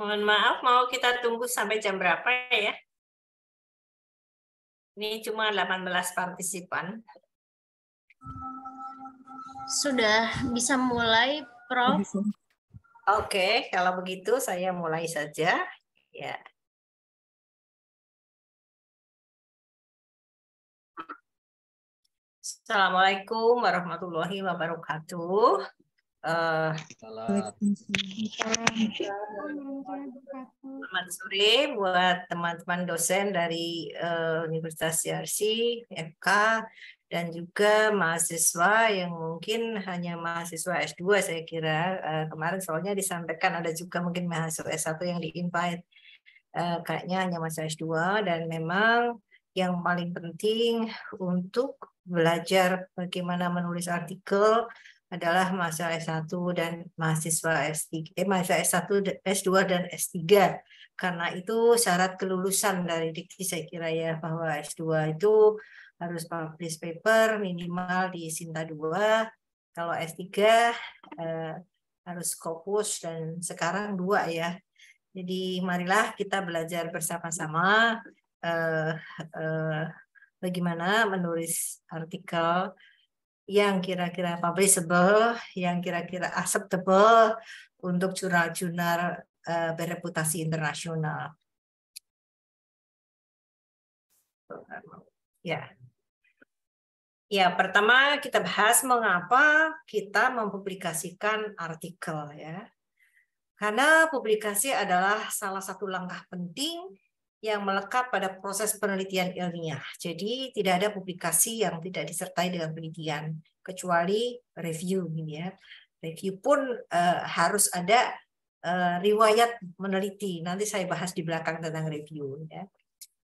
Mohon maaf, mau kita tunggu sampai jam berapa ya? Ini cuma 18 partisipan. Sudah bisa mulai, Prof. Oke, okay, kalau begitu saya mulai saja. Ya. Assalamualaikum warahmatullahi wabarakatuh. Selamat sore buat teman-teman dosen dari uh, Universitas CRC, FK, dan juga mahasiswa yang mungkin hanya mahasiswa S2 saya kira. Uh, kemarin soalnya disampaikan ada juga mungkin mahasiswa S1 yang di-invite. Uh, kayaknya hanya mahasiswa S2 dan memang yang paling penting untuk belajar bagaimana menulis artikel, adalah mahasiswa S1 dan mahasiswa S3, eh, mahasiswa S1, S2 dan S3. Karena itu syarat kelulusan dari Dikti saya kira ya bahwa S2 itu harus publish paper minimal di Sinta 2. Kalau S3 eh, harus kopus dan sekarang dua ya. Jadi marilah kita belajar bersama-sama eh, eh, bagaimana menulis artikel yang kira-kira publishable, yang kira-kira acceptable untuk jurnal-jurnal eh, bereputasi internasional. Ya. Ya, pertama kita bahas mengapa kita mempublikasikan artikel ya. Karena publikasi adalah salah satu langkah penting yang melekat pada proses penelitian ilmiah. Jadi tidak ada publikasi yang tidak disertai dengan penelitian kecuali review gitu ya. Review pun uh, harus ada uh, riwayat meneliti. Nanti saya bahas di belakang tentang review ya.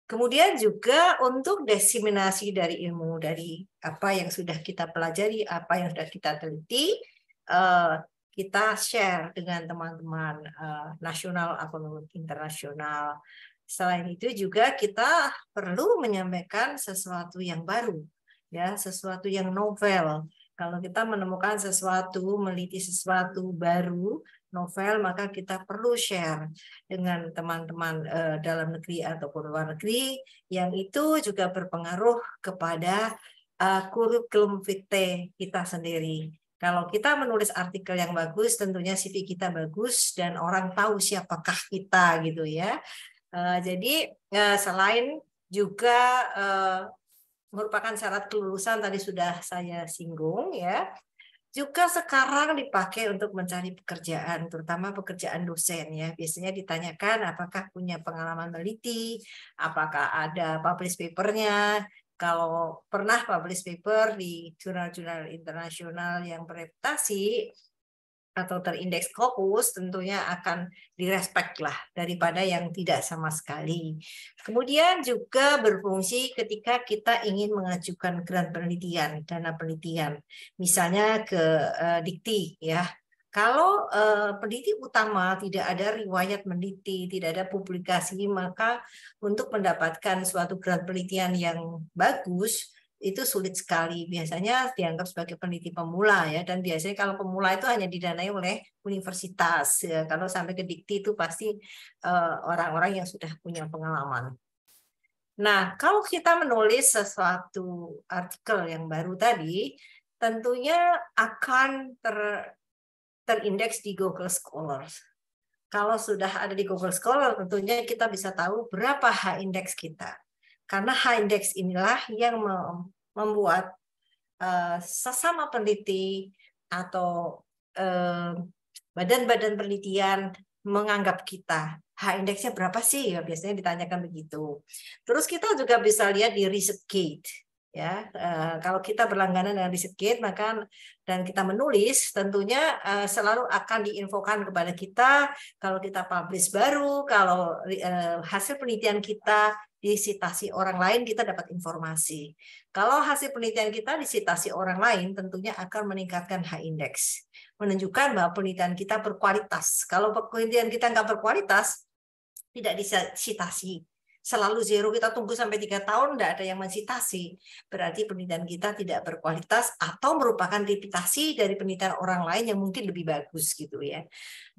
Kemudian juga untuk desiminasi dari ilmu dari apa yang sudah kita pelajari, apa yang sudah kita teliti, uh, kita share dengan teman-teman uh, nasional atau internasional Selain itu juga kita perlu menyampaikan sesuatu yang baru, ya, sesuatu yang novel. Kalau kita menemukan sesuatu, meliti sesuatu baru, novel, maka kita perlu share dengan teman-teman uh, dalam negeri ataupun luar negeri yang itu juga berpengaruh kepada uh, kurikulum vitae kita sendiri. Kalau kita menulis artikel yang bagus, tentunya CV kita bagus dan orang tahu siapakah kita gitu ya. Eh, jadi eh, selain juga eh, merupakan syarat kelulusan tadi sudah saya singgung ya. Juga sekarang dipakai untuk mencari pekerjaan, terutama pekerjaan dosen ya. Biasanya ditanyakan apakah punya pengalaman meliti, apakah ada publish papernya, kalau pernah publish paper di jurnal-jurnal internasional yang bereputasi, atau terindeks kokus tentunya akan direspek lah daripada yang tidak sama sekali. Kemudian juga berfungsi ketika kita ingin mengajukan grant penelitian, dana penelitian, misalnya ke uh, dikti ya. Kalau uh, peneliti utama tidak ada riwayat meneliti, tidak ada publikasi, maka untuk mendapatkan suatu grant penelitian yang bagus, itu sulit sekali. Biasanya dianggap sebagai peneliti pemula ya dan biasanya kalau pemula itu hanya didanai oleh universitas. Ya, kalau sampai ke dikti itu pasti eh, orang-orang uh, yang sudah punya pengalaman. Nah, kalau kita menulis sesuatu artikel yang baru tadi, tentunya akan ter terindeks di Google Scholar. Kalau sudah ada di Google Scholar, tentunya kita bisa tahu berapa H-index kita karena high index inilah yang membuat eh, sesama peneliti atau eh, badan-badan penelitian menganggap kita high indexnya berapa sih? Ya, biasanya ditanyakan begitu. Terus kita juga bisa lihat di ResearchGate gate ya eh, kalau kita berlangganan dengan ResearchGate maka dan kita menulis tentunya selalu akan diinfokan kepada kita kalau kita publish baru kalau hasil penelitian kita disitasi orang lain kita dapat informasi. Kalau hasil penelitian kita disitasi orang lain tentunya akan meningkatkan H index Menunjukkan bahwa penelitian kita berkualitas. Kalau penelitian kita nggak berkualitas, tidak disitasi selalu zero kita tunggu sampai tiga tahun tidak ada yang mensitasi berarti penelitian kita tidak berkualitas atau merupakan reputasi dari penelitian orang lain yang mungkin lebih bagus gitu ya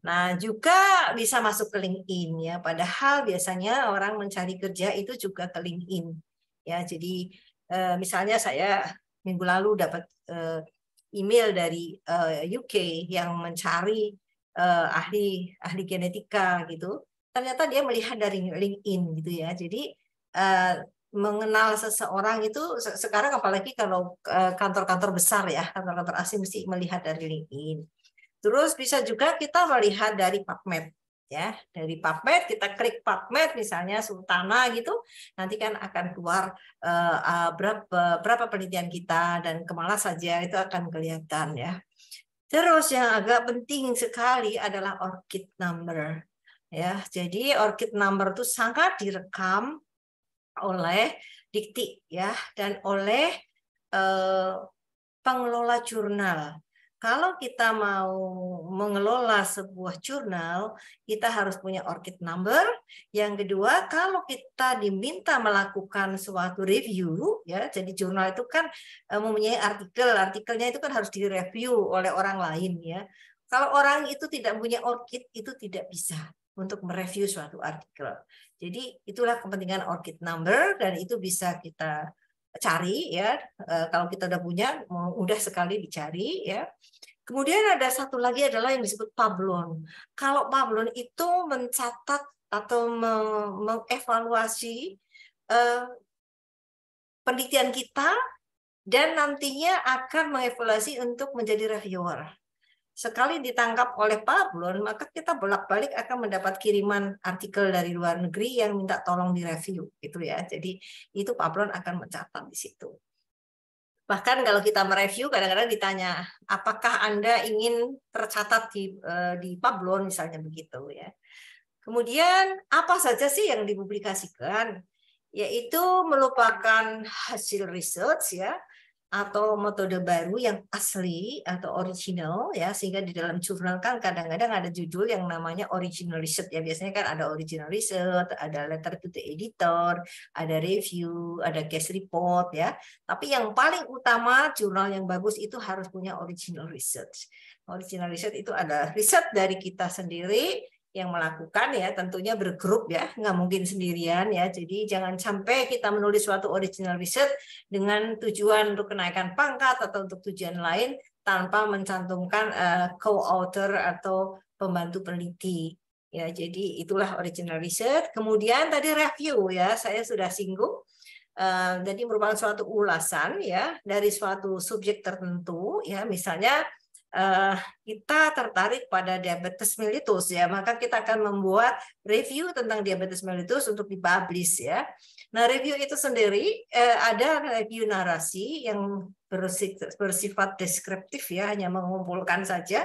nah juga bisa masuk ke LinkedIn ya padahal biasanya orang mencari kerja itu juga ke LinkedIn ya jadi eh, misalnya saya minggu lalu dapat eh, email dari eh, UK yang mencari ahli ahli genetika gitu ternyata dia melihat dari LinkedIn gitu ya. Jadi uh, mengenal seseorang itu sekarang apalagi kalau eh, kantor-kantor besar ya, kantor-kantor asing mesti melihat dari LinkedIn. Terus bisa juga kita melihat dari PubMed ya. Dari PubMed kita klik PubMed misalnya Sultana gitu, nanti kan akan keluar uh, eh, uh, ah, berapa berapa penelitian kita dan kemana saja itu akan kelihatan ya. Terus yang agak penting sekali adalah orchid number. Ya, jadi orchid number itu sangat direkam oleh dikti ya dan oleh eh, pengelola jurnal. Kalau kita mau mengelola sebuah jurnal, kita harus punya orchid number. Yang kedua, kalau kita diminta melakukan suatu review, ya, jadi jurnal itu kan eh, mempunyai artikel, artikelnya itu kan harus direview oleh orang lain, ya. Kalau orang itu tidak punya orchid, itu tidak bisa untuk mereview suatu artikel. Jadi itulah kepentingan ORCID number dan itu bisa kita cari ya eh, kalau kita udah punya mudah sekali dicari ya. Kemudian ada satu lagi adalah yang disebut Pablon. Kalau Pablon itu mencatat atau mengevaluasi eh, penelitian kita dan nantinya akan mengevaluasi untuk menjadi reviewer sekali ditangkap oleh Pablo, maka kita bolak-balik akan mendapat kiriman artikel dari luar negeri yang minta tolong direview gitu ya. Jadi itu Pablo akan mencatat di situ. Bahkan kalau kita mereview kadang-kadang ditanya, apakah Anda ingin tercatat di eh, di Pablo misalnya begitu ya. Kemudian apa saja sih yang dipublikasikan? Yaitu melupakan hasil research ya, atau metode baru yang asli atau original ya sehingga di dalam jurnal kan kadang-kadang ada judul yang namanya original research ya biasanya kan ada original research, ada letter to the editor, ada review, ada case report ya. Tapi yang paling utama jurnal yang bagus itu harus punya original research. Original research itu adalah riset dari kita sendiri yang melakukan ya tentunya bergrup ya nggak mungkin sendirian ya jadi jangan sampai kita menulis suatu original research dengan tujuan untuk kenaikan pangkat atau untuk tujuan lain tanpa mencantumkan uh, co-author atau pembantu peneliti ya jadi itulah original research kemudian tadi review ya saya sudah singgung uh, eh, jadi merupakan suatu ulasan ya dari suatu subjek tertentu ya misalnya uh, kita tertarik pada diabetes mellitus ya, maka kita akan membuat review tentang diabetes mellitus untuk dipublish ya. Nah, review itu sendiri uh, ada review narasi yang bersifat deskriptif ya, hanya mengumpulkan saja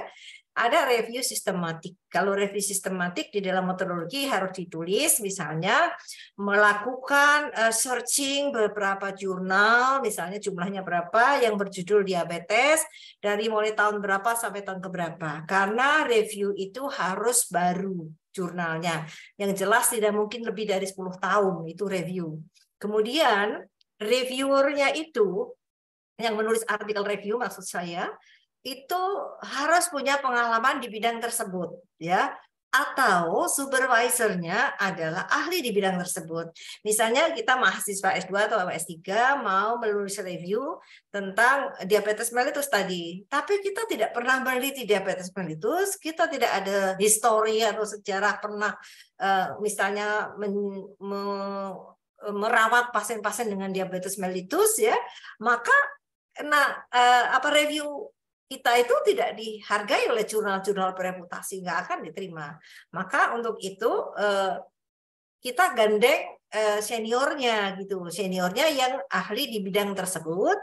ada review sistematik. Kalau review sistematik di dalam metodologi harus ditulis, misalnya melakukan eh, searching beberapa jurnal, misalnya jumlahnya berapa yang berjudul diabetes dari mulai tahun berapa sampai tahun keberapa. Karena review itu harus baru jurnalnya. Yang jelas tidak mungkin lebih dari 10 tahun itu review. Kemudian reviewernya itu yang menulis artikel review maksud saya itu harus punya pengalaman di bidang tersebut ya atau supervisornya adalah ahli di bidang tersebut. Misalnya kita mahasiswa S2 atau S3 mau menulis review tentang diabetes mellitus tadi, tapi kita tidak pernah meneliti diabetes mellitus, kita tidak ada histori atau sejarah pernah eh, misalnya men, me, merawat pasien-pasien dengan diabetes mellitus ya, maka nah eh, apa review kita itu tidak dihargai oleh jurnal-jurnal bereputasi, nggak akan diterima. Maka untuk itu eh, kita gandeng eh, seniornya gitu, seniornya yang ahli di bidang tersebut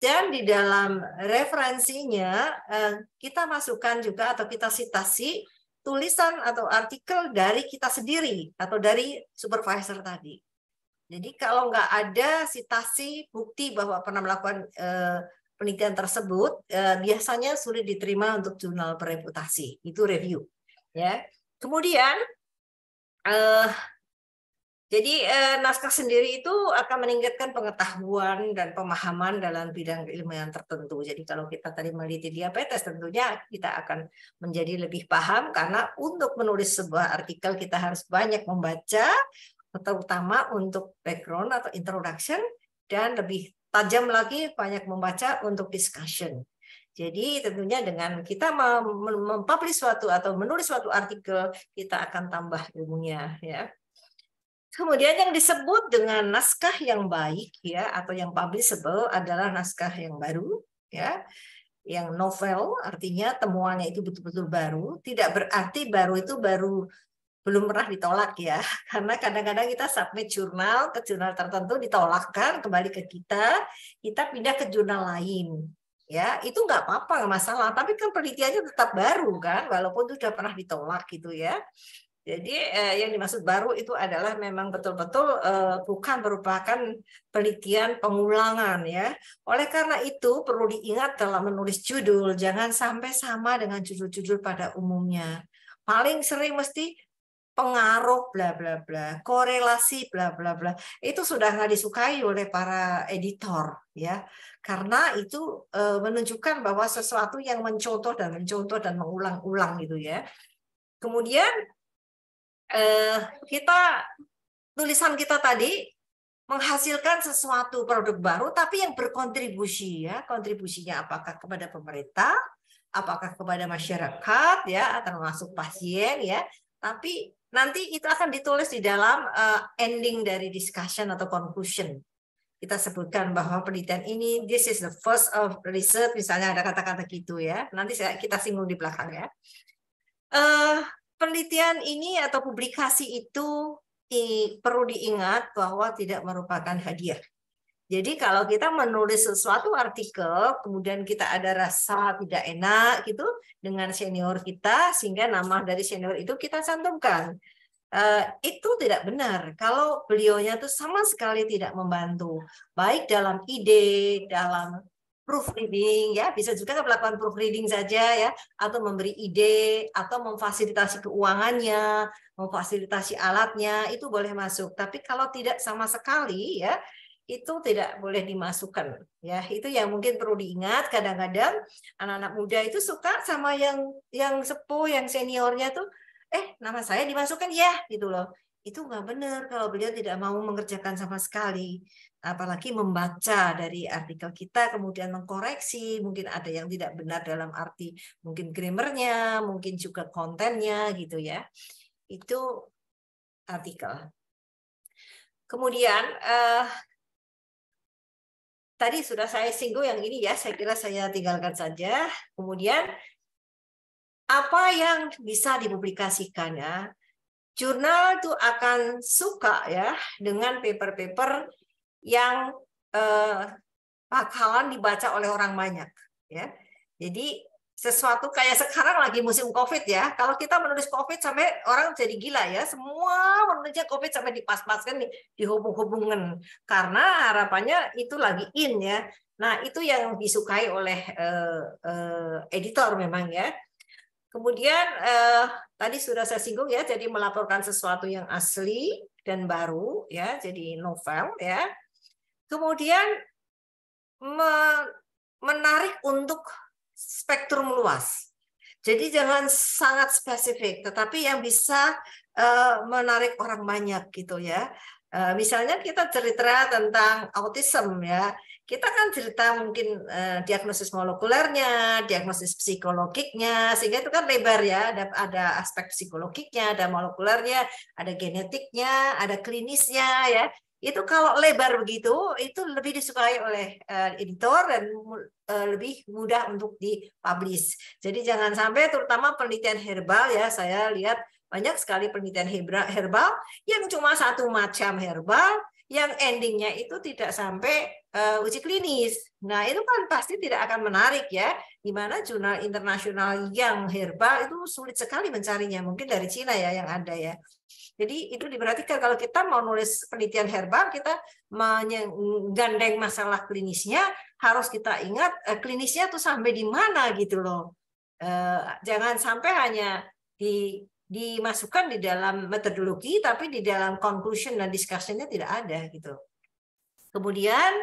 dan di dalam referensinya eh, kita masukkan juga atau kita sitasi tulisan atau artikel dari kita sendiri atau dari supervisor tadi. Jadi kalau nggak ada sitasi bukti bahwa pernah melakukan penelitian tersebut eh, biasanya sulit diterima untuk jurnal bereputasi. Itu review. Ya. Kemudian eh, jadi eh, naskah sendiri itu akan meningkatkan pengetahuan dan pemahaman dalam bidang ilmu yang tertentu. Jadi kalau kita tadi meneliti diabetes, tentunya kita akan menjadi lebih paham karena untuk menulis sebuah artikel kita harus banyak membaca, terutama untuk background atau introduction dan lebih tajam lagi banyak membaca untuk discussion. Jadi tentunya dengan kita mempublish suatu atau menulis suatu artikel, kita akan tambah ilmunya ya. Kemudian yang disebut dengan naskah yang baik ya atau yang publishable adalah naskah yang baru ya. Yang novel artinya temuannya itu betul-betul baru, tidak berarti baru itu baru belum pernah ditolak ya karena kadang-kadang kita submit jurnal ke jurnal tertentu ditolakkan kembali ke kita kita pindah ke jurnal lain ya itu nggak apa-apa nggak masalah tapi kan penelitiannya tetap baru kan walaupun itu sudah pernah ditolak gitu ya jadi eh, yang dimaksud baru itu adalah memang betul-betul eh, bukan merupakan penelitian pengulangan ya. Oleh karena itu perlu diingat dalam menulis judul jangan sampai sama dengan judul-judul pada umumnya paling sering mesti pengaruh bla bla bla, korelasi bla bla bla. Itu sudah nggak disukai oleh para editor ya. Karena itu e, menunjukkan bahwa sesuatu yang mencontoh dan mencontoh dan mengulang-ulang gitu ya. Kemudian e, kita tulisan kita tadi menghasilkan sesuatu produk baru tapi yang berkontribusi ya kontribusinya apakah kepada pemerintah apakah kepada masyarakat ya termasuk pasien ya tapi Nanti itu akan ditulis di dalam eh, ending dari discussion atau conclusion. Kita sebutkan bahwa penelitian ini, this is the first of research, misalnya ada kata-kata gitu ya. Nanti kita singgung di belakang ya. Uh, penelitian ini atau publikasi itu di, perlu diingat bahwa tidak merupakan hadiah. Jadi kalau kita menulis sesuatu artikel, kemudian kita ada rasa tidak enak gitu dengan senior kita, sehingga nama dari senior itu kita cantumkan. Uh, itu tidak benar kalau beliaunya itu sama sekali tidak membantu baik dalam ide dalam proofreading ya bisa juga melakukan proofreading saja ya atau memberi ide atau memfasilitasi keuangannya memfasilitasi alatnya itu boleh masuk tapi kalau tidak sama sekali ya itu tidak boleh dimasukkan ya itu yang mungkin perlu diingat kadang-kadang anak-anak muda itu suka sama yang yang sepuh yang seniornya tuh eh nama saya dimasukkan ya gitu loh itu nggak benar kalau beliau tidak mau mengerjakan sama sekali apalagi membaca dari artikel kita kemudian mengkoreksi mungkin ada yang tidak benar dalam arti mungkin grammarnya mungkin juga kontennya gitu ya itu artikel Kemudian eh, tadi sudah saya singgung yang ini ya, saya kira saya tinggalkan saja. Kemudian apa yang bisa dipublikasikan ya? Jurnal itu akan suka ya dengan paper-paper yang eh, bakalan dibaca oleh orang banyak ya. Jadi sesuatu kayak sekarang lagi musim COVID ya. Kalau kita menulis COVID sampai orang jadi gila ya. Semua menulisnya COVID sampai dipas-paskan, dihubung-hubungan. Karena harapannya itu lagi in ya. Nah itu yang disukai oleh uh, uh, editor memang ya. Kemudian uh, tadi sudah saya singgung ya, jadi melaporkan sesuatu yang asli dan baru ya, jadi novel ya. Kemudian me menarik untuk spektrum luas. Jadi jangan sangat spesifik, tetapi yang bisa eh, menarik orang banyak gitu ya. Eh, misalnya kita cerita tentang autism ya, kita kan cerita mungkin eh, diagnosis molekulernya, diagnosis psikologiknya, sehingga itu kan lebar ya, ada ada aspek psikologiknya, ada molekulernya, ada genetiknya, ada klinisnya ya itu kalau lebar begitu itu lebih disukai oleh uh, editor dan uh, lebih mudah untuk dipublish. Jadi jangan sampai terutama penelitian herbal ya saya lihat banyak sekali penelitian herbal yang cuma satu macam herbal yang endingnya itu tidak sampai uh, uji klinis. Nah, itu kan pasti tidak akan menarik ya. Di mana jurnal internasional yang herbal itu sulit sekali mencarinya. Mungkin dari Cina ya yang ada ya. Jadi itu diperhatikan kalau kita mau nulis penelitian herbal, kita menggandeng masalah klinisnya, harus kita ingat eh, klinisnya tuh sampai di mana gitu loh. Eh, jangan sampai hanya di dimasukkan di dalam metodologi tapi di dalam conclusion dan discussionnya tidak ada gitu. Kemudian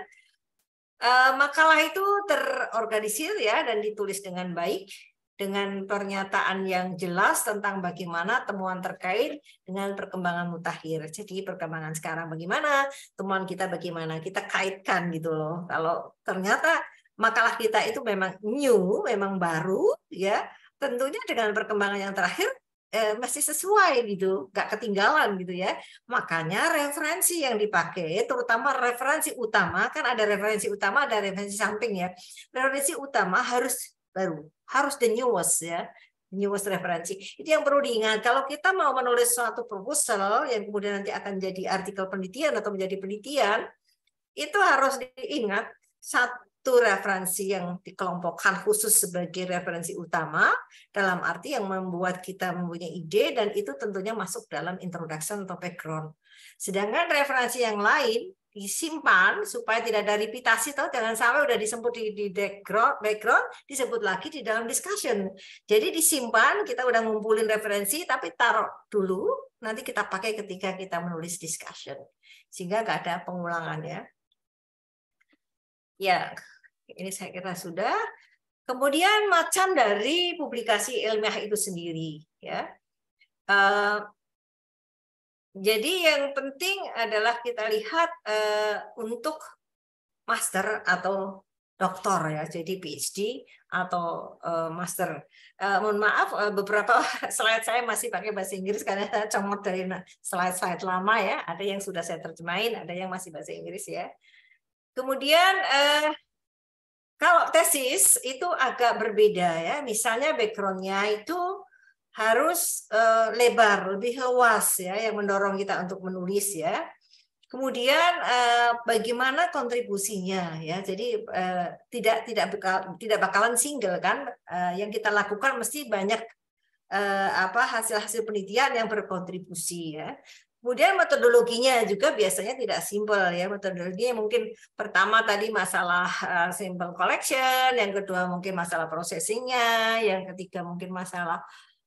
eh, makalah itu terorganisir ya dan ditulis dengan baik dengan pernyataan yang jelas tentang bagaimana temuan terkait dengan perkembangan mutakhir. Jadi perkembangan sekarang bagaimana, temuan kita bagaimana, kita kaitkan gitu loh. Kalau ternyata makalah kita itu memang new, memang baru, ya tentunya dengan perkembangan yang terakhir eh, masih sesuai gitu, nggak ketinggalan gitu ya. Makanya referensi yang dipakai, terutama referensi utama, kan ada referensi utama, ada referensi samping ya. Referensi utama harus baru harus the newest ya newest referensi. Itu yang perlu diingat. Kalau kita mau menulis suatu proposal yang kemudian nanti akan jadi artikel penelitian atau menjadi penelitian, itu harus diingat satu referensi yang dikelompokkan khusus sebagai referensi utama dalam arti yang membuat kita mempunyai ide dan itu tentunya masuk dalam introduction atau background. Sedangkan referensi yang lain disimpan supaya tidak ada repitasi toh jangan sampai udah disebut di, di background background disebut lagi di dalam discussion jadi disimpan kita udah ngumpulin referensi tapi taruh dulu nanti kita pakai ketika kita menulis discussion sehingga nggak ada pengulangan ya ya ini saya kira sudah kemudian macam dari publikasi ilmiah itu sendiri ya eh, jadi yang penting adalah kita lihat uh, untuk master atau doktor ya, jadi PhD atau uh, master. Uh, mohon maaf uh, beberapa slide saya masih pakai bahasa Inggris karena comot dari slide-slide lama ya. Ada yang sudah saya terjemahin, ada yang masih bahasa Inggris ya. Kemudian uh, kalau tesis itu agak berbeda ya. Misalnya backgroundnya itu harus uh, lebar, lebih luas ya yang mendorong kita untuk menulis ya. Kemudian uh, bagaimana kontribusinya ya. Jadi uh, tidak tidak bakal, tidak bakalan single kan. Uh, yang kita lakukan mesti banyak uh, apa hasil-hasil penelitian yang berkontribusi ya. Kemudian metodologinya juga biasanya tidak simpel ya. Metodologinya mungkin pertama tadi masalah simple collection, yang kedua mungkin masalah processingnya, yang ketiga mungkin masalah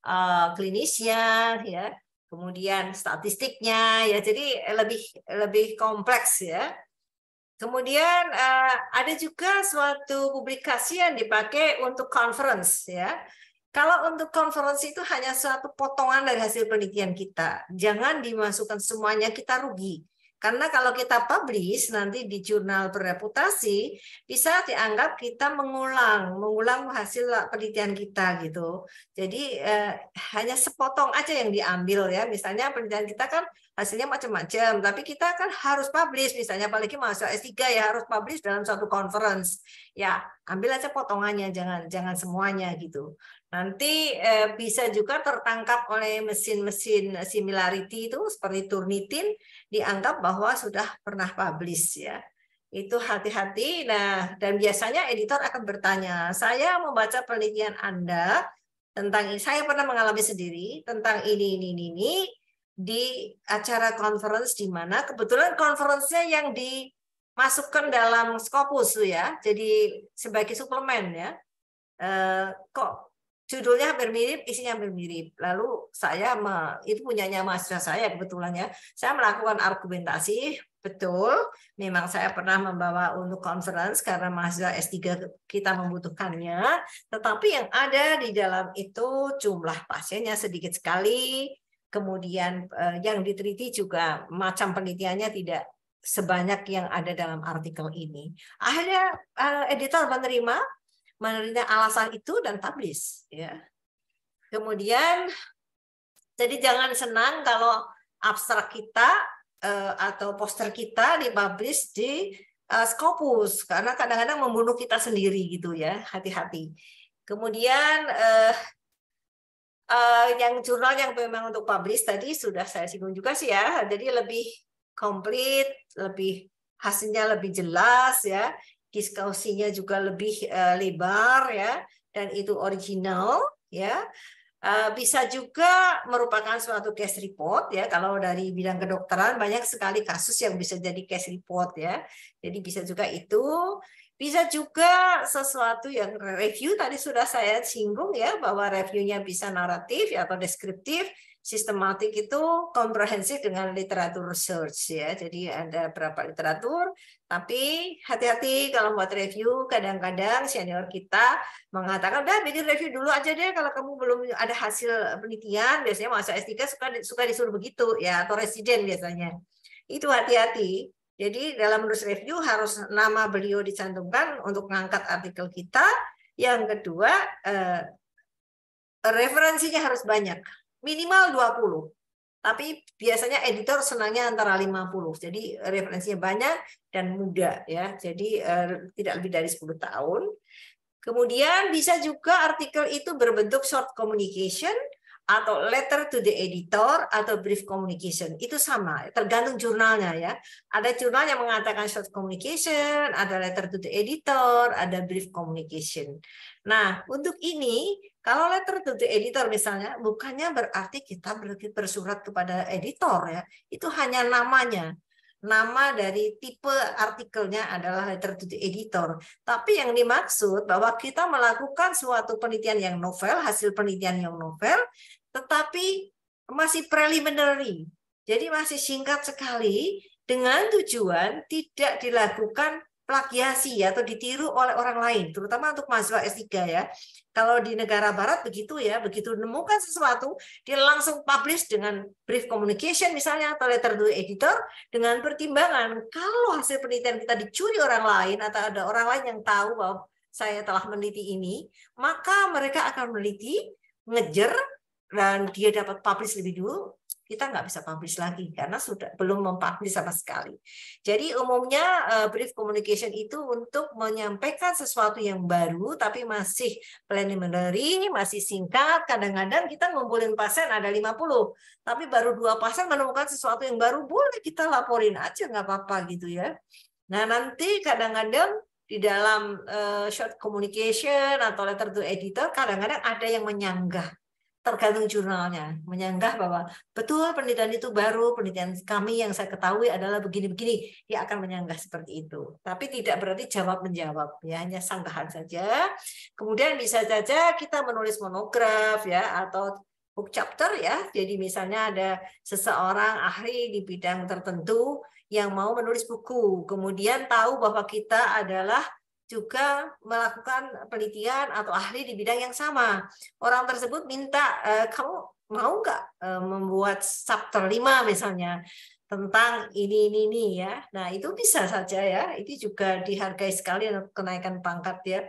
Eh, klinisnya ya kemudian statistiknya ya jadi lebih lebih kompleks ya kemudian eh, ada juga suatu publikasi yang dipakai untuk conference ya kalau untuk konferensi itu hanya suatu potongan dari hasil penelitian kita jangan dimasukkan semuanya kita rugi karena kalau kita publish nanti di jurnal bereputasi bisa dianggap kita mengulang, mengulang hasil penelitian kita gitu. Jadi eh, hanya sepotong aja yang diambil ya. Misalnya penelitian kita kan hasilnya macam-macam, tapi kita kan harus publish misalnya apalagi masuk S3 ya harus publish dalam suatu conference. Ya, ambil aja potongannya jangan jangan semuanya gitu. Nanti eh, bisa juga tertangkap oleh mesin-mesin similarity itu seperti Turnitin dianggap bahwa sudah pernah publish ya. Itu hati-hati. Nah, dan biasanya editor akan bertanya, "Saya membaca penelitian Anda tentang ini. Saya pernah mengalami sendiri tentang ini ini ini, ini di acara conference di mana kebetulan conference-nya yang dimasukkan dalam Scopus ya. Jadi sebagai suplemen ya. Eh, kok judulnya hampir mirip, isinya hampir mirip. Lalu saya me, itu punyanya mahasiswa saya kebetulan ya. Saya melakukan argumentasi, betul. Memang saya pernah membawa untuk conference karena mahasiswa S3 kita membutuhkannya. Tetapi yang ada di dalam itu jumlah pasiennya sedikit sekali. Kemudian eh, yang diteliti juga macam penelitiannya tidak sebanyak yang ada dalam artikel ini. Akhirnya eh, editor menerima menerima alasan itu dan tablis, ya. Kemudian jadi jangan senang kalau abstrak kita eh, atau poster kita dipublish di eh, Scopus karena kadang-kadang membunuh kita sendiri gitu ya. Hati-hati. Kemudian eh, yang jurnal yang memang untuk publish tadi sudah saya singgung juga sih ya. Jadi lebih komplit, lebih hasilnya lebih jelas ya. Diskusinya juga lebih uh, lebar ya dan itu original ya uh, bisa juga merupakan suatu case report ya kalau dari bidang kedokteran banyak sekali kasus yang bisa jadi case report ya jadi bisa juga itu bisa juga sesuatu yang review tadi sudah saya singgung ya bahwa reviewnya bisa naratif atau deskriptif sistematik itu komprehensif dengan literatur research ya. Jadi ada berapa literatur, tapi hati-hati kalau buat review kadang-kadang senior kita mengatakan udah bikin review dulu aja deh kalau kamu belum ada hasil penelitian biasanya masa S3 suka suka disuruh begitu ya atau residen biasanya. Itu hati-hati. Jadi dalam menulis review harus nama beliau dicantumkan untuk mengangkat artikel kita. Yang kedua, eh, referensinya harus banyak minimal 20. Tapi biasanya editor senangnya antara 50. Jadi referensinya banyak dan muda ya. Jadi eh, tidak lebih dari 10 tahun. Kemudian bisa juga artikel itu berbentuk short communication atau letter to the editor atau brief communication itu sama tergantung jurnalnya ya ada jurnal yang mengatakan short communication ada letter to the editor ada brief communication nah untuk ini kalau letter to the editor misalnya, bukannya berarti kita bersurat kepada editor ya. Itu hanya namanya. Nama dari tipe artikelnya adalah letter to the editor. Tapi yang dimaksud bahwa kita melakukan suatu penelitian yang novel, hasil penelitian yang novel, tetapi masih preliminary. Jadi masih singkat sekali dengan tujuan tidak dilakukan plagiasi ya atau ditiru oleh orang lain, terutama untuk mahasiswa S3 ya. Kalau di negara barat begitu ya, begitu menemukan sesuatu, dia langsung publish dengan brief communication misalnya atau letter to editor dengan pertimbangan kalau hasil penelitian kita dicuri orang lain atau ada orang lain yang tahu bahwa saya telah meneliti ini, maka mereka akan meneliti, ngejer dan dia dapat publish lebih dulu kita nggak bisa publish lagi karena sudah belum mempublish sama sekali. Jadi umumnya eh, brief communication itu untuk menyampaikan sesuatu yang baru tapi masih preliminary, masih singkat. Kadang-kadang kita ngumpulin pasien ada 50, tapi baru dua pasien menemukan sesuatu yang baru boleh kita laporin aja nggak apa-apa gitu ya. Nah nanti kadang-kadang di dalam eh, short communication atau letter to editor kadang-kadang ada yang menyanggah tergantung jurnalnya menyanggah bahwa betul penelitian itu baru penelitian kami yang saya ketahui adalah begini-begini dia akan menyanggah seperti itu tapi tidak berarti jawab menjawab ya hanya sanggahan saja kemudian bisa saja kita menulis monograf ya atau book chapter ya jadi misalnya ada seseorang ahli di bidang tertentu yang mau menulis buku kemudian tahu bahwa kita adalah juga melakukan penelitian atau ahli di bidang yang sama. Orang tersebut minta, e, kamu mau nggak e, membuat chapter 5 misalnya tentang ini, ini, ini ya. Nah itu bisa saja ya, itu juga dihargai sekali kenaikan pangkat ya.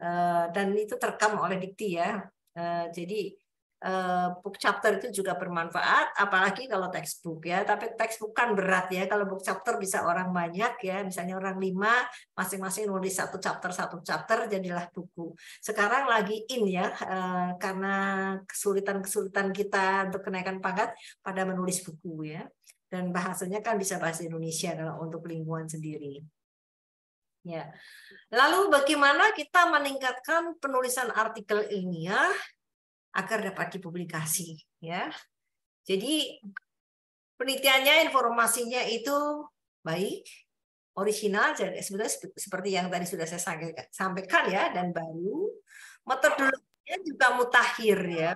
E, dan itu terekam oleh dikti ya. E, jadi Eh, book chapter itu juga bermanfaat, apalagi kalau textbook ya. Tapi textbook kan berat ya. Kalau book chapter bisa orang banyak ya, misalnya orang lima, masing-masing nulis satu chapter satu chapter jadilah buku. Sekarang lagi in ya, eh, karena kesulitan-kesulitan kita untuk kenaikan pangkat pada menulis buku ya. Dan bahasanya kan bisa bahasa Indonesia kalau untuk lingkungan sendiri. Ya. Lalu bagaimana kita meningkatkan penulisan artikel ilmiah ya? agar dapat dipublikasi ya. Jadi hmm. penelitiannya informasinya itu baik, original sebetulnya seperti yang tadi sudah saya sampaikan ya dan baru metodologinya juga mutakhir ya.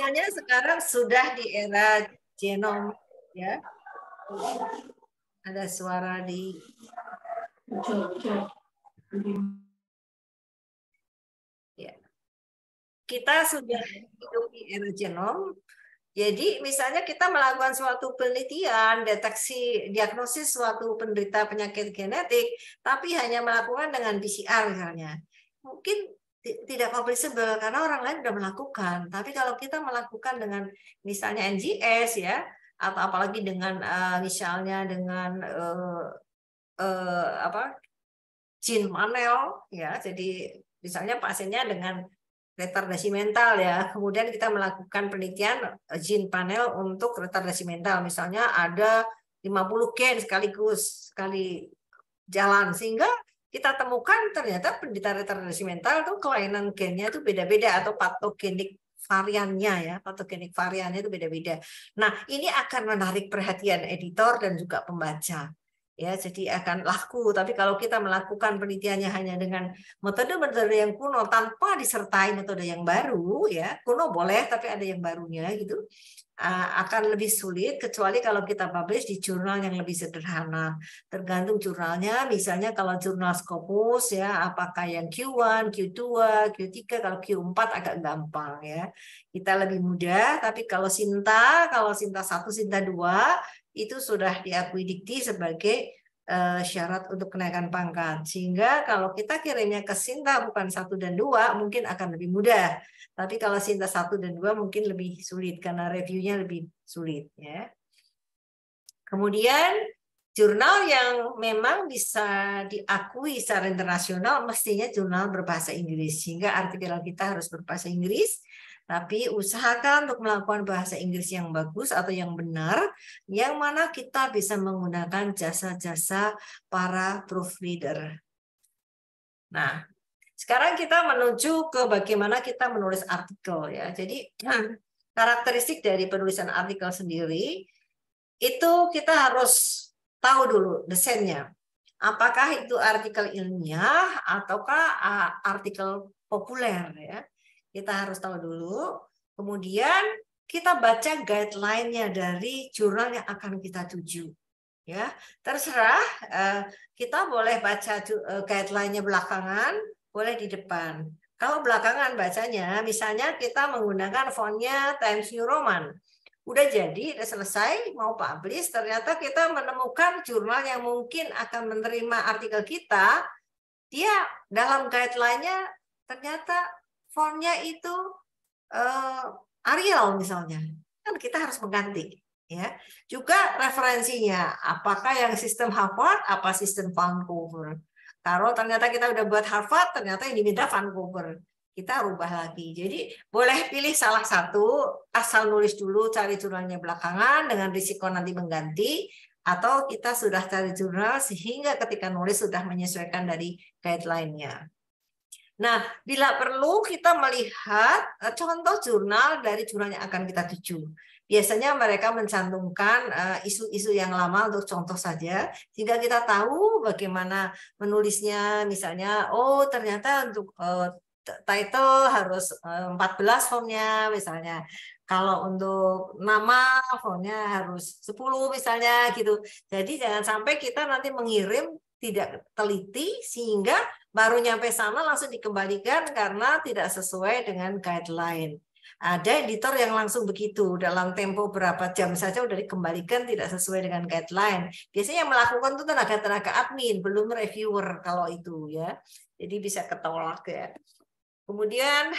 Hanya sekarang sudah di era genom ya. Ada suara di Kita sudah hidup di era genom. Jadi misalnya kita melakukan suatu penelitian, deteksi diagnosis suatu penderita penyakit genetik, tapi hanya melakukan dengan PCR misalnya. Mungkin tidak publishable karena orang lain sudah melakukan. Tapi kalau kita melakukan dengan misalnya NGS ya, atau apalagi dengan eh, misalnya dengan uh, uh, apa gene panel ya, jadi misalnya pasiennya dengan retardasi mental ya. Kemudian kita melakukan penelitian eh, gene panel untuk retardasi mental. Misalnya ada 50 gen sekaligus sekali jalan sehingga kita temukan ternyata penderita retardasi mental itu kelainan gennya itu beda-beda atau patogenik variannya ya, patogenik variannya itu beda-beda. Nah, ini akan menarik perhatian editor dan juga pembaca ya jadi akan laku tapi kalau kita melakukan penelitiannya hanya dengan metode-metode yang kuno tanpa disertai metode yang baru ya kuno boleh tapi ada yang barunya gitu akan lebih sulit kecuali kalau kita publish di jurnal yang lebih sederhana tergantung jurnalnya misalnya kalau jurnal Scopus ya apakah yang Q1, Q2, Q3 kalau Q4 agak gampang ya kita lebih mudah tapi kalau Sinta kalau Sinta satu Sinta dua itu sudah diakui dikti sebagai eh, syarat untuk kenaikan pangkat. Sehingga kalau kita kirimnya ke Sinta bukan satu dan dua mungkin akan lebih mudah. Tapi kalau Sinta satu dan dua mungkin lebih sulit karena reviewnya lebih sulit. ya. Kemudian jurnal yang memang bisa diakui secara internasional mestinya jurnal berbahasa Inggris sehingga artikel kita harus berbahasa Inggris tapi usahakan untuk melakukan bahasa Inggris yang bagus atau yang benar, yang mana kita bisa menggunakan jasa-jasa para proofreader. Nah, sekarang kita menuju ke bagaimana kita menulis artikel ya. Jadi hmm. karakteristik dari penulisan artikel sendiri itu kita harus tahu dulu desainnya. Apakah itu artikel ilmiah ataukah artikel populer ya? Kita harus tahu dulu. Kemudian kita baca guideline-nya dari jurnal yang akan kita tuju. Ya, terserah eh, kita boleh baca eh, guideline-nya belakangan, boleh di depan. Kalau belakangan bacanya, misalnya kita menggunakan fontnya Times New Roman, udah jadi, udah selesai, mau publish, ternyata kita menemukan jurnal yang mungkin akan menerima artikel kita, dia dalam guideline-nya ternyata formnya itu uh, eh, Arial misalnya, kan kita harus mengganti. Ya, juga referensinya apakah yang sistem Harvard apa sistem Vancouver. Kalau ternyata kita udah buat Harvard, ternyata yang diminta Vancouver kita rubah lagi. Jadi boleh pilih salah satu, asal nulis dulu cari jurnalnya belakangan dengan risiko nanti mengganti, atau kita sudah cari jurnal sehingga ketika nulis sudah menyesuaikan dari guideline-nya. Nah, bila perlu kita melihat eh, contoh jurnal dari jurnal yang akan kita tuju. Biasanya mereka mencantumkan eh, isu-isu yang lama untuk contoh saja, sehingga kita tahu bagaimana menulisnya. Misalnya, oh ternyata untuk eh, title harus 14 formnya, misalnya. Kalau untuk nama formnya harus 10 misalnya gitu. Jadi jangan sampai kita nanti mengirim tidak teliti sehingga baru nyampe sana langsung dikembalikan karena tidak sesuai dengan guideline. Ada editor yang langsung begitu dalam tempo berapa jam saja udah dikembalikan tidak sesuai dengan guideline. Biasanya yang melakukan itu tenaga-tenaga admin, belum reviewer kalau itu ya. Jadi bisa ketolak ya. Kemudian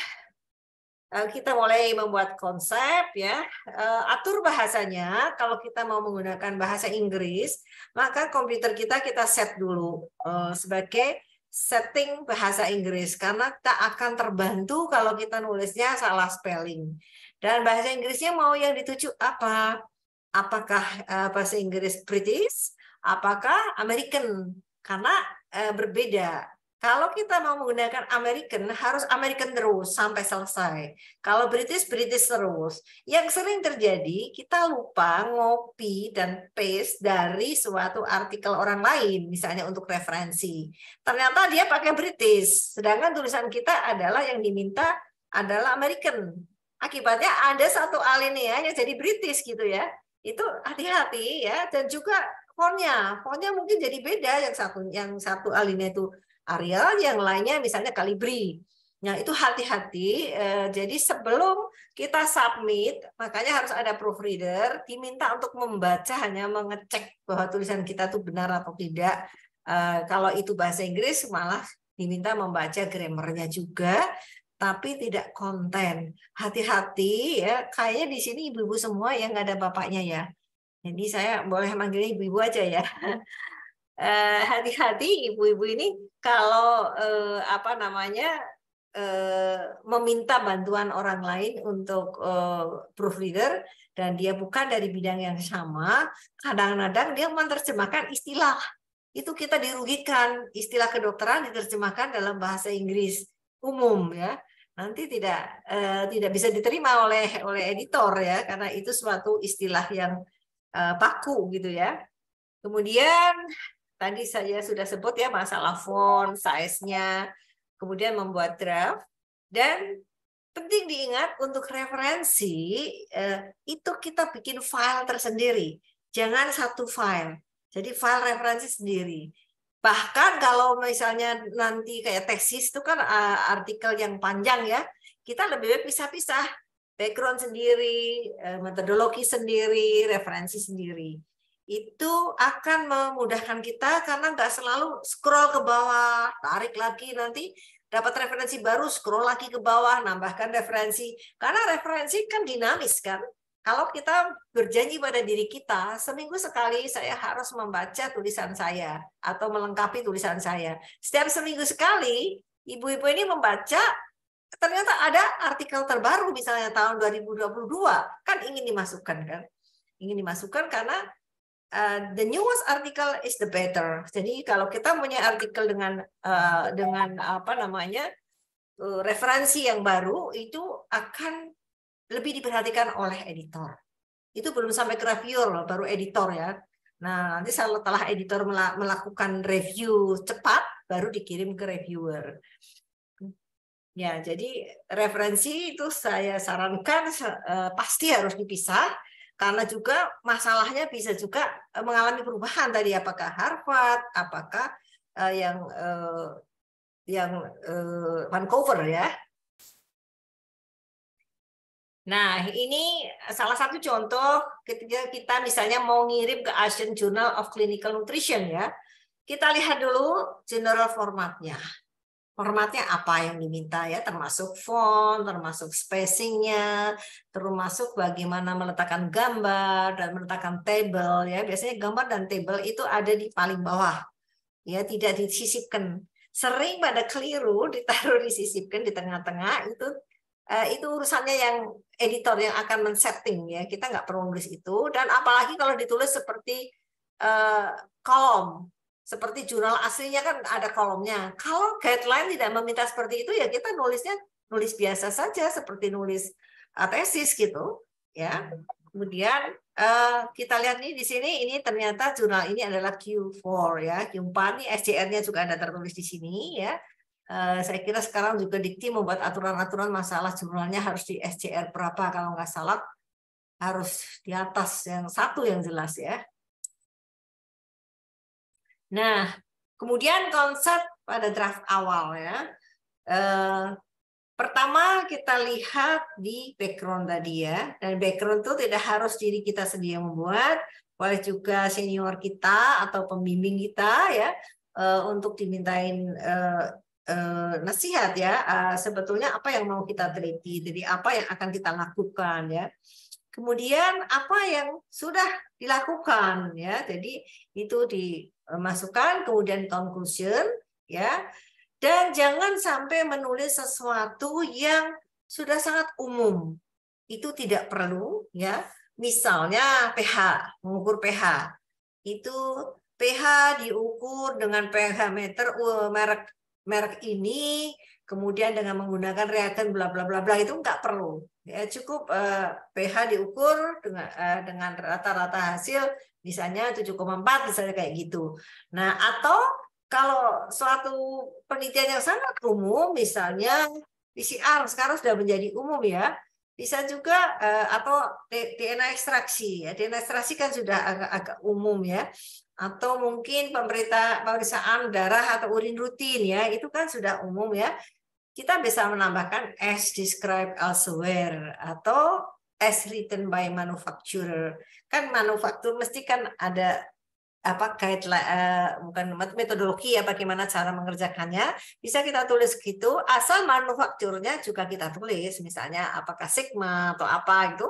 eh, kita mulai membuat konsep ya eh, atur bahasanya kalau kita mau menggunakan bahasa Inggris maka komputer kita kita set dulu eh, sebagai setting bahasa Inggris karena tak akan terbantu kalau kita nulisnya salah spelling. Dan bahasa Inggrisnya mau yang dituju apa? Apakah eh, bahasa Inggris British? Apakah American? Karena eh, berbeda kalau kita mau menggunakan American, harus American terus sampai selesai. Kalau British, British terus. Yang sering terjadi, kita lupa ngopi dan paste dari suatu artikel orang lain, misalnya untuk referensi. Ternyata dia pakai British, sedangkan tulisan kita adalah yang diminta adalah American. Akibatnya ada satu alinea yang jadi British gitu ya. Itu hati-hati ya, dan juga fontnya, fontnya mungkin jadi beda yang satu yang satu alinea itu Ariel, yang lainnya misalnya kalibri, Nah, itu hati-hati. Eh, jadi sebelum kita submit, makanya harus ada proofreader diminta untuk membaca hanya mengecek bahwa tulisan kita itu benar atau tidak. Eh, kalau itu bahasa Inggris malah diminta membaca grammarnya juga, tapi tidak konten. Hati-hati ya. Kayaknya di sini ibu-ibu semua yang nggak ada bapaknya ya. Jadi saya boleh manggilnya ibu-ibu aja ya hati eh, hati-hati ibu-ibu ini kalau uh, apa namanya uh, meminta bantuan orang lain untuk uh, proofreader dan dia bukan dari bidang yang sama, kadang-kadang dia menerjemahkan istilah itu kita dirugikan istilah kedokteran diterjemahkan dalam bahasa Inggris umum ya nanti tidak uh, tidak bisa diterima oleh oleh editor ya karena itu suatu istilah yang uh, paku gitu ya kemudian Tadi saya sudah sebut ya masalah font, size-nya, kemudian membuat draft dan penting diingat untuk referensi eh, itu kita bikin file tersendiri. Jangan satu file. Jadi file referensi sendiri. Bahkan kalau misalnya nanti kayak tesis itu kan eh, artikel yang panjang ya, kita lebih baik pisah-pisah. Background sendiri, eh, metodologi sendiri, referensi sendiri itu akan memudahkan kita karena nggak selalu scroll ke bawah, tarik lagi nanti dapat referensi baru, scroll lagi ke bawah, nambahkan referensi. Karena referensi kan dinamis kan. Kalau kita berjanji pada diri kita, seminggu sekali saya harus membaca tulisan saya atau melengkapi tulisan saya. Setiap seminggu sekali, ibu-ibu ini membaca ternyata ada artikel terbaru misalnya tahun 2022 kan ingin dimasukkan kan ingin dimasukkan karena Uh, the newest article is the better. Jadi kalau kita punya artikel dengan uh, dengan apa namanya uh, referensi yang baru itu akan lebih diperhatikan oleh editor. Itu belum sampai ke reviewer loh, baru editor ya. Nah nanti setelah editor melakukan review cepat, baru dikirim ke reviewer. Ya jadi referensi itu saya sarankan uh, pasti harus dipisah karena juga masalahnya bisa juga e, mengalami perubahan tadi apakah Harvard, apakah uh, yang uh, yang uh, Vancouver ya. Nah, ini salah satu contoh ketika kita misalnya mau ngirim ke Asian Journal of Clinical Nutrition ya. Kita lihat dulu general formatnya formatnya apa yang diminta ya termasuk font termasuk spacingnya termasuk bagaimana meletakkan gambar dan meletakkan table ya biasanya gambar dan table itu ada di paling bawah ya tidak disisipkan sering pada keliru ditaruh disisipkan di tengah-tengah itu eh, itu urusannya yang editor yang akan men-setting ya kita nggak perlu nulis itu dan apalagi kalau ditulis seperti uh, kolom seperti jurnal aslinya kan ada kolomnya. Kalau guideline tidak meminta seperti itu ya kita nulisnya nulis biasa saja seperti nulis eh, tesis gitu ya. Kemudian eh, kita lihat nih di sini ini ternyata jurnal ini adalah Q4 ya. Q4 nih SCR-nya juga ada tertulis di sini ya. Eh, saya kira sekarang juga Dikti membuat aturan-aturan masalah jurnalnya harus di SCR berapa kalau nggak salah harus di atas yang satu yang jelas ya Nah, kemudian konsep pada draft awal ya. Eh, pertama kita lihat di background tadi ya. Dan background itu tidak harus diri kita sendiri yang membuat, boleh juga senior kita atau pembimbing kita ya eh, untuk dimintain eh, nasihat ya sebetulnya apa yang mau kita teliti jadi apa yang akan kita lakukan ya kemudian apa yang sudah dilakukan ya jadi itu di Eh, masukan kemudian conclusion ya dan jangan sampai menulis sesuatu yang sudah sangat umum itu tidak perlu ya misalnya pH mengukur pH itu pH diukur dengan pH meter uh, merek merek ini kemudian dengan menggunakan reagen bla bla bla bla itu enggak perlu ya cukup uh, eh, pH diukur dengan uh, dengan rata-rata hasil misalnya 7,4 misalnya kayak gitu. Nah, atau kalau suatu penelitian yang sangat umum misalnya PCR sekarang sudah menjadi umum ya, bisa juga eh, atau DNA ekstraksi ya. DNA ekstraksi kan sudah agak, agak umum ya. Atau mungkin pemerintah pemeriksaan darah atau urin rutin ya, itu kan sudah umum ya. Kita bisa menambahkan as described elsewhere atau as written by manufacturer. Kan manufaktur mesti kan ada apa kait uh, bukan metodologi ya bagaimana cara mengerjakannya bisa kita tulis gitu asal manufakturnya juga kita tulis misalnya apakah sigma atau apa itu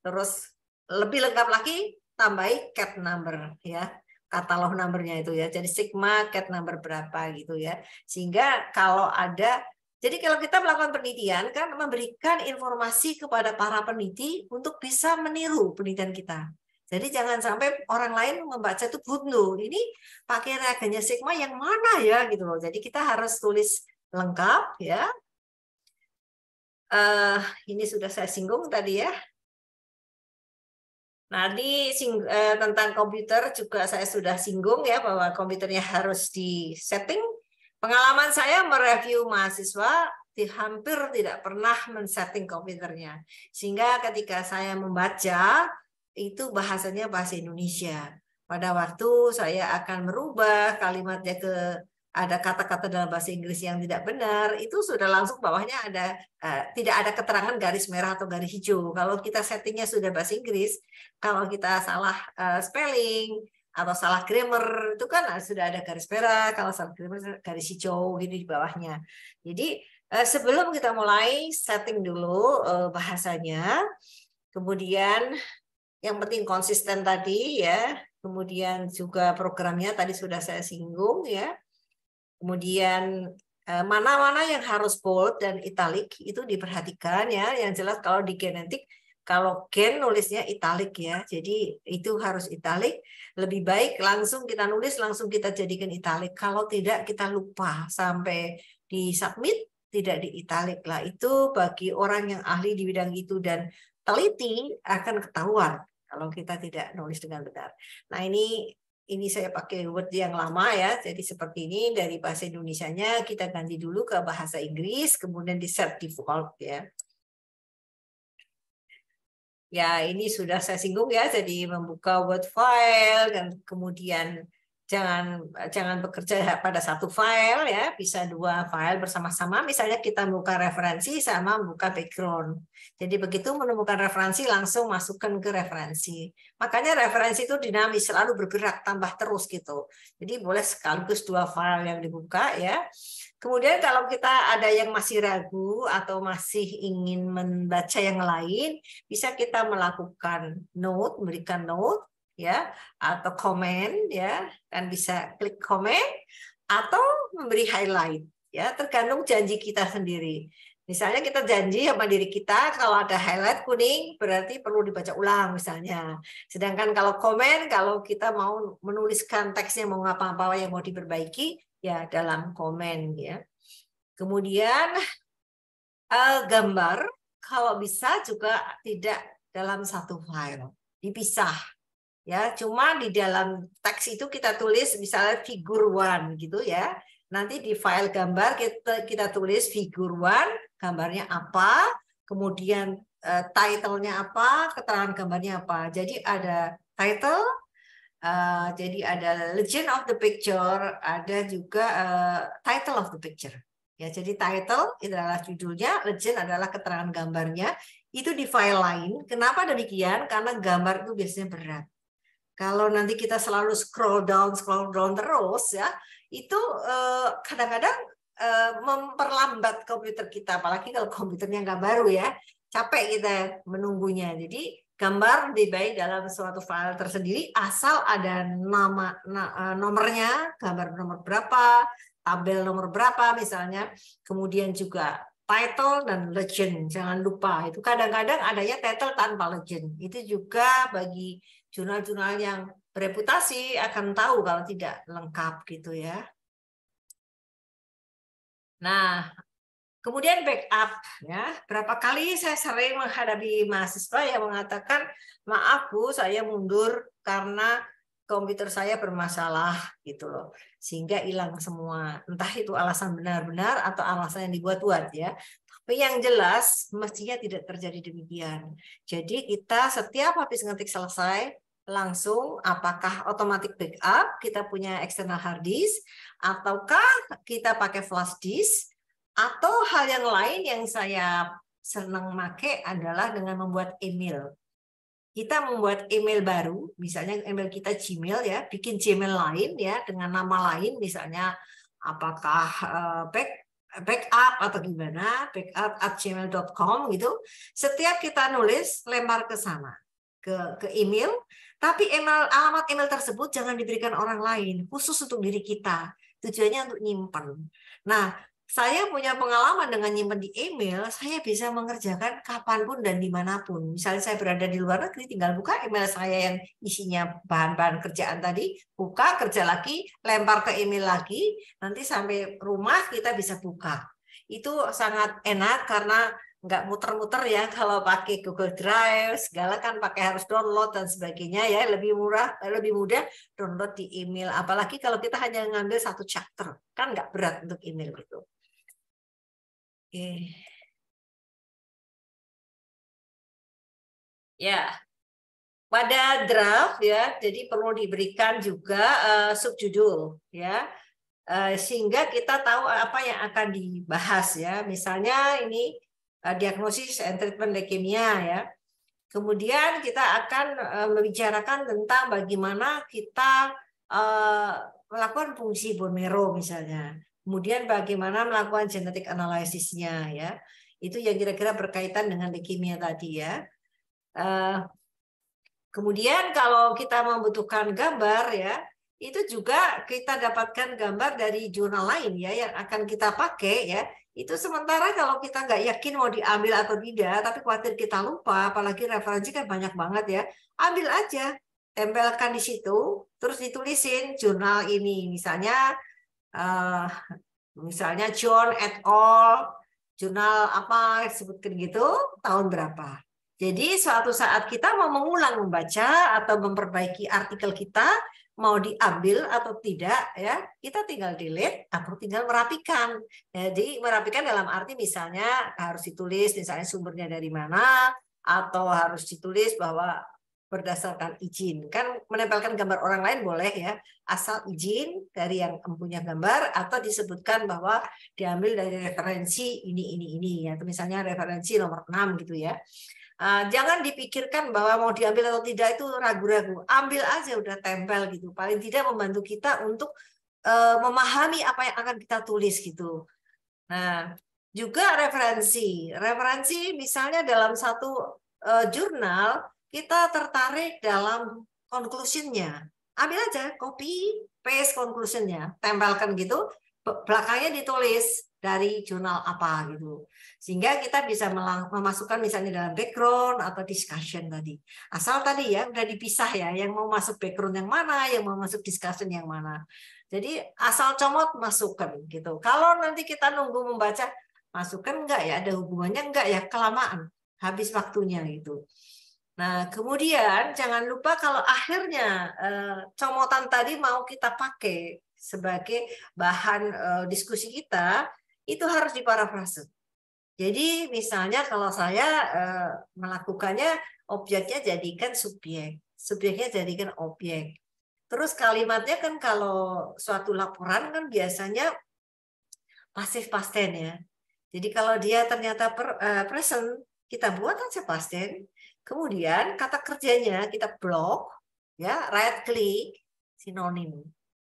terus lebih lengkap lagi tambahi cat number ya katalog numbernya itu ya jadi sigma cat number berapa gitu ya sehingga kalau ada jadi kalau kita melakukan penelitian kan memberikan informasi kepada para peneliti untuk bisa meniru penelitian kita. Jadi jangan sampai orang lain membaca itu bunuh. Ini pakai reagennya sigma yang mana ya gitu loh. Jadi kita harus tulis lengkap ya. Uh, ini sudah saya singgung tadi ya. Nah, di sing, uh, tentang komputer juga saya sudah singgung ya bahwa komputernya harus di setting Pengalaman saya mereview mahasiswa di hampir tidak pernah men-setting komputernya. Sehingga ketika saya membaca, itu bahasanya bahasa Indonesia. Pada waktu saya akan merubah kalimatnya ke ada kata-kata dalam bahasa Inggris yang tidak benar, itu sudah langsung bawahnya ada uh, tidak ada keterangan garis merah atau garis hijau. Kalau kita settingnya sudah bahasa Inggris, kalau kita salah uh, spelling, atau salah grammar itu kan sudah ada garis merah kalau salah grammar garis hijau gitu di bawahnya jadi eh, sebelum kita mulai setting dulu eh, bahasanya kemudian yang penting konsisten tadi ya kemudian juga programnya tadi sudah saya singgung ya kemudian eh, mana-mana yang harus bold dan italic itu diperhatikan ya yang jelas kalau di genetik kalau Gen nulisnya italik ya, jadi itu harus italik. Lebih baik langsung kita nulis, langsung kita jadikan italik. Kalau tidak kita lupa sampai di submit tidak di italik lah. Itu bagi orang yang ahli di bidang itu dan teliti akan ketahuan kalau kita tidak nulis dengan benar. Nah ini ini saya pakai word yang lama ya. Jadi seperti ini dari bahasa Indonesia-nya kita ganti dulu ke bahasa Inggris, kemudian di set default ya ya ini sudah saya singgung ya jadi membuka word file dan kemudian jangan jangan bekerja pada satu file ya bisa dua file bersama-sama misalnya kita buka referensi sama buka background jadi begitu menemukan referensi langsung masukkan ke referensi makanya referensi itu dinamis selalu bergerak tambah terus gitu jadi boleh sekaligus dua file yang dibuka ya Kemudian kalau kita ada yang masih ragu atau masih ingin membaca yang lain, bisa kita melakukan note, memberikan note ya atau komen ya kan bisa klik komen atau memberi highlight ya tergantung janji kita sendiri. Misalnya kita janji sama diri kita kalau ada highlight kuning berarti perlu dibaca ulang misalnya. Sedangkan kalau komen kalau kita mau menuliskan teksnya mau ngapa-ngapa yang mau diperbaiki ya dalam komen ya. Kemudian uh, gambar kalau bisa juga tidak dalam satu file, dipisah. Ya, cuma di dalam teks itu kita tulis misalnya figur one gitu ya. Nanti di file gambar kita kita tulis figur one, gambarnya apa, kemudian uh, title-nya apa, keterangan gambarnya apa. Jadi ada title, Uh, jadi ada legend of the picture, ada juga uh, title of the picture. Ya, jadi title itu adalah judulnya, legend adalah keterangan gambarnya. Itu di file lain. Kenapa demikian? Karena gambar itu biasanya berat. Kalau nanti kita selalu scroll down, scroll down terus ya, itu kadang eh, kadang-kadang uh, memperlambat komputer kita, apalagi kalau komputernya nggak baru ya, capek kita menunggunya. Jadi gambar lebih baik dalam suatu file tersendiri asal ada nama e, nomornya, gambar nomor berapa, tabel nomor berapa misalnya, kemudian juga title dan legend. Jangan lupa itu kadang-kadang adanya title tanpa legend. Itu juga bagi jurnal-jurnal yang bereputasi akan tahu kalau tidak lengkap gitu ya. Nah, Kemudian backup, ya berapa kali saya sering menghadapi mahasiswa yang mengatakan maaf bu, saya mundur karena komputer saya bermasalah gitu loh, sehingga hilang semua. Entah itu alasan benar-benar atau alasan yang dibuat-buat ya. Tapi yang jelas mestinya tidak terjadi demikian. Jadi kita setiap habis ngetik selesai langsung apakah otomatis backup kita punya external hard disk ataukah kita pakai flash disk atau hal yang lain yang saya senang make adalah dengan membuat email. Kita membuat email baru, misalnya email kita Gmail ya, bikin Gmail lain ya dengan nama lain misalnya apakah eh, back backup atau gimana, backup at gmail.com gitu. Setiap kita nulis, lempar ke sana, ke, ke email. Tapi email alamat email tersebut jangan diberikan orang lain, khusus untuk diri kita. Tujuannya untuk nyimpen. Nah, saya punya pengalaman dengan nyimpen di email, saya bisa mengerjakan kapanpun dan dimanapun. Misalnya saya berada di luar negeri, tinggal buka email saya yang isinya bahan-bahan kerjaan tadi, buka, kerja lagi, lempar ke email lagi, nanti sampai rumah kita bisa buka. Itu sangat enak karena nggak muter-muter ya kalau pakai Google Drive segala kan pakai harus download dan sebagainya ya lebih murah lebih mudah download di email apalagi kalau kita hanya ngambil satu chapter kan nggak berat untuk email gitu. Oke. Ya. Pada draft ya, jadi perlu diberikan juga uh, subjudul ya. Uh, sehingga kita tahu apa yang akan dibahas ya. Misalnya ini uh, diagnosis and treatment leukemia ya. Kemudian kita akan uh, membicarakan tentang bagaimana kita uh, melakukan fungsi bone marrow misalnya Kemudian bagaimana melakukan genetik analisisnya ya. Itu yang kira-kira berkaitan dengan leukemia tadi ya. Eh, kemudian kalau kita membutuhkan gambar ya, itu juga kita dapatkan gambar dari jurnal lain ya yang akan kita pakai ya itu sementara kalau kita nggak yakin mau diambil atau tidak tapi khawatir kita lupa apalagi referensi kan banyak banget ya ambil aja tempelkan di situ terus ditulisin jurnal ini misalnya uh, misalnya John et al jurnal apa sebutkan gitu tahun berapa. Jadi suatu saat kita mau mengulang membaca atau memperbaiki artikel kita mau diambil atau tidak ya kita tinggal delete atau tinggal merapikan. Ya, jadi merapikan dalam arti misalnya harus ditulis misalnya sumbernya dari mana atau harus ditulis bahwa berdasarkan izin. Kan menempelkan gambar orang lain boleh ya, asal izin dari yang punya gambar atau disebutkan bahwa diambil dari referensi ini ini ini ya. Misalnya referensi nomor 6 gitu ya. Ah, jangan dipikirkan bahwa mau diambil atau tidak itu ragu-ragu. Ambil aja udah tempel gitu. Paling tidak membantu kita untuk eh, memahami apa yang akan kita tulis gitu. Nah, juga referensi. Referensi misalnya dalam satu eh, jurnal kita tertarik dalam conclusionnya. Ambil aja, copy, paste conclusionnya, tempelkan gitu, belakangnya ditulis dari jurnal apa gitu. Sehingga kita bisa memasukkan misalnya dalam background atau discussion tadi. Asal tadi ya udah dipisah ya yang mau masuk background yang mana, yang mau masuk discussion yang mana. Jadi asal comot masukkan gitu. Kalau nanti kita nunggu membaca masukkan enggak ya ada hubungannya enggak ya kelamaan habis waktunya gitu. Nah, kemudian jangan lupa kalau akhirnya eh, comotan tadi mau kita pakai sebagai bahan eh, diskusi kita, itu harus diparafrase. Jadi misalnya kalau saya eh, melakukannya objeknya jadikan subjek, subjeknya jadikan objek. Terus kalimatnya kan kalau suatu laporan kan biasanya pasif pasten ya. Jadi kalau dia ternyata per, uh, present, kita buat aja pasten. Kemudian kata kerjanya kita blok, ya right click, sinonim.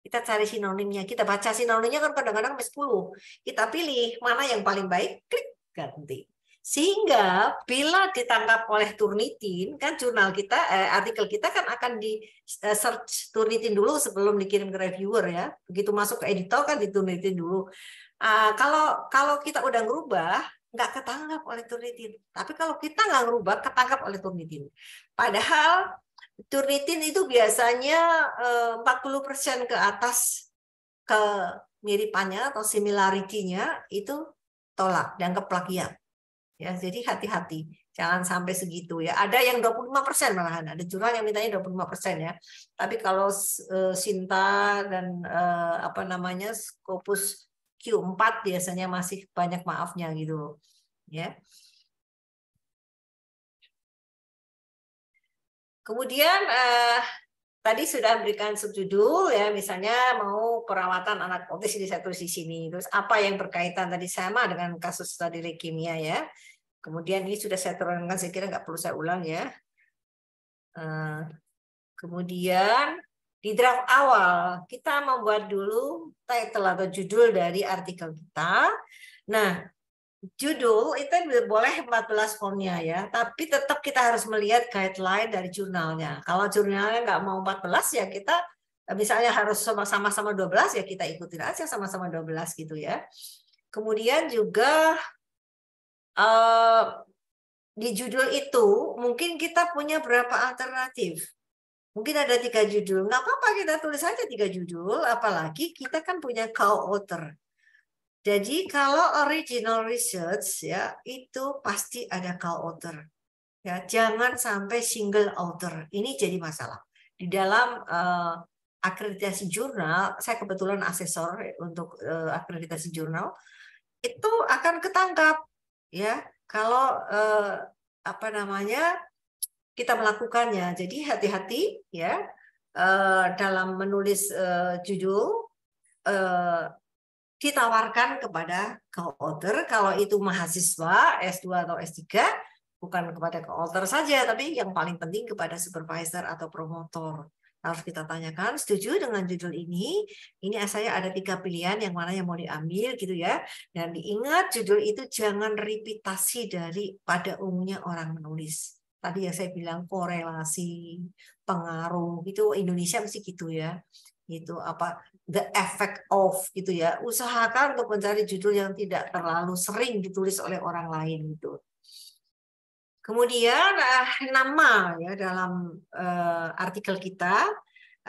Kita cari sinonimnya, kita baca sinonimnya kan kadang-kadang sampai 10. Kita pilih mana yang paling baik, klik ganti. Sehingga bila ditangkap oleh Turnitin, kan jurnal kita, eh, artikel kita kan akan di eh, search Turnitin dulu sebelum dikirim ke reviewer ya. Begitu masuk ke editor kan di Turnitin dulu. Uh, kalau kalau kita udah ngerubah, nggak ketangkap oleh turnitin. Tapi kalau kita nggak ngerubah, ketangkap oleh turnitin. Padahal turnitin itu biasanya 40% eh, ke atas ke miripannya atau similarity-nya itu tolak dianggap plagiat Ya, jadi hati-hati. Jangan sampai segitu ya. Ada yang 25% malahan. Ada jurnal yang mintanya 25% ya. Tapi kalau eh, Sinta dan eh, apa namanya Scopus Q4 biasanya masih banyak maafnya gitu ya. Kemudian eh, tadi sudah berikan subjudul ya misalnya mau perawatan anak otis di satu sisi sini terus apa yang berkaitan tadi sama dengan kasus tadi leukemia ya kemudian ini sudah saya terangkan saya kira nggak perlu saya ulang ya eh, kemudian di draft awal, kita membuat dulu title atau judul dari artikel kita. Nah, judul itu boleh 14 fontnya ya, tapi tetap kita harus melihat guideline dari jurnalnya. Kalau jurnalnya nggak mau 14 ya kita misalnya harus sama-sama 12 ya kita ikutin aja sama-sama 12 gitu ya. Kemudian juga eh, di judul itu mungkin kita punya berapa alternatif. Mungkin ada tiga judul. Nggak apa-apa kita tulis saja tiga judul. Apalagi kita kan punya co-author. Jadi kalau original research ya itu pasti ada co-author. Ya, jangan sampai single author. Ini jadi masalah. Di dalam uh, akreditasi jurnal, saya kebetulan asesor untuk uh, akreditasi jurnal, itu akan ketangkap ya kalau uh, apa namanya kita melakukannya. Jadi hati-hati ya eh, dalam menulis eh, judul eh, ditawarkan kepada co-author kalau itu mahasiswa S2 atau S3 bukan kepada co-author saja tapi yang paling penting kepada supervisor atau promotor harus kita tanyakan setuju dengan judul ini ini saya ada tiga pilihan yang mana yang mau diambil gitu ya dan diingat judul itu jangan repitasi dari pada umumnya orang menulis tadi yang saya bilang korelasi pengaruh itu Indonesia mesti gitu ya itu apa the effect of gitu ya usahakan untuk mencari judul yang tidak terlalu sering ditulis oleh orang lain gitu kemudian eh, nama ya dalam uh, artikel kita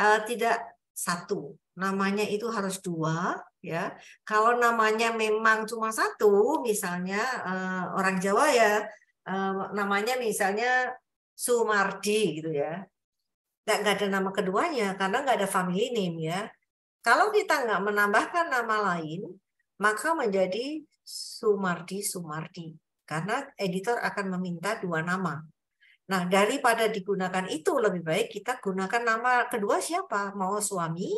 uh, tidak satu namanya itu harus dua ya kalau namanya memang cuma satu misalnya uh, orang Jawa ya namanya misalnya Sumardi gitu ya. Nggak, ada nama keduanya karena nggak ada family name ya. Kalau kita nggak menambahkan nama lain, maka menjadi Sumardi Sumardi karena editor akan meminta dua nama. Nah, daripada digunakan itu lebih baik kita gunakan nama kedua siapa? Mau suami,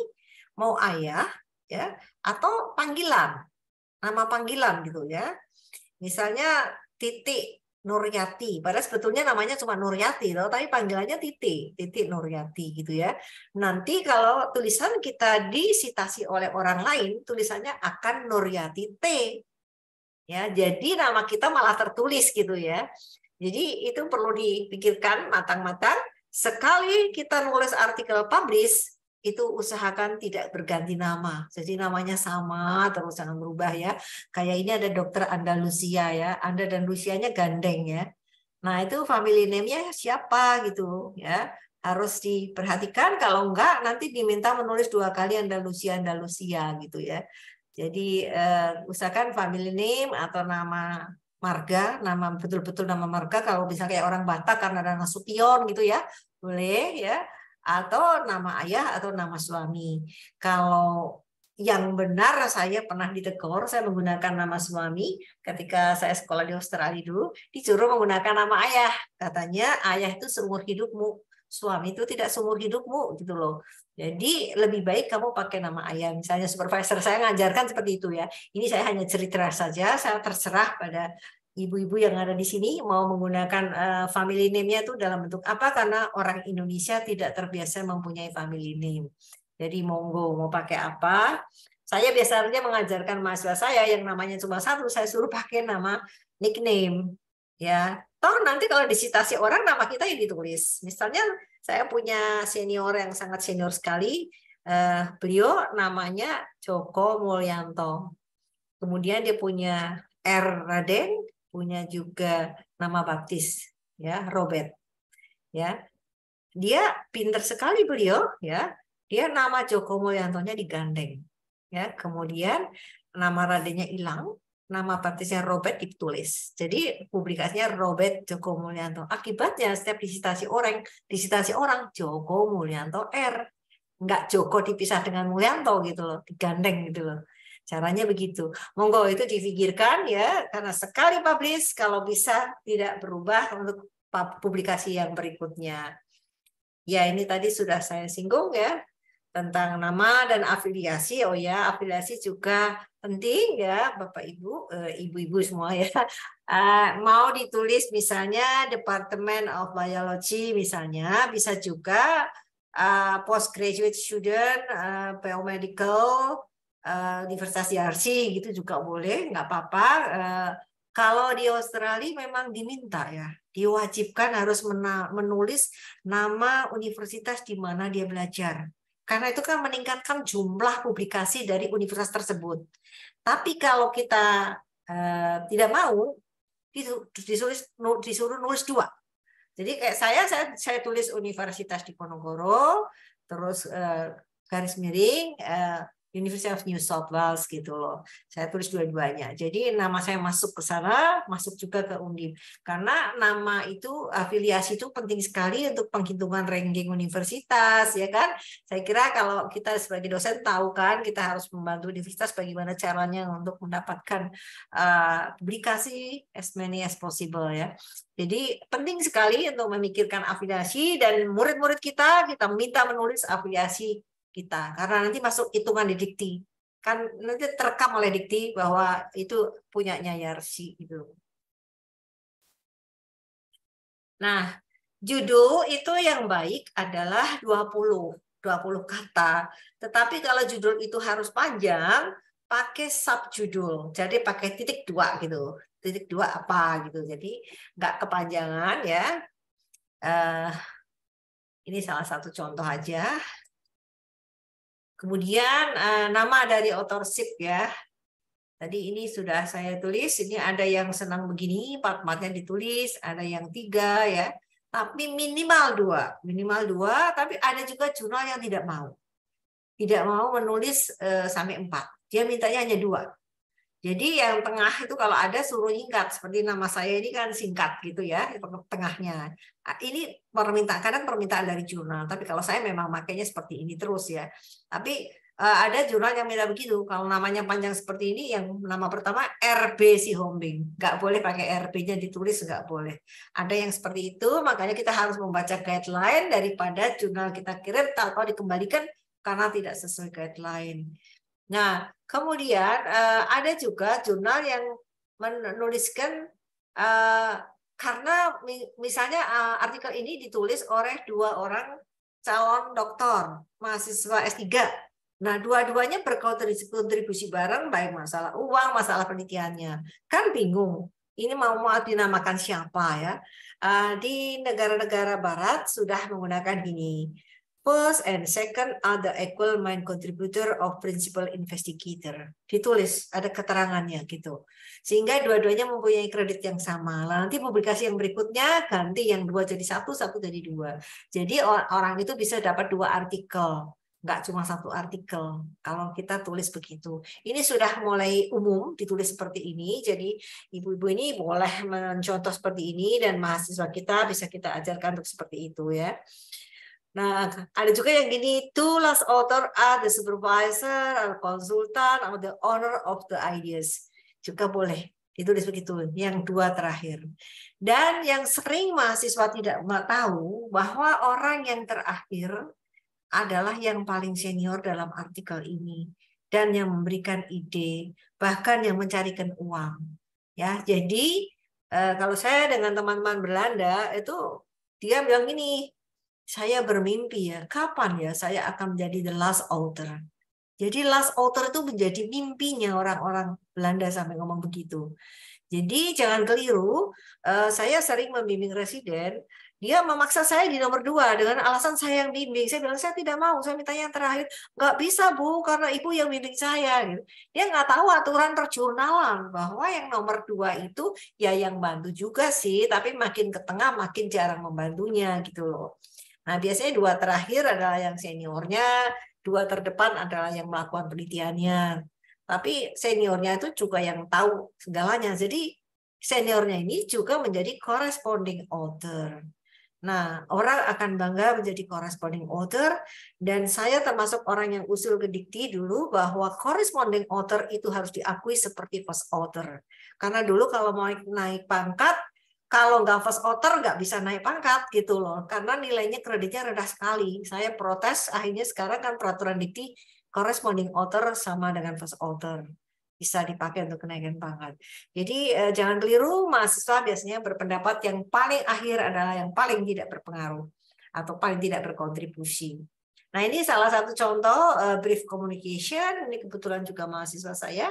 mau ayah, ya, atau panggilan. Nama panggilan gitu ya. Misalnya titik Nuryati. Padahal sebetulnya namanya cuma Nuryati, loh, tapi panggilannya Titi, Titi Nuryati gitu ya. Nanti kalau tulisan kita disitasi oleh orang lain, tulisannya akan Nuryati T. Ya, jadi nama kita malah tertulis gitu ya. Jadi itu perlu dipikirkan matang-matang. Sekali kita nulis artikel publish, itu usahakan tidak berganti nama. Jadi namanya sama terus jangan berubah ya. Kayak ini ada dokter Andalusia ya. Anda dan Lucianya gandeng ya. Nah, itu family name-nya siapa gitu ya. Harus diperhatikan kalau enggak nanti diminta menulis dua kali Andalusia Andalusia gitu ya. Jadi uh, usahakan family name atau nama marga, nama betul-betul nama marga kalau misalnya kayak orang Batak karena ada nasution gitu ya. Boleh ya atau nama ayah atau nama suami. Kalau yang benar saya pernah ditegur, saya menggunakan nama suami ketika saya sekolah di Australia dulu, disuruh menggunakan nama ayah. Katanya ayah itu seumur hidupmu, suami itu tidak seumur hidupmu gitu loh. Jadi lebih baik kamu pakai nama ayah. Misalnya supervisor saya ngajarkan seperti itu ya. Ini saya hanya cerita saja, saya terserah pada ibu-ibu yang ada di sini mau menggunakan eh, family name-nya itu dalam bentuk apa karena orang Indonesia tidak terbiasa mempunyai family name. Jadi monggo mau pakai apa? Saya biasanya mengajarkan mahasiswa saya yang namanya cuma satu, saya suruh pakai nama nickname. Ya, toh nanti kalau disitasi orang nama kita yang ditulis. Misalnya saya punya senior yang sangat senior sekali, eh, beliau namanya Joko Mulyanto. Kemudian dia punya R Raden, punya juga nama baptis ya Robert ya dia pinter sekali beliau ya dia nama Joko Mulyantonya digandeng ya kemudian nama radenya hilang nama baptisnya Robert ditulis. Jadi publikasinya Robert Joko Mulyanto. Akibatnya setiap disitasi orang, disitasi orang Joko Mulyanto R. nggak Joko dipisah dengan Mulyanto gitu loh, digandeng gitu loh. Caranya begitu. Monggo itu difikirkan ya, karena sekali publish kalau bisa tidak berubah untuk publikasi yang berikutnya. Ya ini tadi sudah saya singgung ya tentang nama dan afiliasi. Oh ya, afiliasi juga penting ya Bapak Ibu, eh, ibu-ibu semua ya. Eh, mau ditulis misalnya Department of Biology misalnya, bisa juga eh, postgraduate student, biomedical, Eh, universitas Yarsi gitu juga boleh, nggak apa-apa. Eh, kalau di Australia memang diminta ya, diwajibkan harus menulis nama universitas di mana dia belajar. Karena itu kan meningkatkan jumlah publikasi dari universitas tersebut. Tapi kalau kita eh, tidak mau, disuruh, disuruh nulis dua. Jadi kayak saya saya saya tulis Universitas di Ponorogo, terus garis miring University of New South Wales gitu loh. Saya tulis dua-duanya. Jadi nama saya masuk ke sana, masuk juga ke Undip. Karena nama itu afiliasi itu penting sekali untuk penghitungan ranking universitas ya kan. Saya kira kalau kita sebagai dosen tahu kan kita harus membantu universitas bagaimana caranya untuk mendapatkan uh, publikasi as many as possible ya. Jadi penting sekali untuk memikirkan afiliasi dan murid-murid kita kita minta menulis afiliasi kita karena nanti masuk hitungan di dikti kan nanti terekam oleh dikti bahwa itu punyanya Yarsi itu. Nah, judul itu yang baik adalah 20, 20 kata. Tetapi kalau judul itu harus panjang, pakai subjudul. Jadi pakai titik dua gitu. Titik dua apa gitu. Jadi nggak kepanjangan ya. Uh, ini salah satu contoh aja. Kemudian eh, nama dari otorship ya. Tadi ini sudah saya tulis, ini ada yang senang begini, part-partnya ditulis, ada yang tiga ya. Tapi minimal dua, minimal dua, tapi ada juga jurnal yang tidak mau. Tidak mau menulis eh, sampai empat. Dia mintanya hanya dua. Jadi yang tengah itu kalau ada suruh singkat seperti nama saya ini kan singkat gitu ya tengahnya. Ah, ini permintaan kadang permintaan dari jurnal, tapi kalau saya memang makainya seperti ini terus ya. Tapi eh, ada jurnal yang minta begitu. Kalau namanya panjang seperti ini, yang nama pertama RB si Hombing. Nggak boleh pakai RB-nya ditulis, nggak boleh. Ada yang seperti itu, makanya kita harus membaca guideline daripada jurnal kita kirim, atau dikembalikan karena tidak sesuai guideline. Nah, kemudian uh, ada juga jurnal yang menuliskan uh, karena misalnya uh, artikel ini ditulis oleh dua orang calon doktor mahasiswa S3. Nah, dua-duanya berkontribusi bareng baik masalah uang, masalah penelitiannya. Kan bingung, ini mau mau dinamakan siapa ya? Uh, di negara-negara barat sudah menggunakan ini. First and second are the equal main contributor of principal investigator. Ditulis, ada keterangannya gitu. Sehingga dua-duanya mempunyai kredit yang sama. Lalu nanti publikasi yang berikutnya ganti yang dua jadi satu, satu jadi dua. Jadi orang itu bisa dapat dua artikel nggak cuma satu artikel kalau kita tulis begitu ini sudah mulai umum ditulis seperti ini jadi ibu-ibu ini boleh mencontoh seperti ini dan mahasiswa kita bisa kita ajarkan untuk seperti itu ya Nah, ada juga yang gini, two last author are the supervisor, or consultant, or the owner of the ideas. Juga boleh ditulis begitu, yang dua terakhir. Dan yang sering mahasiswa tidak tahu bahwa orang yang terakhir adalah yang paling senior dalam artikel ini dan yang memberikan ide, bahkan yang mencarikan uang. Ya, jadi eh, kalau saya dengan teman-teman Belanda itu dia bilang gini, saya bermimpi ya, kapan ya saya akan menjadi the last author. Jadi last author itu menjadi mimpinya orang-orang Belanda sampai ngomong begitu. Jadi jangan keliru, eh, saya sering membimbing residen, dia memaksa saya di nomor dua dengan alasan saya yang bimbing. Saya bilang saya tidak mau, saya minta yang terakhir. Nggak bisa bu, karena ibu yang bimbing saya. Gitu. Dia nggak tahu aturan perjurnalan bahwa yang nomor dua itu ya yang bantu juga sih, tapi makin ke tengah makin jarang membantunya gitu loh. Nah, biasanya dua terakhir adalah yang seniornya, dua terdepan adalah yang melakukan penelitiannya. Tapi seniornya itu juga yang tahu segalanya. Jadi seniornya ini juga menjadi corresponding author. Nah, orang akan bangga menjadi corresponding author dan saya termasuk orang yang usul ke Dikti dulu bahwa corresponding author itu harus diakui seperti first author. Karena dulu kalau mau naik pangkat, kalau nggak first author nggak bisa naik pangkat gitu loh karena nilainya kreditnya rendah sekali saya protes akhirnya sekarang kan peraturan dikti corresponding author sama dengan first author bisa dipakai untuk kenaikan pangkat jadi eh, jangan keliru mahasiswa biasanya berpendapat yang paling akhir adalah yang paling tidak berpengaruh atau paling tidak berkontribusi nah ini salah satu contoh eh, brief communication ini kebetulan juga mahasiswa saya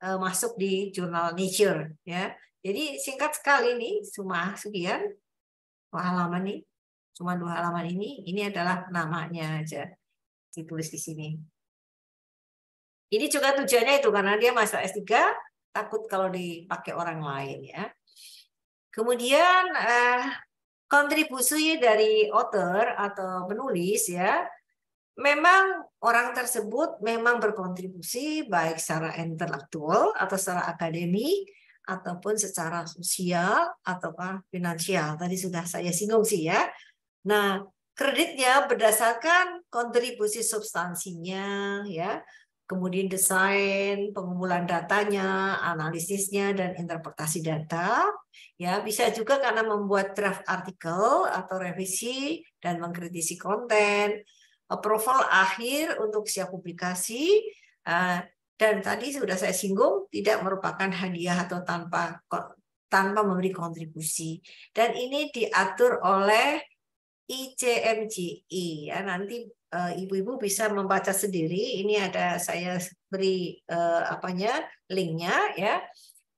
eh, masuk di jurnal Nature ya jadi singkat sekali nih, cuma sekian dua halaman nih, cuma dua halaman ini. Ini adalah namanya aja ditulis di sini. Ini juga tujuannya itu karena dia masa S3 takut kalau dipakai orang lain ya. Kemudian eh, kontribusi dari author atau penulis ya memang orang tersebut memang berkontribusi baik secara intelektual atau secara akademik ataupun secara sosial ataukah finansial. Tadi sudah saya singgung sih ya. Nah, kreditnya berdasarkan kontribusi substansinya ya. Kemudian desain, pengumpulan datanya, analisisnya dan interpretasi data, ya bisa juga karena membuat draft artikel atau revisi dan mengkritisi konten, approval akhir untuk siap publikasi, eh, dan tadi sudah saya singgung tidak merupakan hadiah atau tanpa tanpa memberi kontribusi dan ini diatur oleh ICMGI ya nanti eh, ibu-ibu uh, bisa membaca sendiri ini ada saya beri uh, apanya linknya ya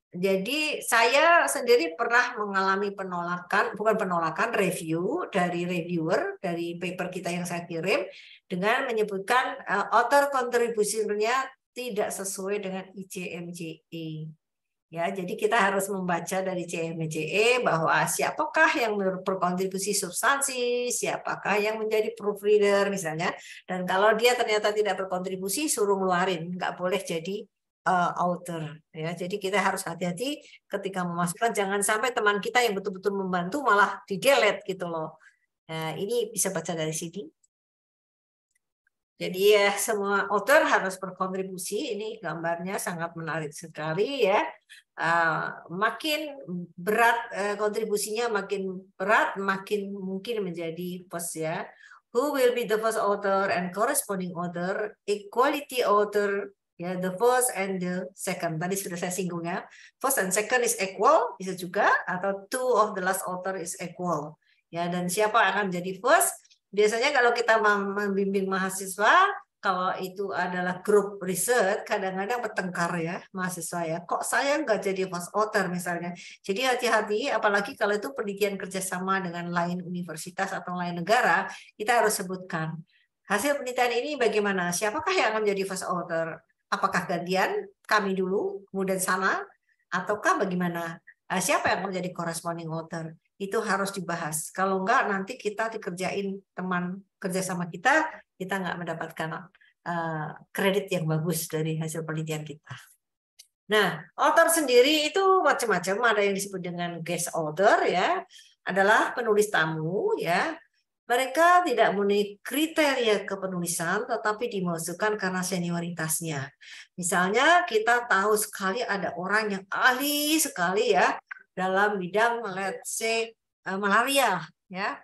jadi saya sendiri pernah mengalami penolakan, bukan penolakan, review dari reviewer dari paper kita yang saya kirim dengan menyebutkan uh, author kontribusinya tidak sesuai dengan ICMJE. Ya, jadi kita harus membaca dari CMJE bahwa siapakah yang berkontribusi substansi, siapakah yang menjadi proofreader misalnya. Dan kalau dia ternyata tidak berkontribusi, suruh ngeluarin, nggak boleh jadi uh, author. Ya, jadi kita harus hati-hati ketika memasukkan, jangan sampai teman kita yang betul-betul membantu malah didelet gitu loh. Nah, ini bisa baca dari sini. Jadi ya semua author harus berkontribusi. Ini gambarnya sangat menarik sekali ya. Uh, makin berat uh, kontribusinya makin berat, makin mungkin menjadi first ya. Who will be the first author and corresponding author, equality author, ya yeah, the first and the second. Tadi sudah saya singgung ya. First and second is equal bisa juga atau two of the last author is equal. Ya dan siapa akan menjadi first Biasanya kalau kita membimbing mahasiswa, kalau itu adalah grup riset, kadang-kadang bertengkar ya mahasiswa ya. Kok saya nggak jadi first author misalnya. Jadi hati-hati, apalagi kalau itu penelitian kerjasama dengan lain universitas atau lain negara, kita harus sebutkan. Hasil penelitian ini bagaimana? Siapakah yang akan menjadi first author? Apakah gantian kami dulu, kemudian sana, ataukah bagaimana? Nah, siapa yang menjadi corresponding author? itu harus dibahas. Kalau enggak nanti kita dikerjain teman kerjasama kita, kita enggak mendapatkan uh, kredit yang bagus dari hasil penelitian kita. Nah, author sendiri itu macam-macam. Ada yang disebut dengan guest author ya, adalah penulis tamu ya. Mereka tidak memenuhi kriteria kepenulisan, tetapi dimasukkan karena senioritasnya. Misalnya kita tahu sekali ada orang yang ahli sekali ya dalam bidang let's say eh, malaria ya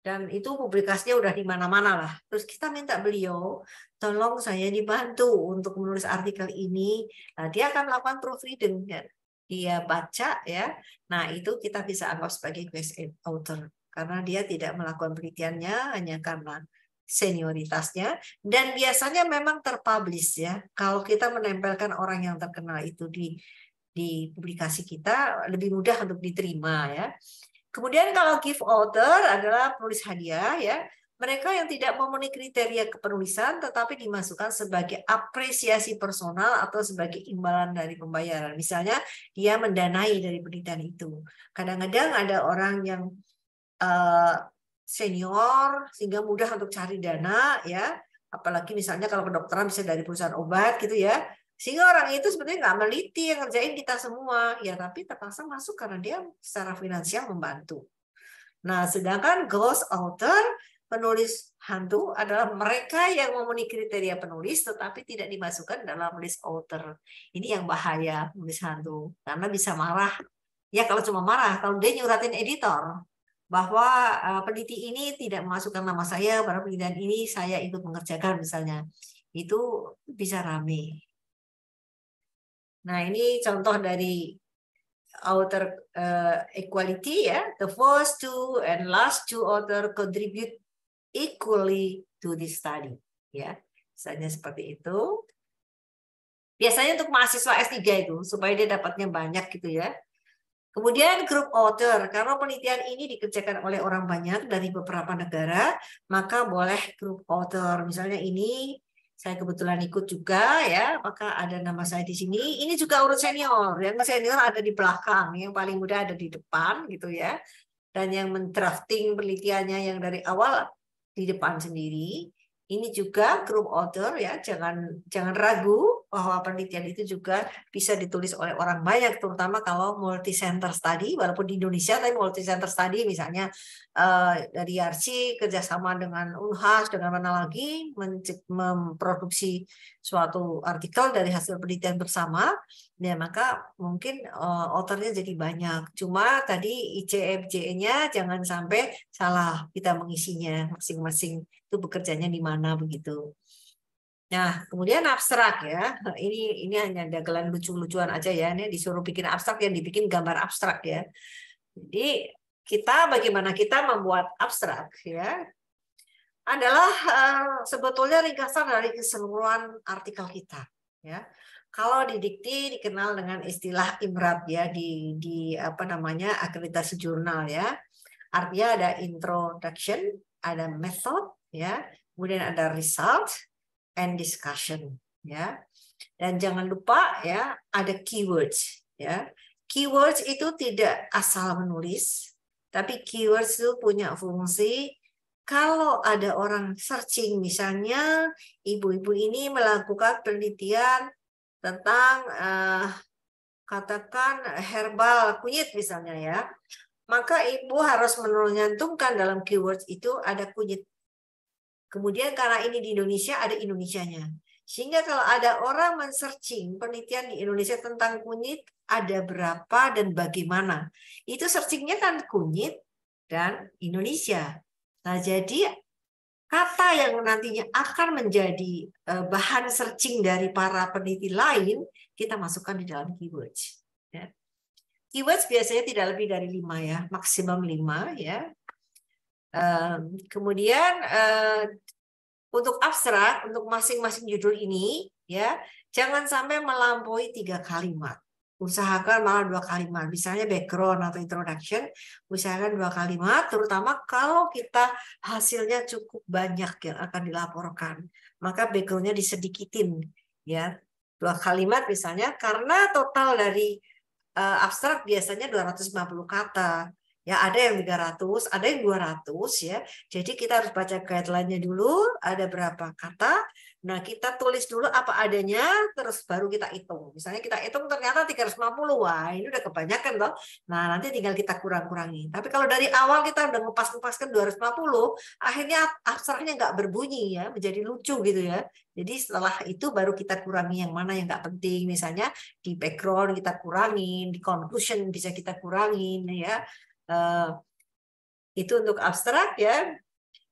dan itu publikasinya udah di mana-mana lah. Terus kita minta beliau, tolong saya dibantu untuk menulis artikel ini. Nah, dia akan melakukan proofreading, ya. dia baca ya. Nah itu kita bisa anggap sebagai guest author karena dia tidak melakukan penelitiannya hanya karena senioritasnya dan biasanya memang terpublish ya. Kalau kita menempelkan orang yang terkenal itu di di publikasi kita lebih mudah untuk diterima ya. Kemudian kalau gift author adalah penulis hadiah ya. Mereka yang tidak memenuhi kriteria kepenulisan tetapi dimasukkan sebagai apresiasi personal atau sebagai imbalan dari pembayaran. Misalnya dia mendanai dari penelitian itu. Kadang-kadang ada orang yang uh, senior sehingga mudah untuk cari dana ya. Apalagi misalnya kalau kedokteran bisa dari perusahaan obat gitu ya sehingga orang itu sebenarnya nggak meliti yang ngerjain kita semua. Ya tapi terpaksa masuk karena dia secara finansial membantu. Nah sedangkan ghost author penulis hantu adalah mereka yang memenuhi kriteria penulis tetapi tidak dimasukkan dalam list author. Ini yang bahaya penulis hantu karena bisa marah. Ya kalau cuma marah, kalau dia nyuratin editor bahwa eh, peneliti ini tidak memasukkan nama saya pada penelitian ini saya ikut mengerjakan misalnya. Itu bisa rame. Nah, ini contoh dari outer uh, eh, equality ya. The first two and last two outer contribute equally to this study ya. Misalnya seperti itu. Biasanya untuk mahasiswa S3 itu supaya dia dapatnya banyak gitu ya. Kemudian group author, karena penelitian ini dikerjakan oleh orang banyak dari beberapa negara, maka boleh group author. Misalnya ini saya kebetulan ikut juga ya maka ada nama saya di sini ini juga urut senior yang senior ada di belakang yang paling muda ada di depan gitu ya dan yang mendrafting penelitiannya yang dari awal di depan sendiri ini juga group author ya jangan jangan ragu bahwa penelitian itu juga bisa ditulis oleh orang banyak, terutama kalau multi center study, walaupun di Indonesia tapi multi center study misalnya eh, dari RC kerjasama dengan Unhas dengan mana lagi memproduksi suatu artikel dari hasil penelitian bersama, ya maka mungkin eh, jadi banyak. Cuma tadi icfj nya jangan sampai salah kita mengisinya masing-masing itu bekerjanya di mana begitu. Nah, kemudian abstrak ya. Eh, ini ini hanya dagelan lucu-lucuan aja ya. Ini disuruh bikin abstrak yang dibikin gambar abstrak ya. Jadi kita bagaimana kita membuat abstrak ya adalah eh, sebetulnya ringkasan dari keseluruhan artikel kita ya. Kalau didikti dikenal dengan istilah IMRAP ya di di apa namanya akreditasi jurnal ya. Artinya ada introduction, ada method ya, kemudian ada result, and discussion ya. Dan jangan lupa ya ada keywords ya. Keywords itu tidak asal menulis, tapi keywords itu punya fungsi kalau ada orang searching misalnya ibu-ibu ini melakukan penelitian tentang uh, katakan herbal kunyit misalnya ya maka ibu harus menyantumkan dalam keywords itu ada kunyit Kemudian karena ini di Indonesia ada Indonesianya. Sehingga kalau ada orang men-searching penelitian di Indonesia tentang kunyit, ada berapa dan bagaimana. Itu searchingnya kan kunyit dan Indonesia. Nah, jadi kata yang nantinya akan menjadi e, bahan searching dari para peneliti lain, kita masukkan di dalam keywords. Ya. Keywords biasanya tidak lebih dari lima ya, maksimum lima ya kemudian uh, untuk abstrak untuk masing-masing judul ini ya jangan sampai melampaui tiga kalimat usahakan malah dua kalimat misalnya background atau introduction usahakan dua kalimat terutama kalau kita hasilnya cukup banyak yang akan dilaporkan maka backgroundnya disedikitin ya dua kalimat misalnya karena total dari uh, abstrak biasanya 250 kata Ya, ada yang 300, ada yang 200 ya. Jadi kita harus baca guideline-nya dulu, ada berapa kata. Nah, kita tulis dulu apa adanya, terus baru kita hitung. Misalnya kita hitung ternyata 350, wah ini udah kebanyakan loh. Nah, nanti tinggal kita kurang-kurangi. Tapi kalau dari awal kita udah ngepas-ngepaskan 250, akhirnya abstraknya nggak berbunyi ya, menjadi lucu gitu ya. Jadi setelah itu baru kita kurangi yang mana yang nggak penting. Misalnya di background kita kurangin, di conclusion bisa kita kurangin ya Eh, itu untuk abstrak ya.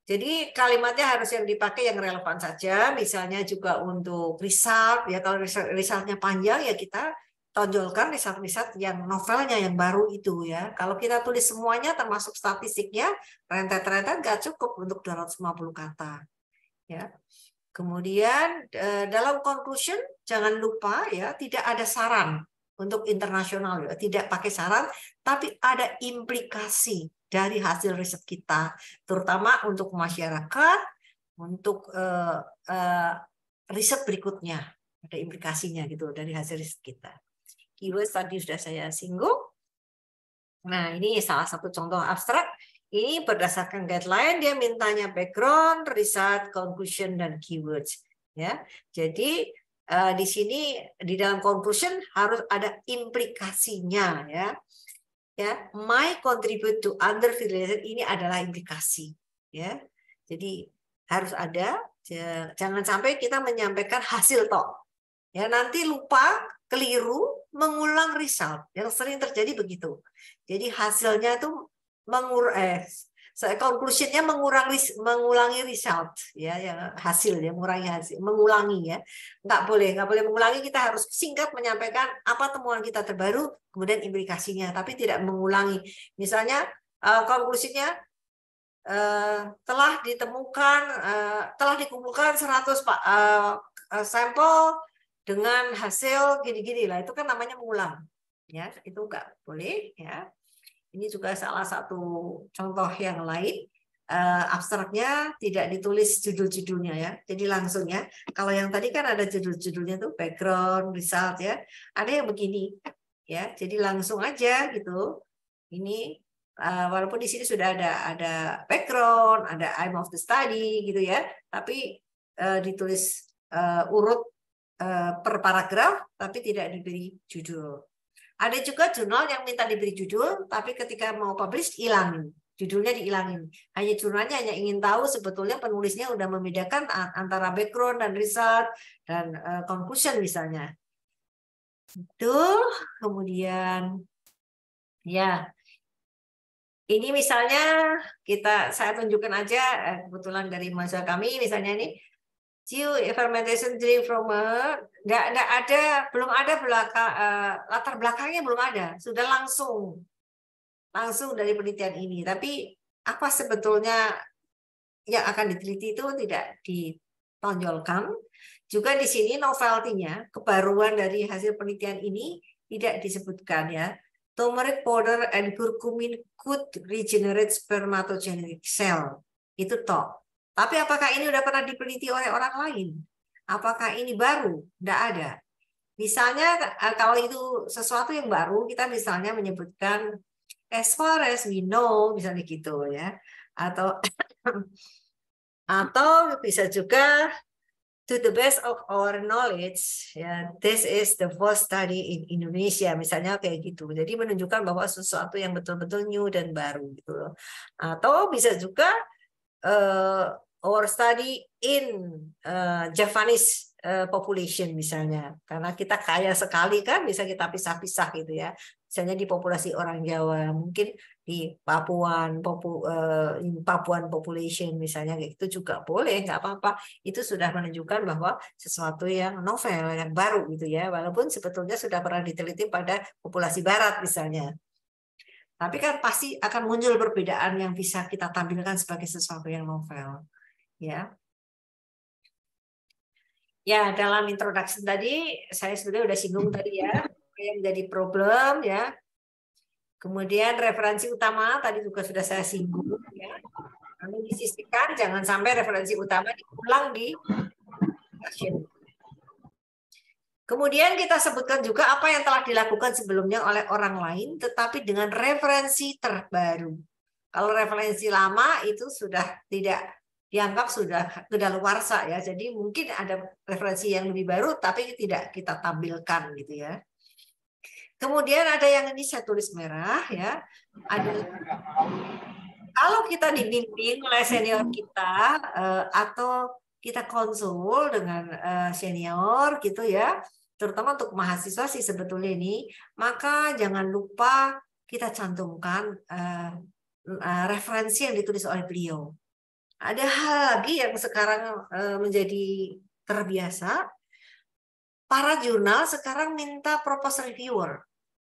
Jadi kalimatnya harus yang dipakai yang relevan saja. Misalnya juga untuk result ya kalau result, resultnya panjang ya kita tonjolkan riset-riset yang novelnya yang baru itu ya. Kalau kita tulis semuanya termasuk statistiknya, rentet-rentet nggak cukup untuk 250 kata. Ya. Kemudian eh, dalam conclusion jangan lupa ya tidak ada saran untuk internasional ya, tidak pakai saran tapi ada implikasi dari hasil riset kita terutama untuk masyarakat untuk uh, uh, riset berikutnya ada implikasinya gitu dari hasil riset kita keyword tadi sudah saya singgung nah ini salah satu contoh abstrak ini berdasarkan guideline dia mintanya background riset conclusion dan keywords ya jadi Eh, di sini di dalam conclusion harus ada implikasinya ya. Ya, my contribute to under fertilization ini adalah implikasi ya. Jadi harus ada jangan sampai kita menyampaikan hasil tok. Ya, nanti lupa, keliru, mengulang result yang sering terjadi begitu. Jadi hasilnya itu mengur eh, So, conclusionnya mengurangi mengulangi result ya yang hasil ya mengurangi hasil mengulangi ya nggak boleh nggak boleh mengulangi kita harus singkat menyampaikan apa temuan kita terbaru kemudian implikasinya tapi tidak mengulangi misalnya uh, konklusinya uh, telah ditemukan uh, telah dikumpulkan 100 uh, sampel dengan hasil gini-gini lah itu kan namanya mengulang ya itu nggak boleh ya ini juga salah satu contoh yang lain. Uh, abstraknya tidak ditulis judul-judulnya ya. Jadi langsung ya. Kalau yang tadi kan ada judul-judulnya tuh background, result ya. Ada yang begini ya. Jadi langsung aja gitu. Ini uh, walaupun di sini sudah ada ada background, ada I'm of the study gitu ya. Tapi uh, ditulis uh, urut uh, per paragraf tapi tidak diberi judul. Ada juga jurnal yang minta diberi judul, tapi ketika mau publish hilang judulnya dihilangin. Hanya jurnalnya hanya ingin tahu sebetulnya penulisnya sudah membedakan antara background dan result dan uh, conclusion misalnya. Itu kemudian ya ini misalnya kita saya tunjukkan aja eh, kebetulan dari mahasiswa kami misalnya ini Geo fermentation drink from a nggak nggak ada belum ada belakang uh, eh, latar belakangnya belum ada sudah langsung langsung dari penelitian ini tapi apa sebetulnya yang akan diteliti itu tidak ditonjolkan juga di sini novelty-nya kebaruan dari hasil penelitian ini tidak disebutkan ya turmeric powder and curcumin could regenerate spermatogenic cell itu toh tapi apakah ini sudah pernah dipeliti oleh orang lain Apakah ini baru? Tidak ada. Misalnya eh, kalau itu sesuatu yang baru, kita misalnya menyebutkan as far as we know, misalnya gitu ya. Atau atau bisa juga to the best of our knowledge, ya, this is the first study in Indonesia, misalnya kayak gitu. Jadi menunjukkan bahwa sesuatu yang betul-betul new dan baru gitu loh. Atau bisa juga eh, our study in uh, eh, Javanese uh, eh, population misalnya karena kita kaya sekali kan bisa kita pisah-pisah gitu ya misalnya di populasi orang Jawa mungkin di Papuan popu, uh, Papuan population misalnya itu juga boleh nggak apa-apa itu sudah menunjukkan bahwa sesuatu yang novel yang baru gitu ya walaupun sebetulnya sudah pernah diteliti pada populasi Barat misalnya tapi kan pasti akan muncul perbedaan yang bisa kita tampilkan sebagai sesuatu yang novel ya. Ya, dalam introduction tadi saya sebenarnya sudah singgung tadi ya, yang menjadi problem ya. Kemudian referensi utama tadi juga sudah saya singgung ya. Lalu disisihkan jangan sampai referensi utama diulang di Kemudian kita sebutkan juga apa yang telah dilakukan sebelumnya oleh orang lain, tetapi dengan referensi terbaru. Kalau referensi lama itu sudah tidak dianggap sudah kedaluwarsa ya. Jadi mungkin ada referensi yang lebih baru tapi tidak kita tampilkan gitu ya. Kemudian ada yang ini saya tulis merah ya. Ada kalau kita dibimbing oleh senior kita eh, atau kita konsul dengan eh, senior gitu ya, terutama untuk mahasiswa sih sebetulnya ini, maka jangan lupa kita cantumkan eh, referensi yang ditulis oleh beliau. Ada hal lagi yang sekarang eh, menjadi terbiasa. Para jurnal sekarang minta proposal reviewer.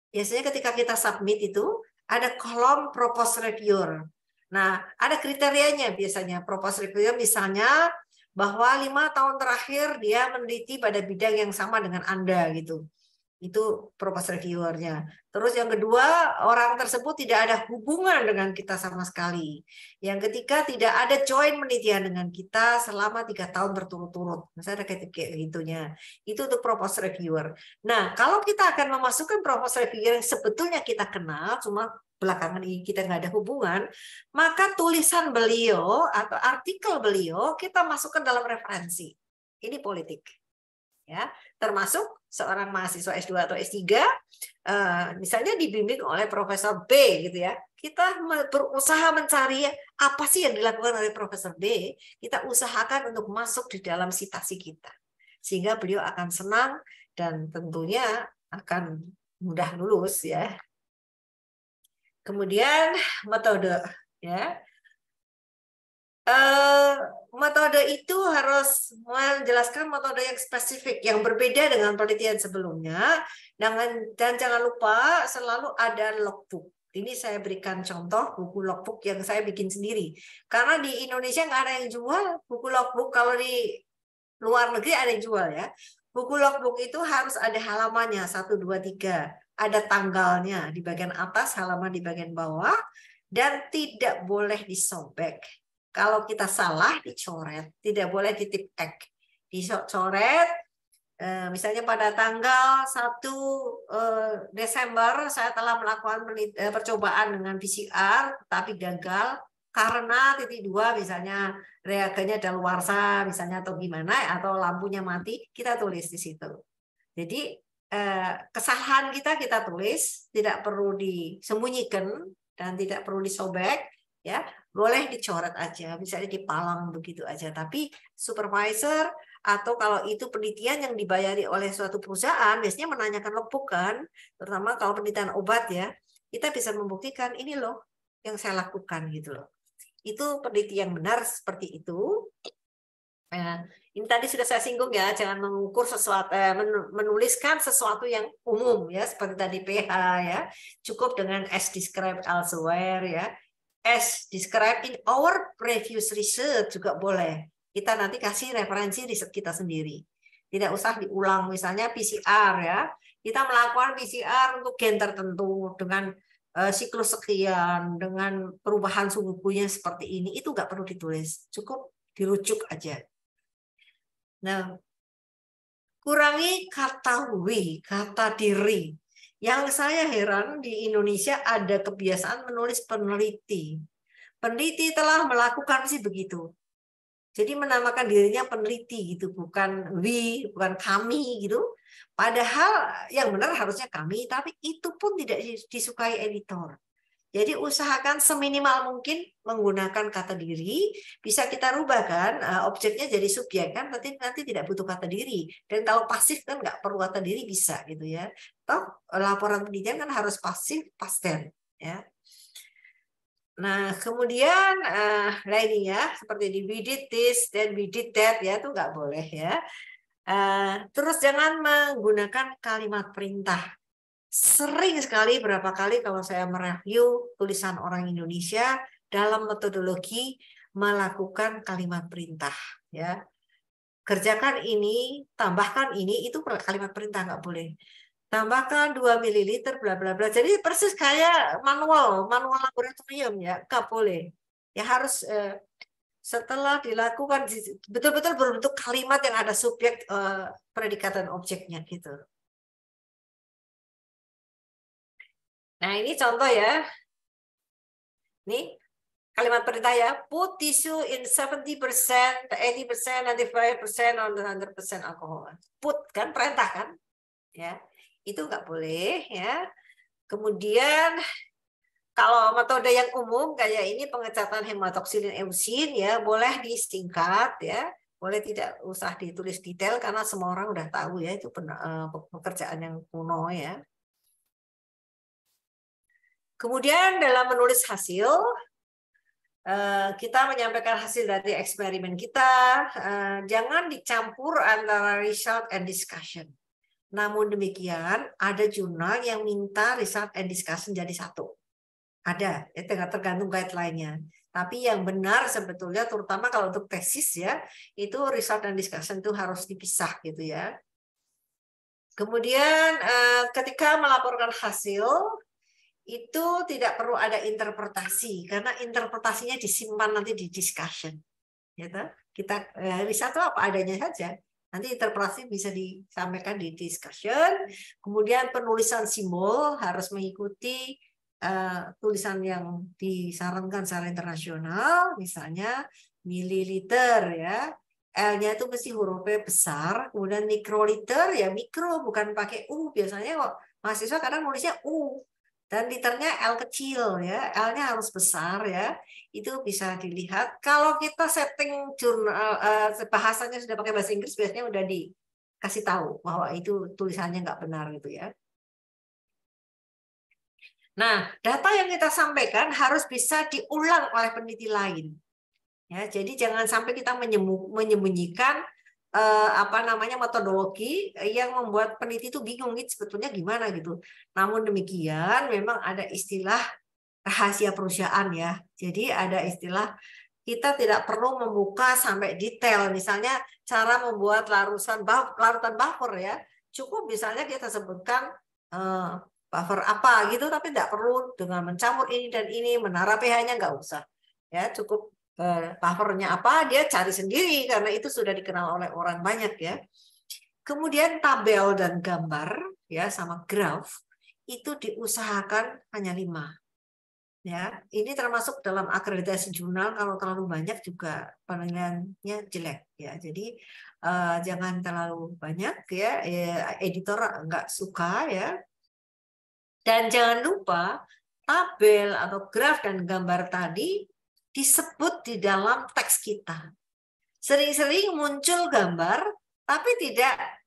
Biasanya ketika kita submit itu ada kolom proposal reviewer. Nah, ada kriterianya biasanya proposal reviewer misalnya bahwa lima tahun terakhir dia meneliti pada bidang yang sama dengan Anda gitu. Itu propose reviewernya. Terus yang kedua, orang tersebut tidak ada hubungan dengan kita sama sekali. Yang ketiga, tidak ada join penelitian dengan kita selama tiga tahun berturut-turut. Misalnya ada kayak gitunya. Itu untuk propose reviewer. Nah, kalau kita akan memasukkan propose reviewer yang sebetulnya kita kenal, cuma belakangan ini kita nggak ada hubungan, maka tulisan beliau atau artikel beliau kita masukkan dalam referensi. Ini politik. Ya, termasuk seorang mahasiswa S2 atau S3 eh, misalnya dibimbing oleh profesor B gitu ya. Kita berusaha mencari apa sih yang dilakukan oleh profesor B, kita usahakan untuk masuk di dalam sitasi kita. Sehingga beliau akan senang dan tentunya akan mudah lulus ya. Kemudian metode ya. Eh, metode itu harus menjelaskan metode yang spesifik yang berbeda dengan penelitian sebelumnya. Dengan, dan jangan lupa selalu ada logbook. Ini saya berikan contoh buku logbook yang saya bikin sendiri. Karena di Indonesia nggak ada yang jual buku logbook. Kalau di luar negeri ada yang jual ya. Buku logbook itu harus ada halamannya, 1, 2, 3. Ada tanggalnya di bagian atas, halaman di bagian bawah. Dan tidak boleh disobek kalau kita salah dicoret, tidak boleh ditipek. Dicoret eh, misalnya pada tanggal 1 eh, Desember saya telah melakukan eh, percobaan dengan PCR tapi gagal karena titik dua misalnya reagennya daluarsa misalnya atau gimana atau lampunya mati kita tulis di situ. Jadi kesalahan kita kita tulis tidak perlu disembunyikan dan tidak perlu disobek ya boleh dicoret aja misalnya dipalang begitu aja tapi supervisor atau kalau itu penelitian yang dibayari oleh suatu perusahaan biasanya menanyakan lembuk kan terutama kalau penelitian obat ya kita bisa membuktikan ini loh yang saya lakukan gitu loh itu penelitian yang benar seperti itu nah, ini tadi sudah saya singgung ya, jangan mengukur sesuatu, eh, menuliskan sesuatu yang umum ya, seperti tadi PH ya, cukup dengan as described elsewhere ya, as described in our previous research juga boleh. Kita nanti kasih referensi riset kita sendiri. Tidak usah diulang, misalnya PCR ya. Kita melakukan PCR untuk gen tertentu dengan eh, siklus sekian, dengan perubahan suhu tubuhnya seperti ini, itu nggak perlu ditulis. Cukup dirujuk aja. Nah, kurangi kata we, kata diri. Yang saya heran di Indonesia ada kebiasaan menulis peneliti. Peneliti telah melakukan sih begitu. Jadi menamakan dirinya peneliti gitu, bukan we, bukan kami gitu. Padahal yang benar harusnya kami, tapi itu pun tidak disukai editor. Jadi usahakan seminimal mungkin menggunakan kata diri, bisa kita rubah kan eh, objeknya jadi subjek kan nanti nanti tidak butuh kata diri. Dan kalau pasif kan nggak perlu kata diri bisa gitu ya. Toh laporan pendidikan kan harus pasif pasten ya. Nah, kemudian uh, eh, lainnya nah seperti di we did this dan we did that ya itu nggak boleh ya. Uh, terus jangan menggunakan kalimat perintah sering sekali berapa kali kalau saya mereview tulisan orang Indonesia dalam metodologi melakukan kalimat perintah ya kerjakan ini tambahkan ini itu kalimat perintah nggak boleh tambahkan 2 ml bla bla bla jadi persis kayak manual manual laboratorium ya nggak boleh ya harus eh, setelah dilakukan betul-betul berbentuk kalimat yang ada subjek eh, predikat dan objeknya gitu Nah, ini contoh ya. Nih, kalimat perintah ya. Put tissue in 70%, 80%, 95%, on 100% alcohol. Put kan perintah kan? Ya. Itu nggak boleh ya. Kemudian kalau metode yang umum kayak ini pengecatan hematoksilin eusin ya boleh disingkat ya boleh tidak usah ditulis detail karena semua orang udah tahu ya itu eh, pekerjaan yang kuno ya Kemudian dalam menulis hasil, eh, kita menyampaikan hasil dari eksperimen kita, eh, jangan dicampur antara result and discussion. Namun demikian, ada jurnal yang minta result and discussion jadi satu. Ada, ya tergantung guideline-nya. Tapi yang benar sebetulnya, terutama kalau untuk tesis ya, itu result and discussion itu harus dipisah gitu ya. Kemudian eh, ketika melaporkan hasil, itu tidak perlu ada interpretasi karena interpretasinya disimpan nanti di discussion. Gitu. Kita eh, riset itu apa adanya saja. Nanti interpretasi bisa disampaikan di discussion. Kemudian penulisan simbol harus mengikuti uh, tulisan yang disarankan secara internasional, misalnya mililiter ya. L-nya itu mesti hurufnya besar, kemudian mikroliter ya mikro bukan pakai U biasanya kok mahasiswa kadang nulisnya U dan liternya L kecil ya, L-nya harus besar ya. Itu bisa dilihat. Kalau kita setting jurnal eh, bahasanya sudah pakai bahasa Inggris biasanya udah dikasih tahu bahwa itu tulisannya nggak benar gitu ya. Nah, data yang kita sampaikan harus bisa diulang oleh peneliti lain. Ya, jadi jangan sampai kita menyembunyikan eh, apa namanya metodologi yang membuat peneliti itu bingung gitu sebetulnya gimana gitu. Namun demikian memang ada istilah rahasia perusahaan ya. Jadi ada istilah kita tidak perlu membuka sampai detail misalnya cara membuat larusan larutan buffer ya. Cukup misalnya kita sebutkan eh, buffer apa gitu tapi tidak perlu dengan mencampur ini dan ini menara pH-nya nggak usah. Ya, cukup Eh, covernya apa dia cari sendiri karena itu sudah dikenal oleh orang banyak ya kemudian tabel dan gambar ya sama graf itu diusahakan hanya lima ya ini termasuk dalam akreditasi jurnal kalau terlalu banyak juga penilaiannya jelek ya jadi uh, jangan terlalu banyak ya, ya editor nggak suka ya dan jangan lupa tabel atau graf dan gambar tadi disebut di dalam teks kita. Sering-sering muncul gambar, tapi tidak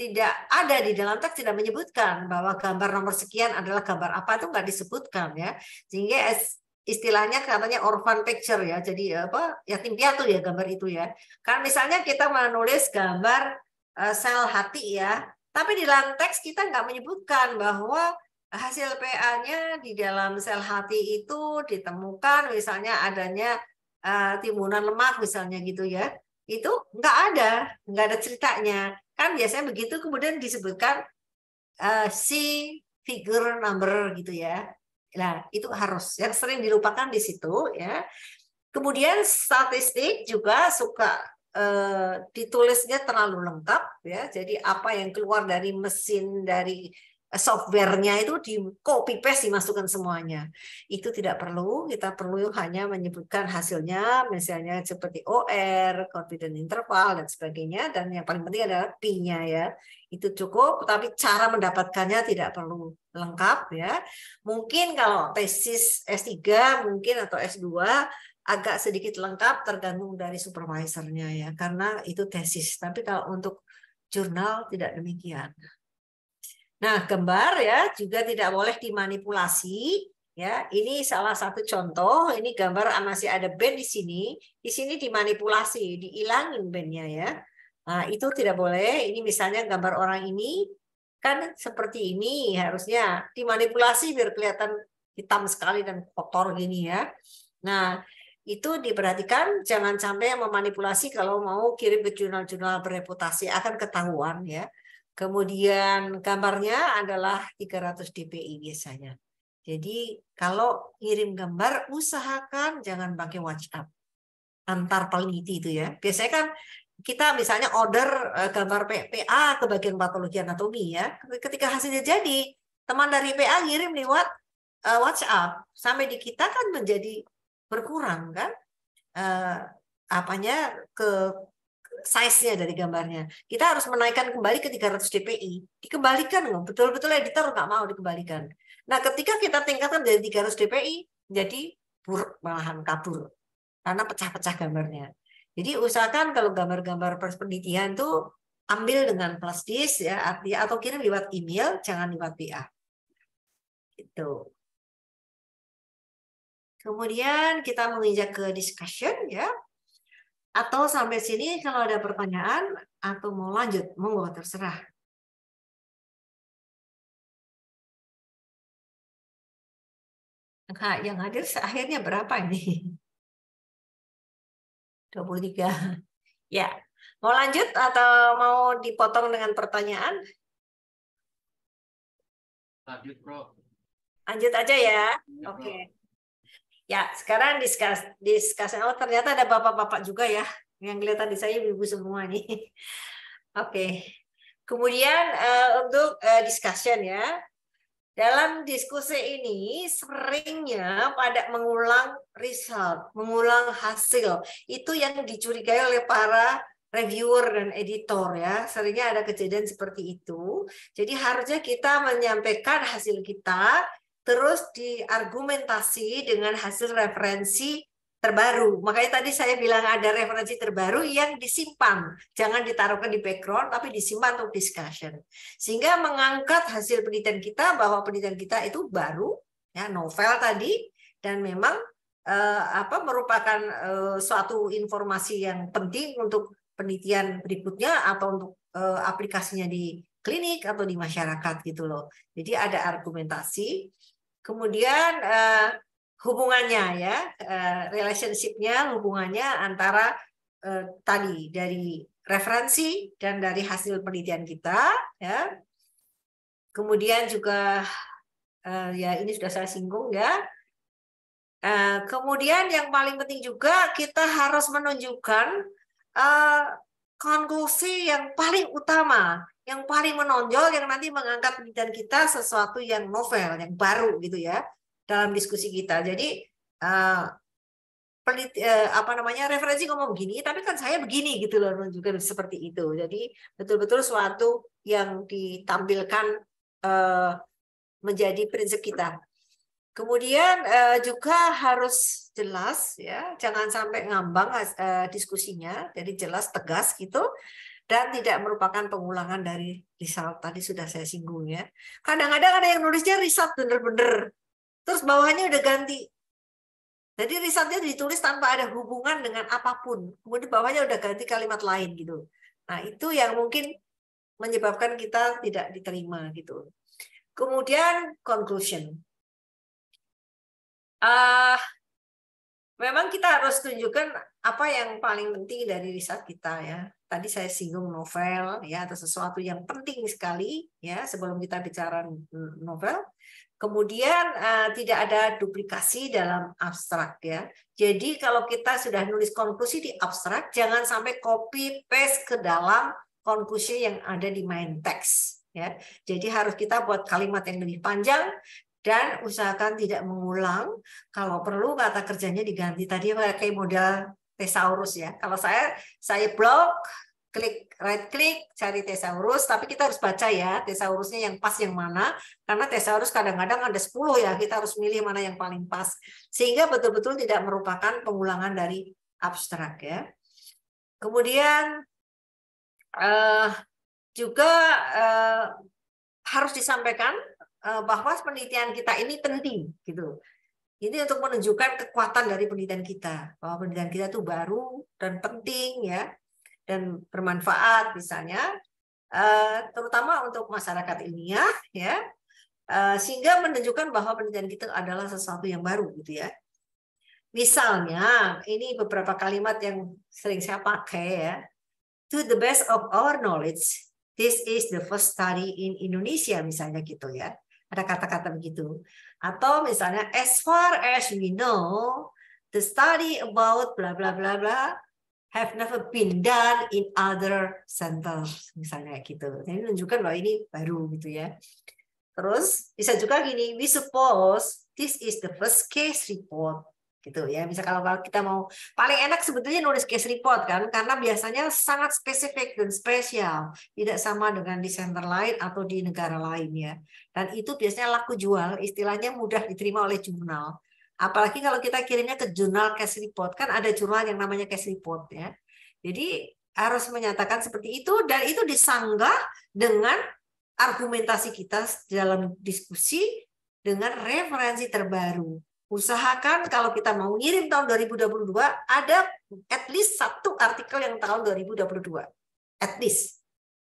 tidak ada di dalam teks tidak menyebutkan bahwa gambar nomor sekian adalah gambar apa itu nggak disebutkan ya sehingga istilahnya katanya orphan picture ya jadi eh, apa yatim piatu ya gambar itu ya karena misalnya kita menulis gambar eh, sel hati ya tapi di dalam teks kita nggak menyebutkan bahwa hasil PA-nya di dalam sel hati itu ditemukan misalnya adanya uh, eh, timbunan lemak misalnya gitu ya itu nggak ada nggak ada ceritanya kan biasanya begitu kemudian disebutkan uh, eh, si figure number gitu ya nah itu harus yang sering dilupakan di situ ya kemudian statistik juga suka uh, ditulisnya terlalu lengkap ya jadi apa yang keluar dari mesin dari softwarenya itu di copy paste dimasukkan semuanya. Itu tidak perlu, kita perlu hanya menyebutkan hasilnya misalnya seperti OR, confidence interval dan sebagainya dan yang paling penting adalah P-nya ya. Itu cukup tapi cara mendapatkannya tidak perlu lengkap ya. Mungkin kalau tesis S3 mungkin atau S2 agak sedikit lengkap tergantung dari supervisornya ya karena itu tesis. Tapi kalau untuk jurnal tidak demikian. Nah, gambar ya juga tidak boleh dimanipulasi. Ya, ini salah satu contoh. Ini gambar masih ada band di sini. Di sini dimanipulasi, dihilangin bandnya ya. Nah, itu tidak boleh. Ini misalnya gambar orang ini kan seperti ini harusnya dimanipulasi biar kelihatan hitam sekali dan kotor gini ya. Nah, itu diperhatikan jangan sampai memanipulasi kalau mau kirim ke jurnal-jurnal bereputasi akan ketahuan ya. Kemudian gambarnya adalah 300 dpi biasanya. Jadi kalau ngirim gambar usahakan jangan pakai WhatsApp antar paling itu ya. Biasanya kan kita misalnya order eh, gambar PA ke bagian patologi anatomi ya. Ketika hasilnya jadi, teman dari PA ngirim lewat eh, WhatsApp sampai di kita kan menjadi berkurang kan eh, apanya ke size-nya dari gambarnya. Kita harus menaikkan kembali ke 300 dpi. Dikembalikan betul-betul editor nggak mau dikembalikan. Nah, ketika kita tingkatkan dari 300 dpi, jadi buruk malahan kabur karena pecah-pecah gambarnya. Jadi usahakan kalau gambar-gambar penelitian tuh ambil dengan plus disk ya artinya atau kirim lewat email jangan lewat WA. Gitu. Kemudian kita menginjak ke discussion ya. Atau sampai sini kalau ada pertanyaan atau mau lanjut, monggo terserah. Nah, yang hadir akhirnya berapa ini? 23. Ya. Mau lanjut atau mau dipotong dengan pertanyaan? Lanjut, Bro. Lanjut aja ya. Iya, Oke. Okay. Ya, sekarang diskus diskusi. Oh, ternyata ada bapak-bapak juga ya yang kelihatan di saya ibu semua nih. Oke. Okay. Kemudian uh, untuk uh, discussion ya. Dalam diskusi ini seringnya pada mengulang result, mengulang hasil. Itu yang dicurigai oleh para reviewer dan editor ya. Seringnya ada kejadian seperti itu. Jadi harusnya kita menyampaikan hasil kita terus diargumentasi dengan hasil referensi terbaru. Makanya tadi saya bilang ada referensi terbaru yang disimpan, jangan ditaruhkan di background tapi disimpan untuk discussion. Sehingga mengangkat hasil penelitian kita bahwa penelitian kita itu baru ya novel tadi dan memang eh, apa merupakan eh, suatu informasi yang penting untuk penelitian berikutnya atau untuk eh, aplikasinya di klinik atau di masyarakat gitu loh. Jadi ada argumentasi Kemudian uh, hubungannya ya, uh, relationshipnya, hubungannya antara uh, tadi dari referensi dan dari hasil penelitian kita ya. Kemudian juga uh, ya ini sudah saya singgung ya. uh, kemudian yang paling penting juga kita harus menunjukkan uh, konklusi yang paling utama, yang paling menonjol yang nanti mengangkat penelitian kita sesuatu yang novel, yang baru gitu ya dalam diskusi kita. Jadi uh, pelit uh, apa namanya referensi ngomong begini, tapi kan saya begini gitu loh juga seperti itu. Jadi betul-betul suatu yang ditampilkan uh, menjadi prinsip kita Kemudian uh, juga harus jelas ya, jangan sampai ngambang uh, diskusinya, jadi jelas tegas gitu dan tidak merupakan pengulangan dari result tadi sudah saya singgung ya. Kadang-kadang ada yang nulisnya result bener-bener, terus bawahnya udah ganti. Jadi risetnya ditulis tanpa ada hubungan dengan apapun, kemudian bawahnya udah ganti kalimat lain gitu. Nah itu yang mungkin menyebabkan kita tidak diterima gitu. Kemudian conclusion uh, memang kita harus tunjukkan apa yang paling penting dari riset kita ya. Tadi saya singgung novel ya atau sesuatu yang penting sekali ya sebelum kita bicara novel. Kemudian uh, tidak ada duplikasi dalam abstrak ya. Jadi kalau kita sudah nulis konklusi di abstrak jangan sampai copy paste ke dalam konklusi yang ada di main text ya. Jadi harus kita buat kalimat yang lebih panjang dan usahakan tidak mengulang. Kalau perlu kata kerjanya diganti. Tadi pakai modal tesaurus ya. Kalau saya saya blok, klik right click, cari tesaurus, tapi kita harus baca ya tesaurusnya yang pas yang mana karena tesaurus kadang-kadang ada 10 ya, kita harus milih mana yang paling pas. Sehingga betul-betul tidak merupakan pengulangan dari abstrak ya. Kemudian eh, juga eh, harus disampaikan Eh, bahwa penelitian kita ini penting gitu. Ini untuk menunjukkan kekuatan dari penelitian kita bahwa penelitian kita itu baru dan penting ya dan bermanfaat misalnya eh, terutama untuk masyarakat ilmiah ya eh, sehingga menunjukkan bahwa penelitian kita adalah sesuatu yang baru gitu ya. Misalnya ini beberapa kalimat yang sering saya pakai ya. To the best of our knowledge, this is the first study in Indonesia misalnya gitu ya. Ada kata-kata begitu. Atau misalnya as far as we know, the study about bla bla bla bla have never been done in other centers misalnya gitu. Jadi menunjukkan bahwa ini baru gitu ya. Terus bisa juga gini, we suppose this is the first case report gitu ya. Bisa kalau kita mau paling enak sebetulnya nulis case report kan karena biasanya sangat spesifik dan spesial, tidak sama dengan di center lain atau di negara lain ya. Dan itu biasanya laku jual, istilahnya mudah diterima oleh jurnal. Apalagi kalau kita kirimnya ke jurnal case report kan ada jurnal yang namanya case report ya. Jadi harus menyatakan seperti itu dan itu disanggah dengan argumentasi kita dalam diskusi dengan referensi terbaru usahakan kalau kita mau ngirim tahun 2022 ada at least satu artikel yang tahun 2022 at least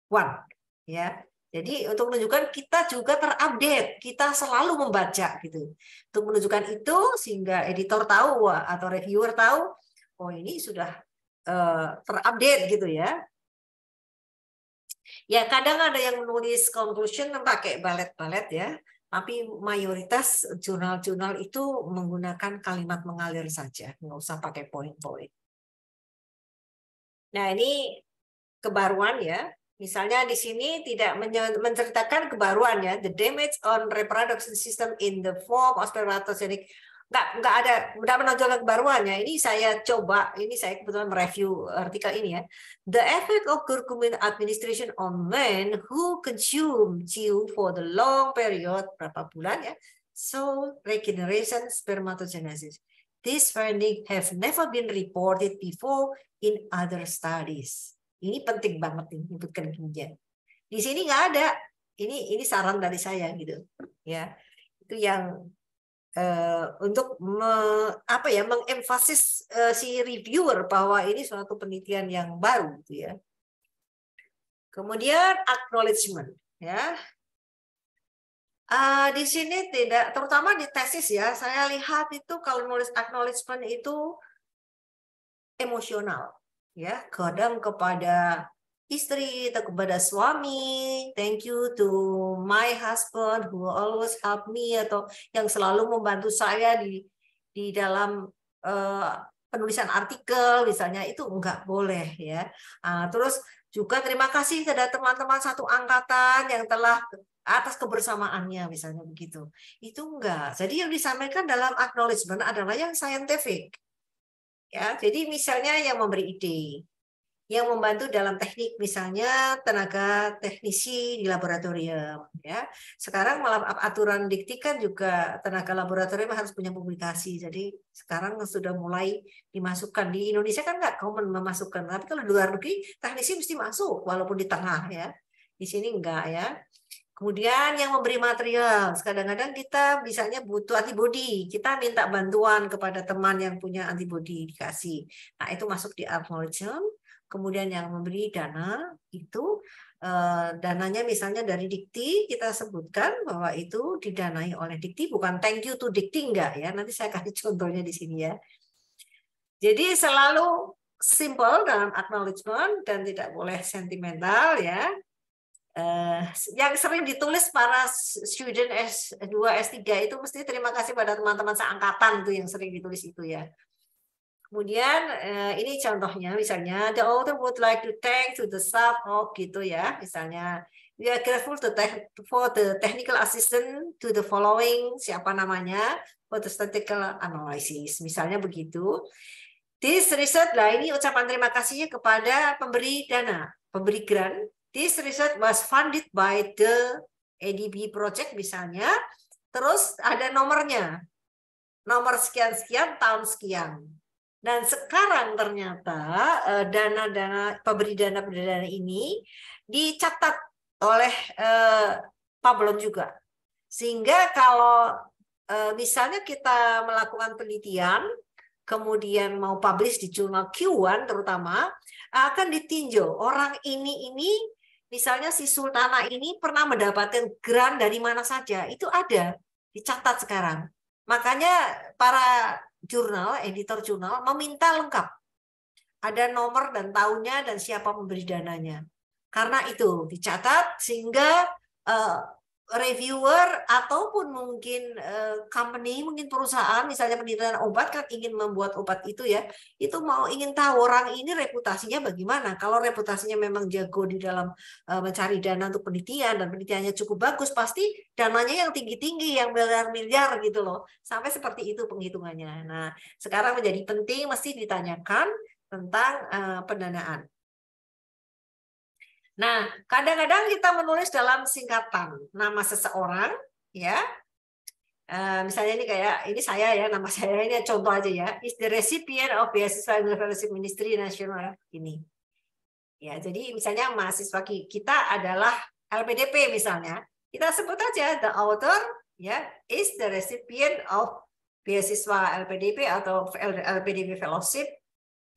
one ya jadi untuk menunjukkan kita juga terupdate kita selalu membaca gitu untuk menunjukkan itu sehingga editor tahu atau reviewer tahu oh ini sudah uh, terupdate gitu ya ya kadang ada yang menulis conclusion pakai balet-balet ya tapi mayoritas jurnal-jurnal itu menggunakan kalimat mengalir saja, nggak usah pakai poin-poin. Nah ini kebaruan ya. Misalnya di sini tidak menceritakan kebaruan ya, the damage on reproduction system in the form of spermatogenic nggak nggak ada nggak menonjol kebaruan ya. Ini saya coba, ini saya kebetulan mereview artikel ini ya. The effect of curcumin administration on men who consume chew for the long period berapa bulan ya. So regeneration spermatogenesis. This finding have never been reported before in other studies. Ini penting banget nih untuk ginjal. Di sini nggak ada. Ini ini saran dari saya gitu. Ya. Itu yang Eh, untuk me, apa ya mengemfasis uh, si reviewer bahwa ini suatu penelitian yang baru gitu ya. Kemudian acknowledgement ya. Uh, di sini tidak terutama di tesis ya. Saya lihat itu kalau nulis acknowledgement itu emosional ya, kadang kepada istri atau kepada suami. Thank you to my husband who always help me atau yang selalu membantu saya di di dalam uh, penulisan artikel misalnya itu enggak boleh ya. Uh, terus juga terima kasih kepada teman-teman satu angkatan yang telah atas kebersamaannya misalnya begitu. Itu enggak. Jadi yang disampaikan dalam acknowledgement adalah yang scientific. Ya, jadi misalnya yang memberi ide, yang membantu dalam teknik misalnya tenaga teknisi di laboratorium ya. Sekarang malah aturan kan juga tenaga laboratorium harus punya publikasi. Jadi sekarang sudah mulai dimasukkan di Indonesia kan nggak common memasukkan, tapi kalau luar negeri teknisi mesti masuk walaupun di tengah ya. Di sini enggak ya. Kemudian yang memberi material, kadang-kadang kita misalnya butuh antibodi, kita minta bantuan kepada teman yang punya antibodi dikasih. Nah itu masuk di algorithm kemudian yang memberi dana itu eh, dananya misalnya dari Dikti kita sebutkan bahwa itu didanai oleh Dikti bukan thank you to Dikti enggak ya nanti saya kasih contohnya di sini ya jadi selalu simple dalam acknowledgement dan tidak boleh sentimental ya Uh, yang sering ditulis para student S2, S3 itu mesti terima kasih pada teman-teman seangkatan tuh yang sering ditulis itu ya. Kemudian eh, ini contohnya misalnya the author would like to thank to the staff of gitu ya misalnya we are grateful to te- for the technical assistant to the following siapa namanya for the statistical analysis misalnya begitu. This research lah ini ucapan terima kasihnya kepada pemberi dana pemberi grant. This research was funded by the ADB project misalnya. Terus ada nomornya nomor sekian sekian tahun sekian dan sekarang ternyata eh, dana-dana pemberi dana dana ini dicatat oleh eh, Pablon juga. Sehingga kalau eh, misalnya kita melakukan penelitian, kemudian mau publish di jurnal Q1 terutama, akan ditinjau orang ini ini misalnya si sultana ini pernah mendapatkan grant dari mana saja, itu ada dicatat sekarang. Makanya para jurnal, editor jurnal meminta lengkap. Ada nomor dan tahunnya dan siapa memberi dananya. Karena itu dicatat sehingga uh, reviewer ataupun mungkin uh, company, mungkin perusahaan, misalnya penelitian obat kan ingin membuat obat itu ya, itu mau ingin tahu orang ini reputasinya bagaimana. Kalau reputasinya memang jago di dalam uh, mencari dana untuk penelitian dan penelitiannya cukup bagus, pasti dananya yang tinggi-tinggi, yang miliar-miliar gitu loh. Sampai seperti itu penghitungannya. Nah, sekarang menjadi penting mesti ditanyakan tentang uh, pendanaan. Nah, kadang-kadang kita menulis dalam singkatan nama seseorang, ya. Uh, misalnya ini kayak ini saya ya nama saya ini contoh aja ya is the recipient of beasiswa universitas Ministry Nasional ini ya jadi misalnya mahasiswa kita adalah LPDP misalnya kita sebut aja the author ya is the recipient of beasiswa LPDP atau LPDP Fellowship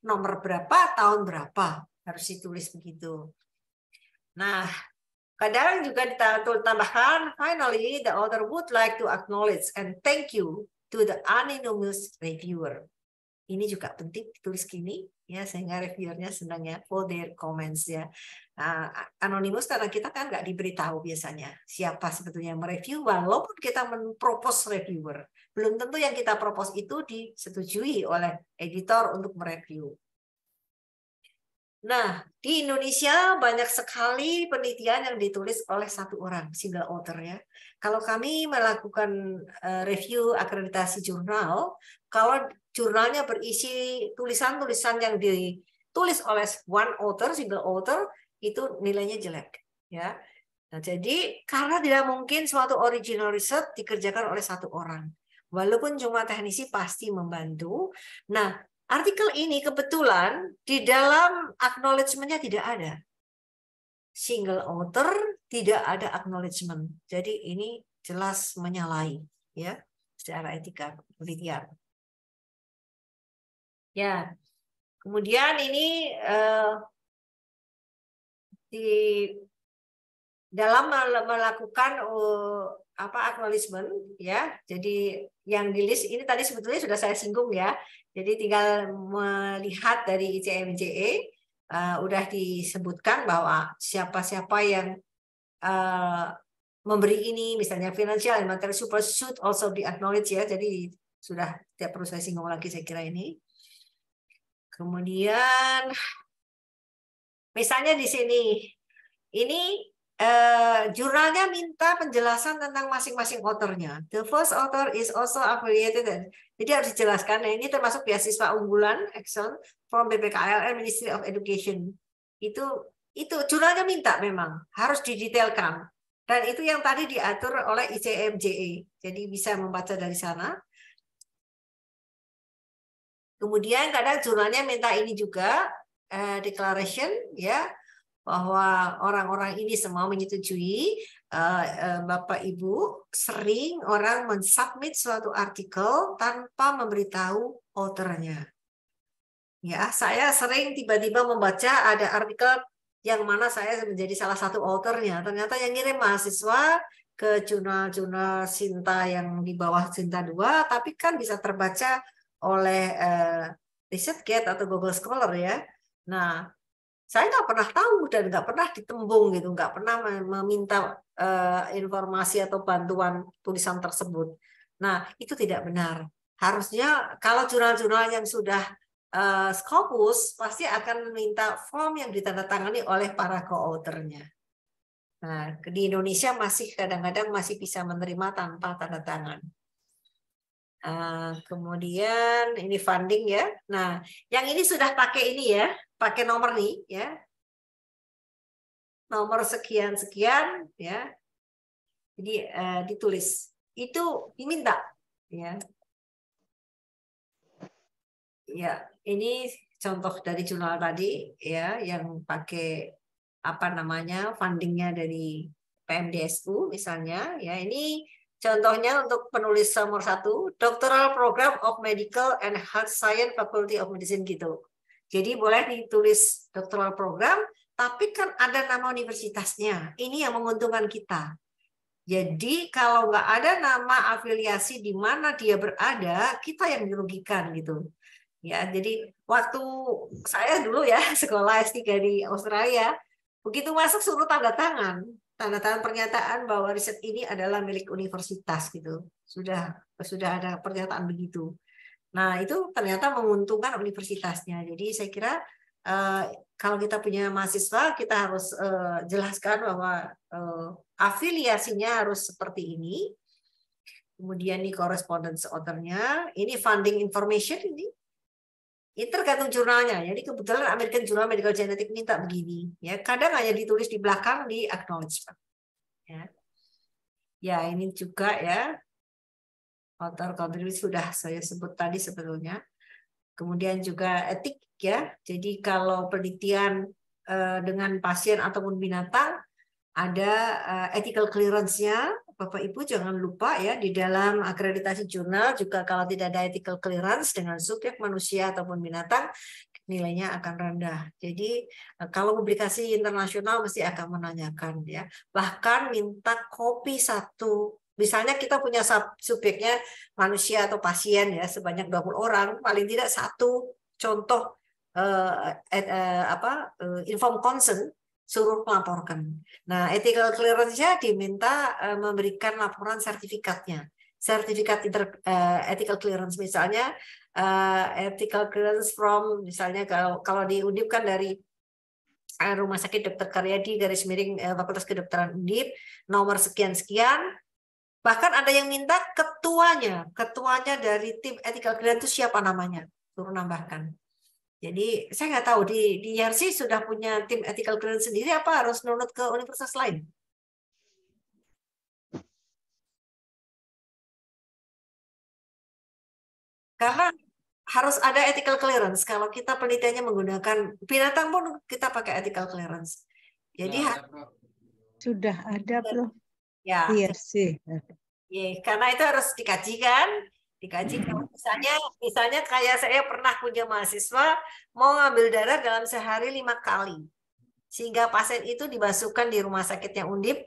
nomor berapa tahun berapa harus ditulis begitu Nah, kadang juga ditambahkan, finally, the author would like to acknowledge and thank you to the anonymous reviewer. Ini juga penting ditulis gini, ya sehingga reviewernya senangnya ya for their comments ya. Nah, anonymous karena kita kan nggak diberitahu biasanya siapa sebetulnya yang mereview, walaupun kita menpropos reviewer. Belum tentu yang kita propose itu disetujui oleh editor untuk mereview. Nah, di Indonesia banyak sekali penelitian yang ditulis oleh satu orang, single author ya. Kalau kami melakukan eh, review akreditasi jurnal, kalau jurnalnya berisi tulisan-tulisan yang ditulis oleh one author, single author, itu nilainya jelek ya. Nah, jadi karena tidak mungkin suatu original research dikerjakan oleh satu orang. Walaupun cuma teknisi pasti membantu. Nah, Artikel ini kebetulan di dalam acknowledgement-nya tidak ada. Single author tidak ada acknowledgement. Jadi ini jelas menyalahi ya secara etika penelitian. Ya, kemudian ini uh, di dalam melakukan uh, apa acknowledgement ya. Jadi yang di list ini tadi sebetulnya sudah saya singgung ya. Jadi tinggal melihat dari ICMJE uh, eh, udah disebutkan bahwa siapa-siapa yang uh, memberi ini misalnya financial and material super should also be acknowledged ya. Jadi sudah tidak perlu saya singgung lagi saya kira ini. Kemudian misalnya di sini ini Uh, jurnalnya minta penjelasan tentang masing-masing authornya. The first author is also affiliated. jadi harus dijelaskan. Nah, ini termasuk beasiswa unggulan Exxon from BPKLN Ministry of Education. Itu itu jurnalnya minta memang harus didetailkan. Dan itu yang tadi diatur oleh ICMJE. Jadi bisa membaca dari sana. Kemudian kadang jurnalnya minta ini juga uh, declaration ya bahwa orang-orang ini semua menyetujui eh, eh, Bapak Ibu sering orang mensubmit suatu artikel tanpa memberitahu authornya. Ya, saya sering tiba-tiba membaca ada artikel yang mana saya menjadi salah satu authornya. Ternyata yang ngirim mahasiswa ke jurnal-jurnal Sinta yang di bawah Sinta 2, tapi kan bisa terbaca oleh uh, gate atau Google Scholar ya. Nah, saya nggak pernah tahu dan nggak pernah ditembung gitu, nggak pernah meminta uh, informasi atau bantuan tulisan tersebut. Nah, itu tidak benar. Harusnya kalau jurnal-jurnal yang sudah uh, Scopus pasti akan minta form yang ditandatangani oleh para co-authornya. Nah, di Indonesia masih kadang-kadang masih bisa menerima tanpa tanda tangan. Eh, kemudian ini funding ya. Nah, yang ini sudah pakai ini ya, pakai nomor nih ya. Nomor sekian sekian ya. Jadi uh, ditulis. Itu diminta ya. Ya, ini contoh dari jurnal tadi ya yang pakai apa namanya fundingnya dari PMDSU misalnya ya ini Contohnya untuk penulis nomor satu, Doctoral Program of Medical and Health Science Faculty of Medicine gitu. Jadi boleh ditulis doctoral program, tapi kan ada nama universitasnya. Ini yang menguntungkan kita. Jadi kalau nggak ada nama afiliasi di mana dia berada, kita yang dirugikan gitu. Ya, jadi waktu saya dulu ya sekolah S3 di Australia, begitu masuk suruh tanda tangan tanda tangan pernyataan bahwa riset ini adalah milik universitas gitu. Sudah sudah ada pernyataan begitu. Nah, itu ternyata menguntungkan universitasnya. Jadi saya kira eh, kalau kita punya mahasiswa kita harus eh, jelaskan bahwa eh, afiliasinya harus seperti ini. Kemudian ini correspondence ordernya, ini funding information ini Inter ya, tergantung jurnalnya. Jadi kebetulan American Journal Medical Genetics minta begini. Ya, kadang hanya ditulis di belakang di acknowledgement. Ya. ya, ini juga ya. Author contribution sudah saya sebut tadi sebetulnya. Kemudian juga etik ya. Jadi kalau penelitian eh, dengan pasien ataupun binatang ada eh, ethical clearance-nya Bapak Ibu jangan lupa ya di dalam akreditasi jurnal juga kalau tidak ada ethical clearance dengan subjek manusia ataupun binatang nilainya akan rendah. Jadi e, kalau publikasi internasional mesti akan menanyakan ya. Bahkan minta kopi satu Misalnya kita punya subjeknya manusia atau pasien ya sebanyak 20 orang, paling tidak satu contoh eh, eh, apa eh, inform consent suruh melaporkan. Nah, ethical clearance-nya diminta eh, memberikan laporan sertifikatnya. Sertifikat eh, ethical clearance misalnya eh, ethical clearance from misalnya kalau kalau di kan dari Rumah Sakit Dr. Karyadi garis miring uh, Fakultas Kedokteran Undip nomor sekian sekian bahkan ada yang minta ketuanya, ketuanya dari tim ethical clearance itu siapa namanya? Suruh nambahkan. Jadi saya nggak tahu di di IRC sudah punya tim ethical clearance sendiri apa harus nurut ke universitas lain? Karena harus ada ethical clearance. Kalau kita penelitiannya menggunakan binatang pun kita pakai ethical clearance. Jadi nah, sudah ada belum? Ya. IRC. Ya, karena itu harus dikaji kan? dikaji hmm. kalau misalnya misalnya kayak saya pernah punya mahasiswa mau ngambil darah dalam sehari lima kali sehingga pasien itu dimasukkan di rumah sakitnya undip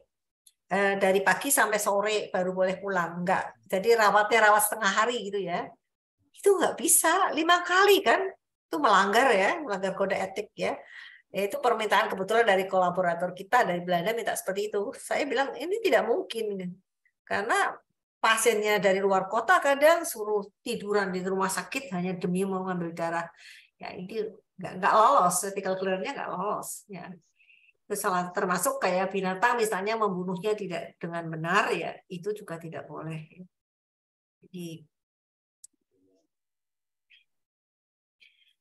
eh, dari pagi sampai sore baru boleh pulang enggak jadi rawatnya rawat setengah hari gitu ya itu nggak bisa lima kali kan itu melanggar ya melanggar kode etik ya, ya itu permintaan kebetulan dari kolaborator kita dari Belanda minta seperti itu saya bilang ini tidak mungkin karena pasiennya dari luar kota kadang suruh tiduran di rumah sakit hanya demi mau ngambil darah ya ini nggak nggak lolos ethical clearnya nggak lolos ya itu salah termasuk kayak binatang misalnya membunuhnya tidak dengan benar ya itu juga tidak boleh jadi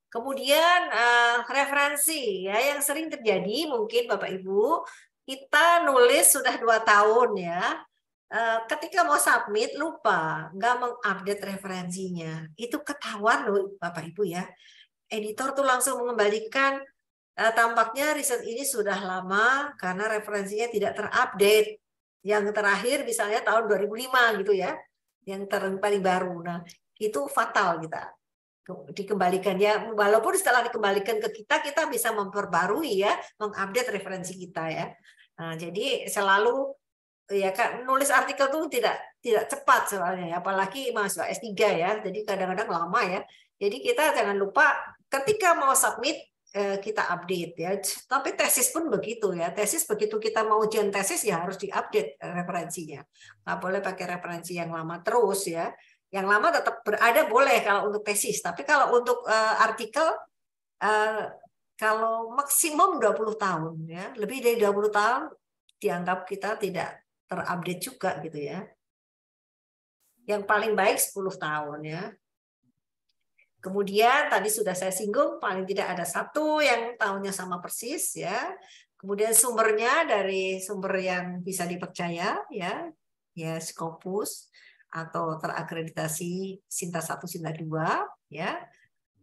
Kemudian uh, referensi ya yang sering terjadi mungkin Bapak Ibu kita nulis sudah dua tahun ya Eh, ketika mau submit lupa nggak mengupdate referensinya itu ketahuan loh bapak ibu ya editor tuh langsung mengembalikan uh, tampaknya riset ini sudah lama karena referensinya tidak terupdate yang terakhir misalnya tahun 2005 gitu ya yang ter paling baru nah itu fatal kita dikembalikan ya walaupun setelah dikembalikan ke kita kita bisa memperbarui ya mengupdate referensi kita ya nah, jadi selalu ya kan nulis artikel tuh tidak tidak cepat soalnya ya, apalagi mahasiswa S3 ya jadi kadang-kadang lama ya jadi kita jangan lupa ketika mau submit eh, kita update ya tapi tesis pun begitu ya tesis begitu kita mau ujian tesis ya harus diupdate referensinya nggak boleh pakai referensi yang lama terus ya yang lama tetap berada boleh kalau untuk tesis tapi kalau untuk uh, artikel uh, kalau maksimum 20 tahun ya lebih dari 20 tahun dianggap kita tidak terupdate juga gitu ya. Yang paling baik 10 tahun ya. Kemudian tadi sudah saya singgung paling tidak ada satu yang tahunnya sama persis ya. Kemudian sumbernya dari sumber yang bisa dipercaya ya, ya Scopus atau terakreditasi Sinta 1 Sinta 2 ya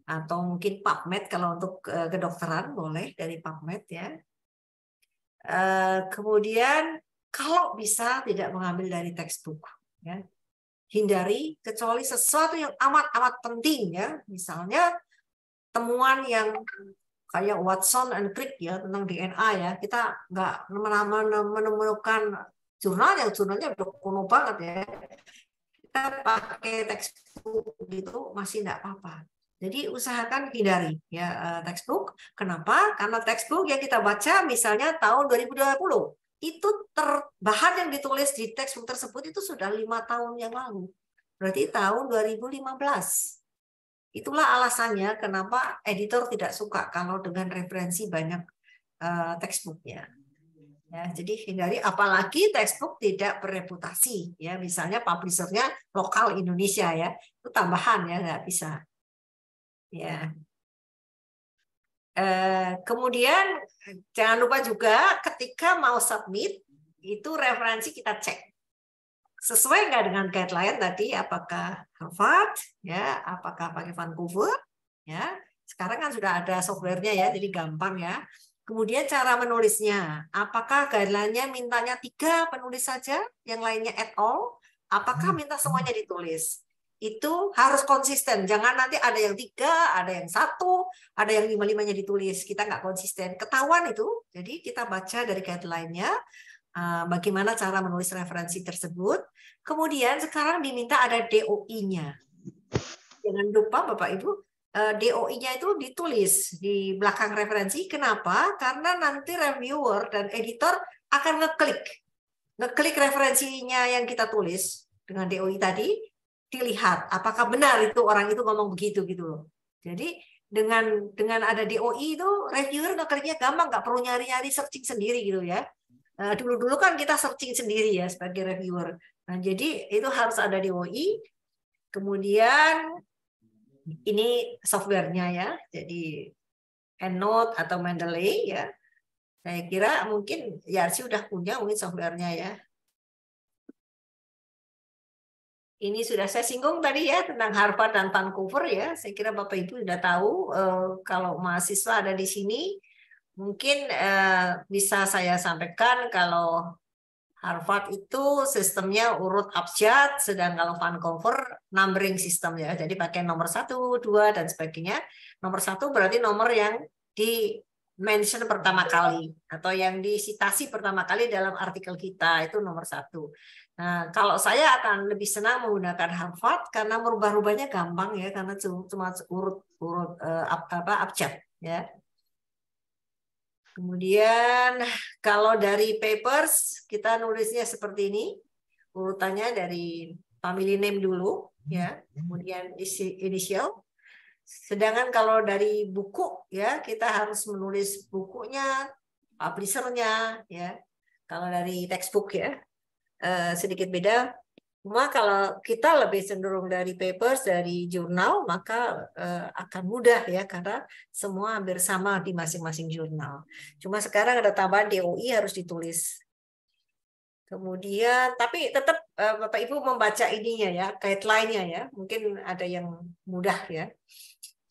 atau mungkin PubMed kalau untuk eh, kedokteran boleh dari PubMed ya. Eh, kemudian kalau bisa tidak mengambil dari textbook ya hindari kecuali sesuatu yang amat amat penting ya misalnya temuan yang kayak Watson and Crick ya tentang DNA ya kita nggak menemukan jurnal yang jurnalnya udah kuno banget ya kita pakai textbook gitu masih nggak apa-apa jadi usahakan hindari ya eh, textbook. Kenapa? Karena textbook yang kita baca misalnya tahun 2020 itu ter, bahan yang ditulis di textbook tersebut itu sudah lima tahun yang lalu. Berarti tahun 2015. Itulah alasannya kenapa editor tidak suka kalau dengan referensi banyak uh, textbooknya. Ya, jadi hindari apalagi textbook tidak bereputasi ya misalnya publishernya lokal Indonesia ya itu tambahan ya nggak bisa ya eh, kemudian Jangan lupa juga ketika mau submit itu referensi kita cek sesuai nggak dengan guideline tadi apakah Harvard ya apakah pakai Vancouver ya sekarang kan sudah ada softwarenya ya jadi gampang ya kemudian cara menulisnya apakah guideline-nya mintanya tiga penulis saja yang lainnya at all apakah hmm. minta semuanya ditulis itu harus konsisten. Jangan nanti ada yang tiga, ada yang satu, ada yang lima-limanya ditulis. Kita nggak konsisten. Ketahuan itu. Jadi kita baca dari guideline-nya eh, bagaimana cara menulis referensi tersebut. Kemudian sekarang diminta ada DOI-nya. Jangan lupa Bapak Ibu, eh, DOI-nya itu ditulis di belakang referensi. Kenapa? Karena nanti reviewer dan editor akan ngeklik. Ngeklik referensinya yang kita tulis dengan DOI tadi, dilihat apakah benar itu orang itu ngomong begitu gitu loh. Jadi dengan dengan ada DOI itu reviewer kerjanya gampang nggak perlu nyari-nyari searching sendiri gitu ya. Eh, dulu-dulu kan kita searching sendiri ya sebagai reviewer. Nah, jadi itu harus ada DOI. Kemudian ini softwarenya ya. Jadi EndNote atau Mendeley ya. Saya kira mungkin Yarsi udah punya mungkin softwarenya ya. ini sudah saya singgung tadi ya tentang Harvard dan Vancouver ya. Saya kira Bapak Ibu sudah tahu eh, kalau mahasiswa ada di sini mungkin eh, bisa saya sampaikan kalau Harvard itu sistemnya urut abjad, sedang kalau Vancouver numbering sistem ya. Jadi pakai nomor satu, dua dan sebagainya. Nomor satu berarti nomor yang di mention pertama kali atau yang disitasi pertama kali dalam artikel kita itu nomor satu. Nah, kalau saya akan lebih senang menggunakan Harvard karena merubah-rubahnya gampang ya karena cuma urut-urut eh, apa abjad ya. Kemudian kalau dari papers kita nulisnya seperti ini. Urutannya dari family name dulu ya, kemudian isi initial. Sedangkan kalau dari buku ya kita harus menulis bukunya, publishernya ya. Kalau dari textbook ya, Eh, sedikit beda. Cuma kalau kita lebih cenderung dari papers, dari jurnal, maka uh, akan mudah ya, karena semua hampir sama di masing-masing jurnal. Cuma sekarang ada tambahan DOI harus ditulis. Kemudian, tapi tetap uh, eh, Bapak Ibu membaca ininya ya, guideline-nya ya. Mungkin ada yang mudah ya.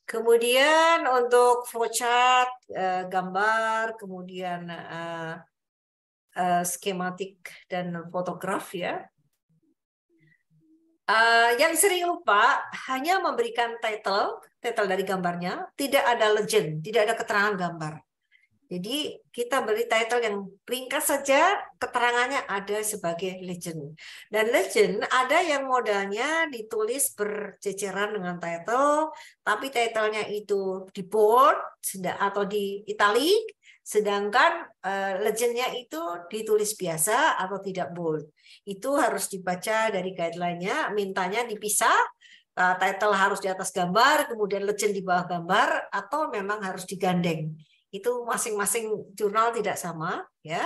Kemudian untuk flowchart, uh, gambar, kemudian uh, uh, skematik dan fotograf ya. Uh, yang sering lupa hanya memberikan title, title dari gambarnya, tidak ada legend, tidak ada keterangan gambar. Jadi kita beri title yang ringkas saja, keterangannya ada sebagai legend. Dan legend ada yang modalnya ditulis berceceran dengan title, tapi titlenya itu di bold atau di italik, Sedangkan eh, legendnya itu ditulis biasa atau tidak bold. Itu harus dibaca dari guideline-nya, mintanya dipisah, eh, title harus di atas gambar, kemudian legend di bawah gambar, atau memang harus digandeng. Itu masing-masing jurnal tidak sama. ya.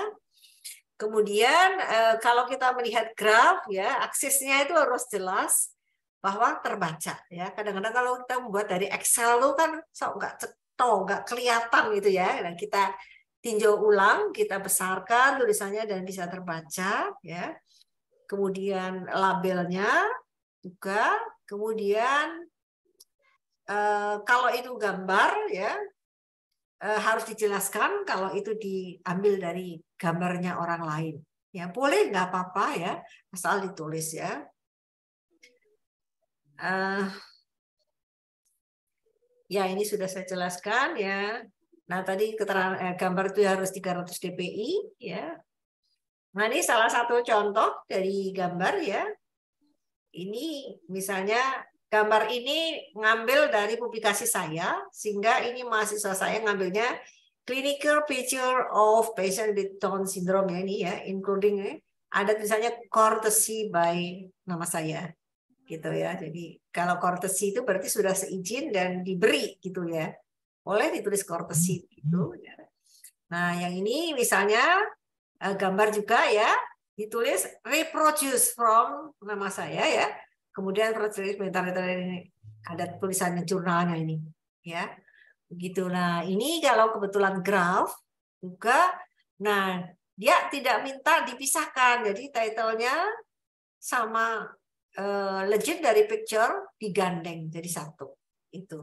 Kemudian eh, kalau kita melihat graf, ya aksesnya itu harus jelas bahwa terbaca ya kadang-kadang kalau kita membuat dari Excel lo kan sok nggak tercipto, nggak kelihatan gitu ya. Dan nah, kita tinjau ulang, kita besarkan tulisannya dan bisa terbaca ya. Kemudian labelnya juga, kemudian eh, kalau itu gambar ya eh, harus dijelaskan kalau itu diambil dari gambarnya orang lain. Ya boleh nggak apa-apa ya asal ditulis ya. Eh, Ya, ini sudah saya jelaskan ya. Nah, tadi keterangan eh, gambar itu harus 300 dpi ya. Nah, ini salah satu contoh dari gambar ya. Ini misalnya gambar ini ngambil dari publikasi saya sehingga ini mahasiswa saya ngambilnya clinical picture of patient with Down syndrome ya ini ya including ya. ada misalnya courtesy by nama saya gitu ya. Jadi kalau kortesi itu berarti sudah seizin dan diberi gitu ya. oleh ditulis kortesi hmm. gitu. Ya. Nah, yang ini misalnya eh, gambar juga ya, ditulis reproduce from nama saya ya. Kemudian terus mental ini ada tulisannya jurnalnya ini ya. Begitu. Nah, ini kalau kebetulan graf juga nah dia tidak minta dipisahkan. Jadi titlenya sama Eh, legit dari picture digandeng jadi satu itu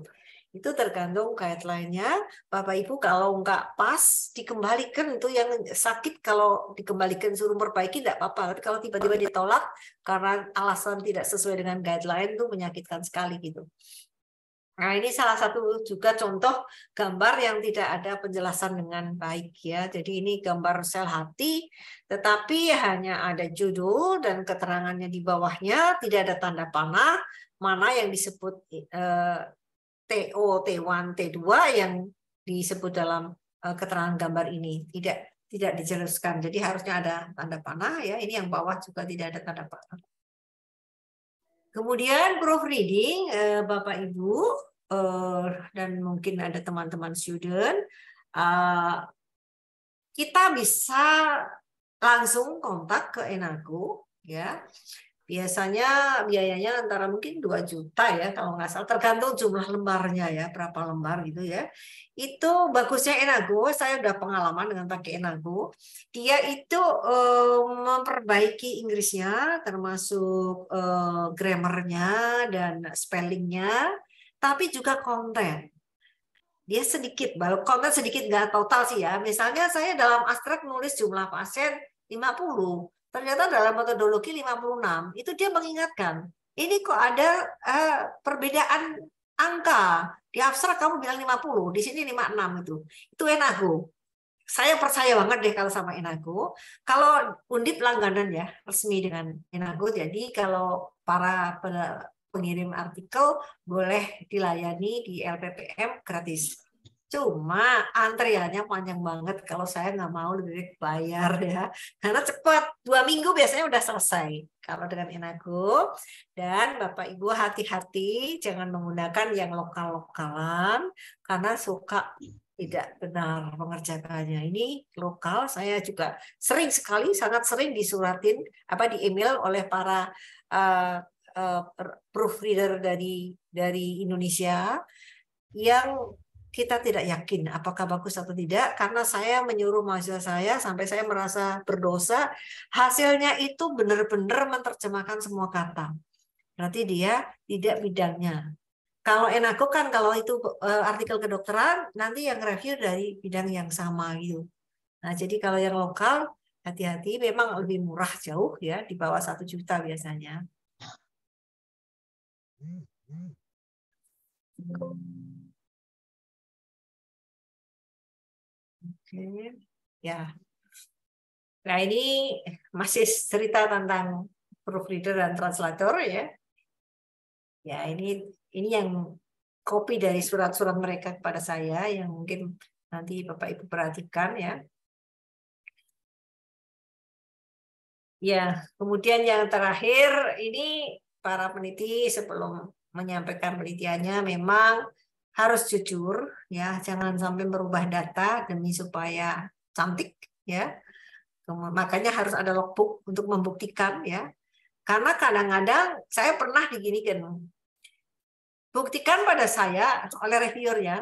itu tergantung guideline lainnya. Bapak Ibu kalau nggak pas dikembalikan itu yang sakit kalau dikembalikan suruh perbaiki tidak apa-apa. Tapi kalau tiba-tiba ditolak karena alasan tidak sesuai dengan guideline itu menyakitkan sekali gitu. Nah, ini salah satu juga contoh gambar yang tidak ada penjelasan dengan baik ya. Jadi ini gambar sel hati tetapi hanya ada judul dan keterangannya di bawahnya, tidak ada tanda panah mana yang disebut eh, TO, T1, T2 yang disebut dalam eh, keterangan gambar ini. Tidak tidak dijelaskan. Jadi harusnya ada tanda panah ya. Ini yang bawah juga tidak ada tanda panah. Kemudian proofreading, uh, eh, Bapak Ibu uh, dan mungkin ada teman-teman student, uh, kita bisa langsung kontak ke Enaku ya biasanya biayanya antara mungkin 2 juta ya kalau nggak salah tergantung jumlah lembarnya ya berapa lembar gitu ya itu bagusnya Enago saya udah pengalaman dengan pakai Enago dia itu eh, memperbaiki Inggrisnya termasuk eh, grammarnya dan spellingnya tapi juga konten dia sedikit baru konten sedikit nggak total sih ya misalnya saya dalam astrak nulis jumlah pasien 50 Ternyata dalam metodologi 56 itu dia mengingatkan, ini kok ada eh, perbedaan angka. Di abstrak kamu bilang 50, di sini 56 itu. Itu enago. Saya percaya banget deh kalau sama Enago. Kalau Undip langganan ya, resmi dengan Enago. Jadi kalau para pengirim artikel boleh dilayani di LPPM gratis. Cuma antriannya panjang banget kalau saya nggak mau lebih baik bayar ya. Karena cepat, dua minggu biasanya udah selesai. Kalau dengan Inago dan Bapak Ibu hati-hati jangan menggunakan yang lokal-lokalan karena suka tidak benar mengerjakannya. Ini lokal saya juga sering sekali sangat sering disuratin apa di email oleh para uh, uh, proofreader dari dari Indonesia yang kita tidak yakin apakah bagus atau tidak karena saya menyuruh mahasiswa saya sampai saya merasa berdosa hasilnya itu benar-benar menerjemahkan semua kata berarti dia tidak bidangnya kalau enakku kan kalau itu eh, artikel kedokteran nanti yang review dari bidang yang sama gitu nah jadi kalau yang lokal hati-hati memang lebih murah jauh ya di bawah satu juta biasanya hmm, hmm. Okay. Ya. Nah ini masih cerita tentang proofreader dan translator ya. Ya ini ini yang kopi dari surat-surat mereka kepada saya yang mungkin nanti Bapak Ibu perhatikan ya. Ya, kemudian yang terakhir ini para peneliti sebelum menyampaikan penelitiannya memang harus jujur ya jangan sampai merubah data demi supaya cantik ya makanya harus ada logbook untuk membuktikan ya karena kadang-kadang saya pernah kan? buktikan pada saya oleh reviewer ya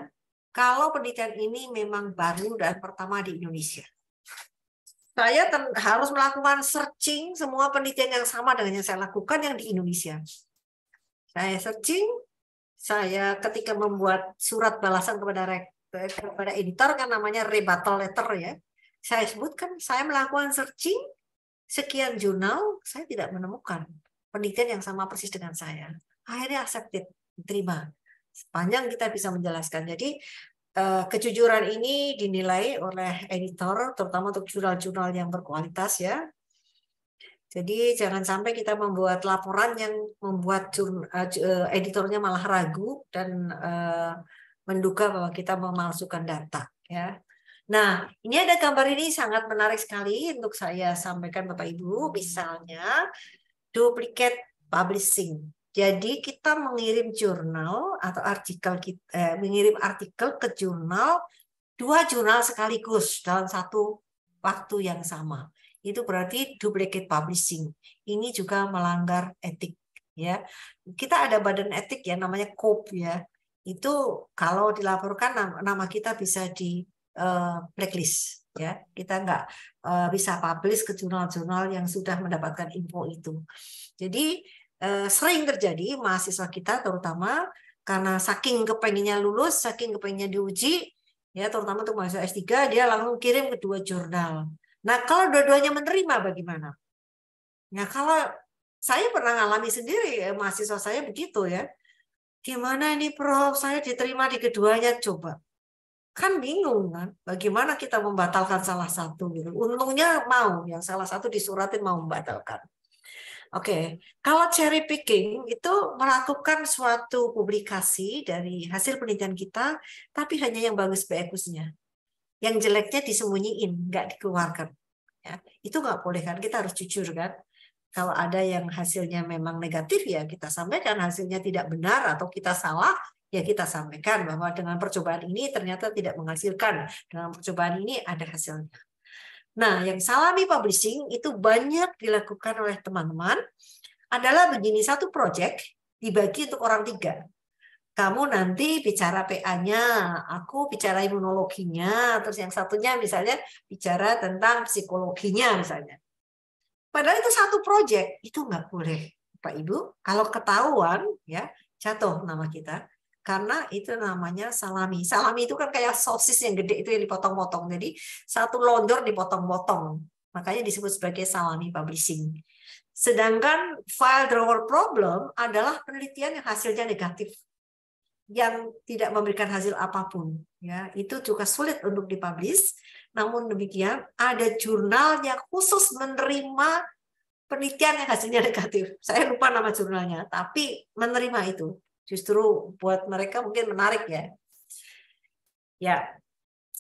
kalau penelitian ini memang baru dan pertama di Indonesia saya harus melakukan searching semua penelitian yang sama dengan yang saya lakukan yang di Indonesia saya searching saya ketika membuat surat balasan kepada kepada editor kan namanya rebuttal letter ya. Saya sebutkan saya melakukan searching sekian jurnal, saya tidak menemukan penelitian yang sama persis dengan saya. Akhirnya accepted, terima. Sepanjang kita bisa menjelaskan. Jadi eh, kejujuran ini dinilai oleh editor, terutama untuk jurnal-jurnal yang berkualitas ya, jadi jangan sampai kita membuat laporan yang membuat eh, eh, editornya malah ragu dan eh, menduga bahwa kita memalsukan data ya. Nah, ini ada gambar ini sangat menarik sekali untuk saya sampaikan Bapak Ibu, misalnya duplicate publishing. Jadi kita mengirim jurnal atau artikel kita eh, mengirim artikel ke jurnal dua jurnal sekaligus dalam satu waktu yang sama itu berarti duplicate publishing. Ini juga melanggar etik ya. Kita ada badan etik ya namanya COPE ya. Itu kalau dilaporkan nama kita bisa di eh, blacklist ya. Kita nggak eh, bisa publish ke jurnal-jurnal yang sudah mendapatkan info itu. Jadi eh, sering terjadi mahasiswa kita terutama karena saking kepenginnya lulus, saking kepenginnya diuji, ya terutama untuk mahasiswa S3 dia langsung kirim ke dua jurnal Nah, kalau dua-duanya menerima bagaimana? Nah, kalau saya pernah alami sendiri, eh, mahasiswa saya begitu ya. Gimana ini Prof, saya diterima di keduanya coba. Kan bingung kan, bagaimana kita membatalkan salah satu gitu. Untungnya mau, yang salah satu disuratin mau membatalkan. Oke, okay. kalau cherry picking itu melakukan suatu publikasi dari hasil penelitian kita, tapi hanya yang bagus bagusnya. E yang jeleknya disembunyiin, nggak dikeluarkan. Ya, itu nggak boleh kan? Kita harus jujur kan? Kalau ada yang hasilnya memang negatif ya kita sampaikan hasilnya tidak benar atau kita salah ya kita sampaikan bahwa dengan percobaan ini ternyata tidak menghasilkan dengan percobaan ini ada hasilnya. Nah, yang Salami Publishing itu banyak dilakukan oleh teman-teman adalah begini satu project dibagi untuk orang tiga kamu nanti bicara PA-nya, aku bicara imunologinya, terus yang satunya misalnya bicara tentang psikologinya misalnya. Padahal itu satu proyek, itu nggak boleh, Pak Ibu. Kalau ketahuan ya jatuh nama kita, karena itu namanya salami. Salami itu kan kayak sosis yang gede itu yang dipotong-potong. Jadi satu londor dipotong-potong. Makanya disebut sebagai salami publishing. Sedangkan file drawer problem adalah penelitian yang hasilnya negatif yang tidak memberikan hasil apapun ya itu juga sulit untuk dipublish namun demikian ada jurnalnya khusus menerima penelitian yang hasilnya negatif saya lupa nama jurnalnya tapi menerima itu justru buat mereka mungkin menarik ya ya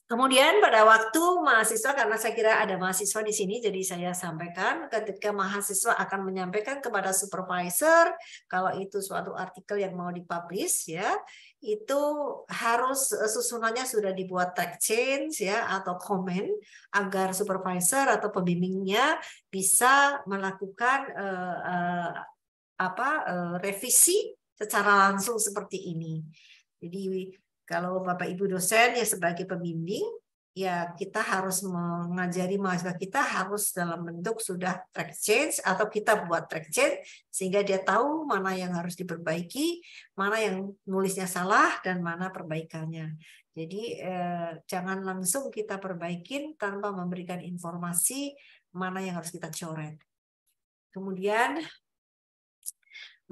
Kemudian pada waktu mahasiswa, karena saya kira ada mahasiswa di sini, jadi saya sampaikan ketika mahasiswa akan menyampaikan kepada supervisor, kalau itu suatu artikel yang mau dipublish ya, itu harus eh, susunannya sudah dibuat tag change ya atau komen agar supervisor atau pembimbingnya bisa melakukan uh, uh, apa uh, revisi secara langsung seperti ini. Jadi kalau Bapak Ibu dosen ya sebagai pembimbing ya kita harus mengajari mahasiswa kita harus dalam bentuk sudah track change atau kita buat track change sehingga dia tahu mana yang harus diperbaiki, mana yang nulisnya salah dan mana perbaikannya. Jadi eh, jangan langsung kita perbaikin tanpa memberikan informasi mana yang harus kita coret. Kemudian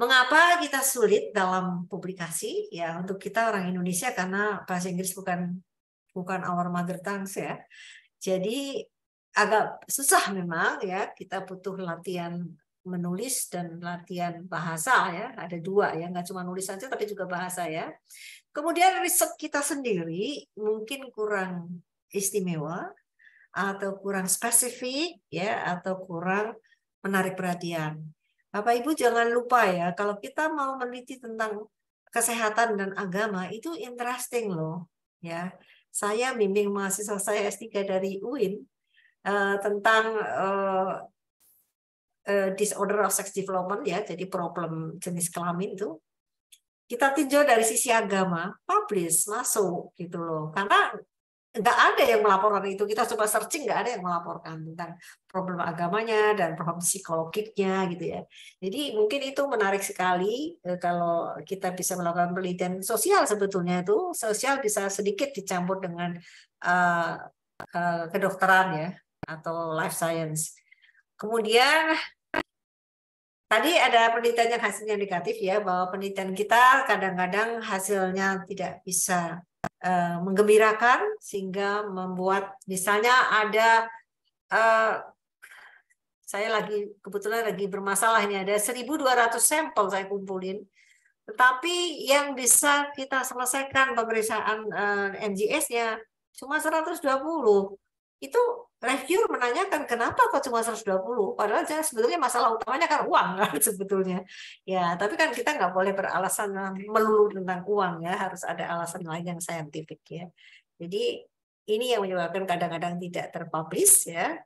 Mengapa kita sulit dalam publikasi? Ya, untuk kita orang Indonesia karena bahasa Inggris bukan bukan our mother tongue ya. Jadi agak susah memang ya, kita butuh latihan menulis dan latihan bahasa ya ada dua ya nggak cuma nulis saja tapi juga bahasa ya kemudian riset kita sendiri mungkin kurang istimewa atau kurang spesifik ya atau kurang menarik perhatian Bapak Ibu jangan lupa ya, kalau kita mau meneliti tentang kesehatan dan agama itu interesting loh, ya. Saya bimbing mahasiswa saya S3 dari UIN uh, eh, tentang uh, uh, disorder of sex development ya, jadi problem jenis kelamin itu kita tinjau dari sisi agama, publish, masuk gitu loh. Karena nggak ada yang melaporkan itu kita coba searching nggak ada yang melaporkan tentang problem agamanya dan problem psikologiknya gitu ya jadi mungkin itu menarik sekali eh, kalau kita bisa melakukan penelitian sosial sebetulnya itu sosial bisa sedikit dicampur dengan uh, uh, kedokteran ya atau life science kemudian Tadi ada penelitian yang hasilnya negatif ya, bahwa penelitian kita kadang-kadang hasilnya tidak bisa Eh, menggembirakan sehingga membuat misalnya ada eh, saya lagi kebetulan lagi bermasalah ini ada 1.200 sampel saya kumpulin tetapi yang bisa kita selesaikan pemeriksaan uh, cuma nya cuma 120 itu review menanyakan kenapa kok cuma 120 padahal saya sebetulnya masalah utamanya kan uang kan sebetulnya ya tapi kan kita nggak boleh beralasan eh, melulu tentang uang ya harus ada alasan lain yang saintifik ya jadi ini yang menyebabkan kadang-kadang tidak terpublish ya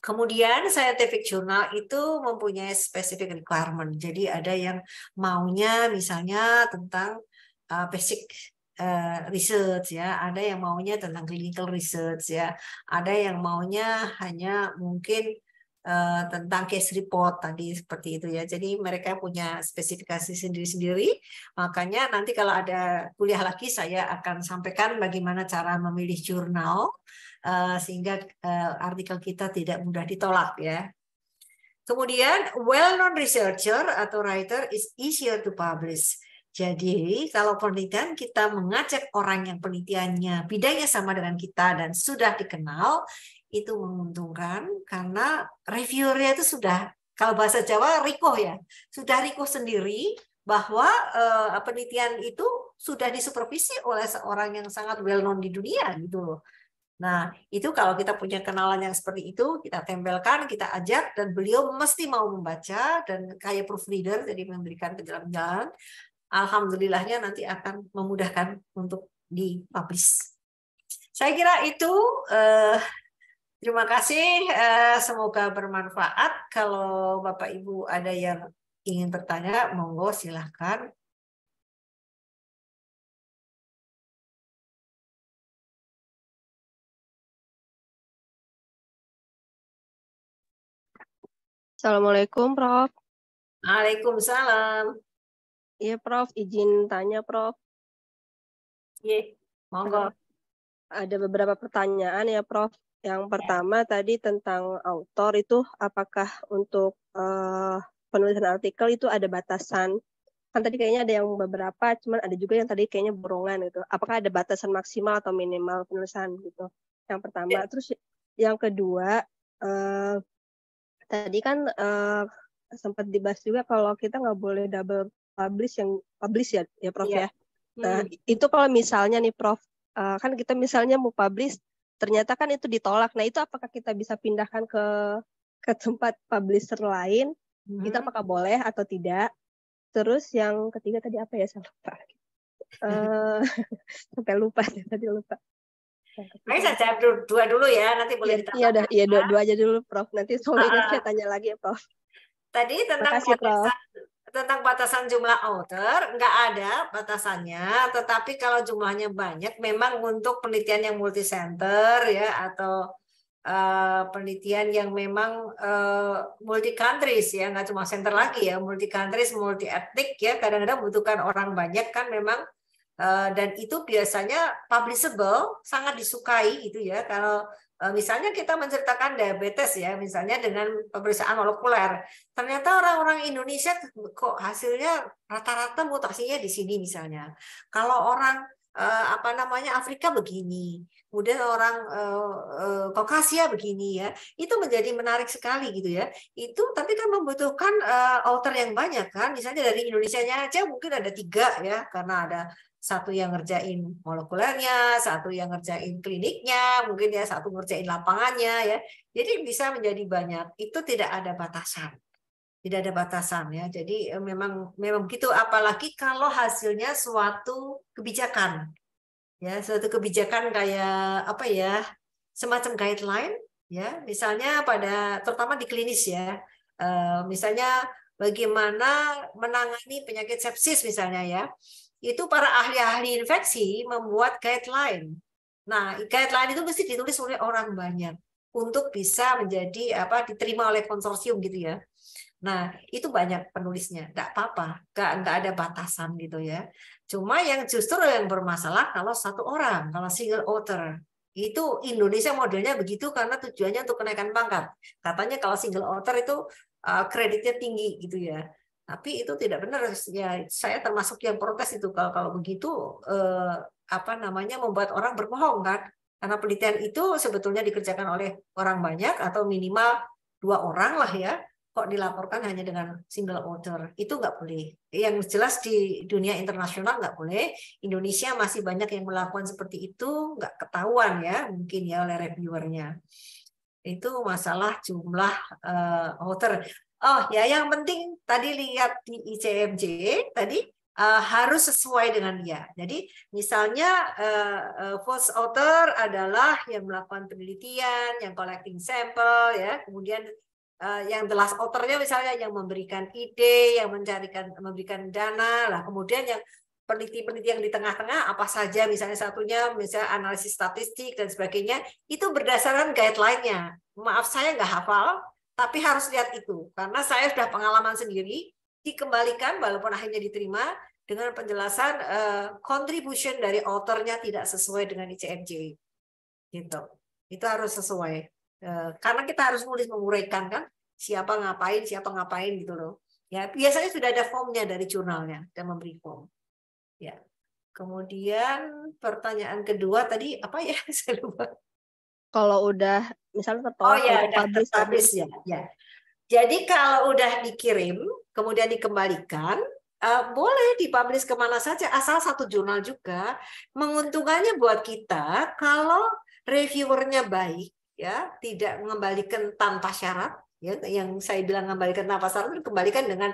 Kemudian scientific journal itu mempunyai specific requirement. Jadi ada yang maunya misalnya tentang eh, basic Eh, research ya, ada yang maunya tentang clinical research ya, ada yang maunya hanya mungkin eh, tentang case report tadi seperti itu ya. Jadi mereka punya spesifikasi sendiri-sendiri. Makanya nanti kalau ada kuliah lagi saya akan sampaikan bagaimana cara memilih jurnal eh, sehingga artikel kita tidak mudah ditolak ya. Kemudian well-known researcher atau writer is easier to publish jadi kalau penelitian kita mengajak orang yang penelitiannya bidangnya sama dengan kita dan sudah dikenal itu menguntungkan karena reviewernya itu sudah kalau bahasa Jawa riko ya sudah riko sendiri bahwa eh, penelitian itu sudah disupervisi oleh seorang yang sangat well known di dunia gitu loh. Nah, itu kalau kita punya kenalan yang seperti itu, kita tempelkan, kita ajak, dan beliau mesti mau membaca, dan kayak proofreader, jadi memberikan penjelasan alhamdulillahnya nanti akan memudahkan untuk dipublish. Saya kira itu eh, terima kasih eh, semoga bermanfaat. Kalau Bapak Ibu ada yang ingin bertanya monggo silahkan. Assalamualaikum, Prof. Waalaikumsalam. Iya, Prof. Izin tanya, Prof. Iya, monggo. Ada beberapa pertanyaan ya, Prof. Yang ya. pertama ya. tadi tentang autor itu apakah untuk uh, penulisan artikel itu ada batasan? Kan tadi kayaknya ada yang beberapa, cuman ada juga yang tadi kayaknya borongan gitu. Apakah ada batasan maksimal atau minimal penulisan gitu? Yang pertama, ya. terus yang kedua uh, tadi kan uh, sempat dibahas juga kalau kita nggak boleh double publish yang publish ya ya Prof yeah. ya. Nah, hmm. itu kalau misalnya nih Prof uh, kan kita misalnya mau publish ternyata kan itu ditolak. Nah, itu apakah kita bisa pindahkan ke ke tempat publisher lain? Hmm. Kita apakah boleh atau tidak? Terus yang ketiga tadi apa ya saya lupa. Uh, sampai lupa tadi lupa. Ayo saya jawab dua dulu ya, nanti boleh ditanya. Iya udah, iya, iya dua, ya. dua aja dulu Prof. Nanti sore uh, saya tanya lagi ya Prof. Tadi tentang Makasih, Prof tentang batasan jumlah outer nggak ada batasannya tetapi kalau jumlahnya banyak memang untuk penelitian yang multi center ya atau uh, penelitian yang memang uh, eh, multi countries ya nggak cuma center lagi ya multi countries multi etnik ya kadang-kadang butuhkan orang banyak kan memang uh, dan itu biasanya publishable sangat disukai itu ya kalau Eh, misalnya kita menceritakan diabetes ya, misalnya dengan pemeriksaan molekuler. Ternyata orang-orang Indonesia kok hasilnya rata-rata mutasinya di sini misalnya. Kalau orang eh, apa namanya Afrika begini, kemudian orang Kokasia eh, Kaukasia begini ya, itu menjadi menarik sekali gitu ya. Itu tapi kan membutuhkan eh, alter yang banyak kan, misalnya dari Indonesia nya aja mungkin ada tiga ya, karena ada satu yang ngerjain molekulernya, satu yang ngerjain kliniknya, mungkin ya satu ngerjain lapangannya ya. Jadi bisa menjadi banyak. Itu tidak ada batasan. Tidak ada batasan ya. Jadi eh, memang memang gitu. apalagi kalau hasilnya suatu kebijakan. Ya, suatu kebijakan kayak apa ya? semacam guideline ya, misalnya pada terutama di klinis ya. Eh, misalnya bagaimana menangani penyakit sepsis misalnya ya itu para ahli-ahli infeksi membuat guideline. Nah, guideline itu mesti ditulis oleh orang banyak untuk bisa menjadi apa diterima oleh konsorsium gitu ya. Nah, itu banyak penulisnya. Enggak apa-apa, enggak enggak ada batasan gitu ya. Cuma yang justru yang bermasalah kalau satu orang, kalau single author. Itu Indonesia modelnya begitu karena tujuannya untuk kenaikan pangkat. Katanya kalau single author itu eh, kreditnya tinggi gitu ya tapi itu tidak benar ya saya termasuk yang protes itu kalau kalau begitu eh, apa namanya membuat orang berbohong kan karena penelitian itu sebetulnya dikerjakan oleh orang banyak atau minimal dua orang lah ya kok dilaporkan hanya dengan single author itu nggak boleh yang jelas di dunia internasional nggak boleh Indonesia masih banyak yang melakukan seperti itu nggak ketahuan ya mungkin ya oleh reviewernya itu masalah jumlah uh, author Oh ya, yang penting tadi lihat di ICMJ tadi uh, harus sesuai dengan dia. Jadi misalnya uh, eh, eh, first author adalah yang melakukan penelitian, yang collecting sampel, ya, kemudian uh, yang the last authornya misalnya yang memberikan ide, yang mencarikan memberikan dana, lah kemudian yang peneliti-peneliti yang di tengah-tengah apa saja misalnya satunya misalnya analisis statistik dan sebagainya itu berdasarkan guideline-nya. Maaf saya nggak hafal, tapi harus lihat itu, karena saya sudah pengalaman sendiri, dikembalikan walaupun akhirnya diterima dengan penjelasan uh, contribution dari authornya tidak sesuai dengan ICMJ. Gitu. Itu harus sesuai. Uh, karena kita harus nulis menguraikan kan siapa ngapain, siapa ngapain gitu loh. Ya, biasanya sudah ada formnya dari jurnalnya dan memberi form. Ya. Kemudian pertanyaan kedua tadi apa ya? Saya lupa kalau udah misalnya oh, tertolak oh, ya, terpublish, publish. ya. ya. Jadi kalau udah dikirim kemudian dikembalikan Uh, boleh dipublish kemana saja asal satu jurnal juga menguntungkannya buat kita kalau reviewernya baik ya tidak mengembalikan tanpa syarat ya yang saya bilang mengembalikan tanpa syarat itu kembalikan dengan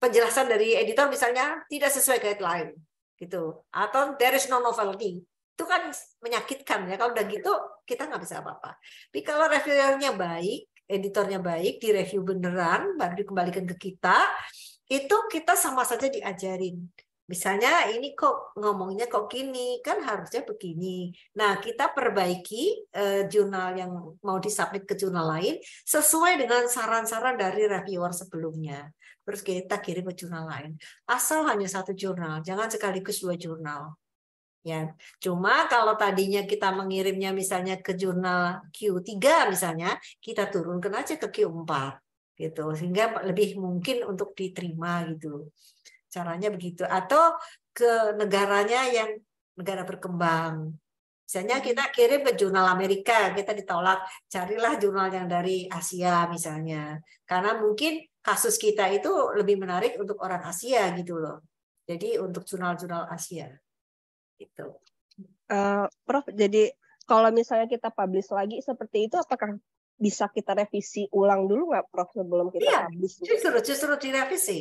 penjelasan dari editor misalnya tidak sesuai guideline gitu atau there is no novelty itu kan menyakitkan ya kalau udah gitu kita nggak bisa apa-apa tapi kalau reviewernya baik editornya baik di review beneran baru dikembalikan ke kita itu kita sama saja diajarin misalnya ini kok ngomongnya kok gini kan harusnya begini nah kita perbaiki eh, jurnal yang mau disubmit ke jurnal lain sesuai dengan saran-saran dari reviewer sebelumnya terus kita kirim ke jurnal lain asal hanya satu jurnal jangan sekaligus dua jurnal Ya, cuma kalau tadinya kita mengirimnya misalnya ke jurnal Q3 misalnya, kita turunkan aja ke Q4 gitu sehingga lebih mungkin untuk diterima gitu. Caranya begitu atau ke negaranya yang negara berkembang. Misalnya hmm. kita kirim ke jurnal Amerika, kita ditolak, carilah jurnal yang dari Asia misalnya. Karena mungkin kasus kita itu lebih menarik untuk orang Asia gitu loh. Jadi untuk jurnal-jurnal Asia. Gitu. Uh, Prof, jadi kalau misalnya kita publish lagi seperti itu, apakah bisa kita revisi ulang dulu nggak, Prof, sebelum kita iya, publish? Justru, justru direvisi,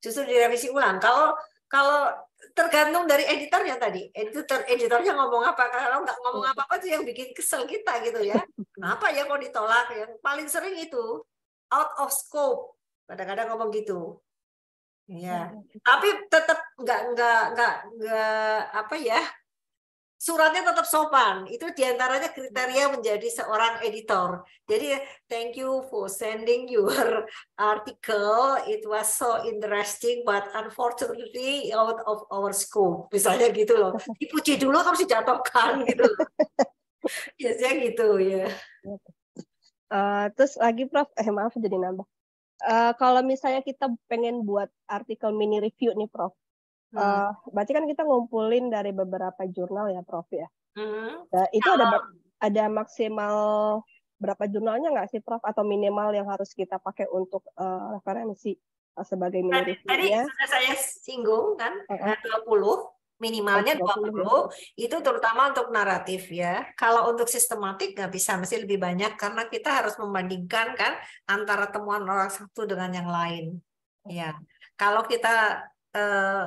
justru direvisi ulang. Kalau kalau tergantung dari editornya tadi. Editor editornya ngomong apa? Kalau nggak ngomong apa-apa itu yang bikin kesel kita gitu ya. Kenapa ya kok ditolak? Yang paling sering itu out of scope. Kadang-kadang ngomong gitu. Iya. iya. Tapi tetap nggak nggak nggak nggak apa ya? Suratnya tetap sopan. Itu diantaranya kriteria menjadi seorang editor. Jadi thank you for sending your article. It was so interesting, but unfortunately out of our scope. Misalnya gitu loh. Dipuji dulu harus dijatuhkan gitu Biasanya gitu ya. Uh, terus lagi Prof, eh maaf jadi nambah uh, kalau misalnya kita pengen buat artikel mini review nih Prof. Hmm. Uh, berarti kan kita ngumpulin dari beberapa jurnal ya Prof ya. Hmm. Uh, itu ada ada maksimal berapa jurnalnya nggak sih Prof atau minimal yang harus kita pakai untuk uh, referensi sebagai mini review Tadi, tadi sudah saya singgung kan, uh -huh. 20 minimalnya 20 itu terutama untuk naratif ya. Kalau untuk sistematik nggak bisa masih lebih banyak karena kita harus membandingkan kan antara temuan orang satu dengan yang lain. Ya. Kalau kita eh,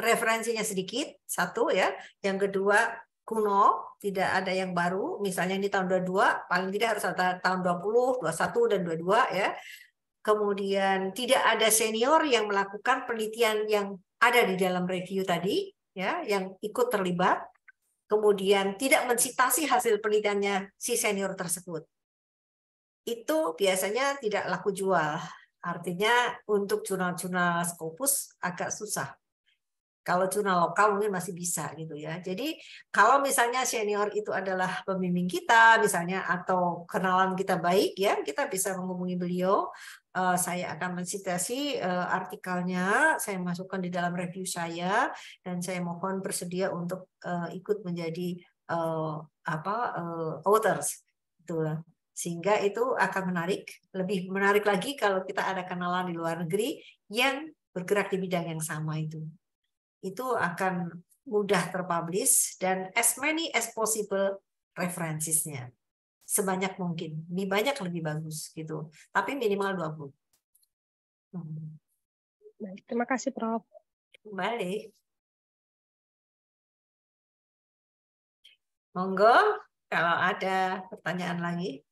referensinya sedikit satu ya, yang kedua kuno, tidak ada yang baru, misalnya ini tahun 22, paling tidak harus ada tahun 20, 21 dan 22 ya. Kemudian tidak ada senior yang melakukan penelitian yang ada di dalam review tadi ya yang ikut terlibat kemudian tidak mensitasi hasil penelitiannya si senior tersebut itu biasanya tidak laku jual artinya untuk jurnal-jurnal Scopus agak susah kalau jurnal lokal mungkin masih bisa gitu ya. Jadi kalau misalnya senior itu adalah pembimbing kita misalnya atau kenalan kita baik ya, kita bisa menghubungi beliau Eh, saya akan mensitasi eh, artikelnya, saya masukkan di dalam review saya dan saya mohon bersedia untuk eh, ikut menjadi apa authors. Itulah. Sehingga itu akan menarik, lebih menarik lagi kalau kita ada kenalan di luar negeri yang bergerak di bidang yang sama itu. Itu akan mudah terpublish dan as many as possible referensinya sebanyak mungkin. Lebih banyak lebih bagus gitu. Tapi minimal 20. Hmm. Baik, terima kasih Prof. Kembali. Monggo kalau ada pertanyaan lagi.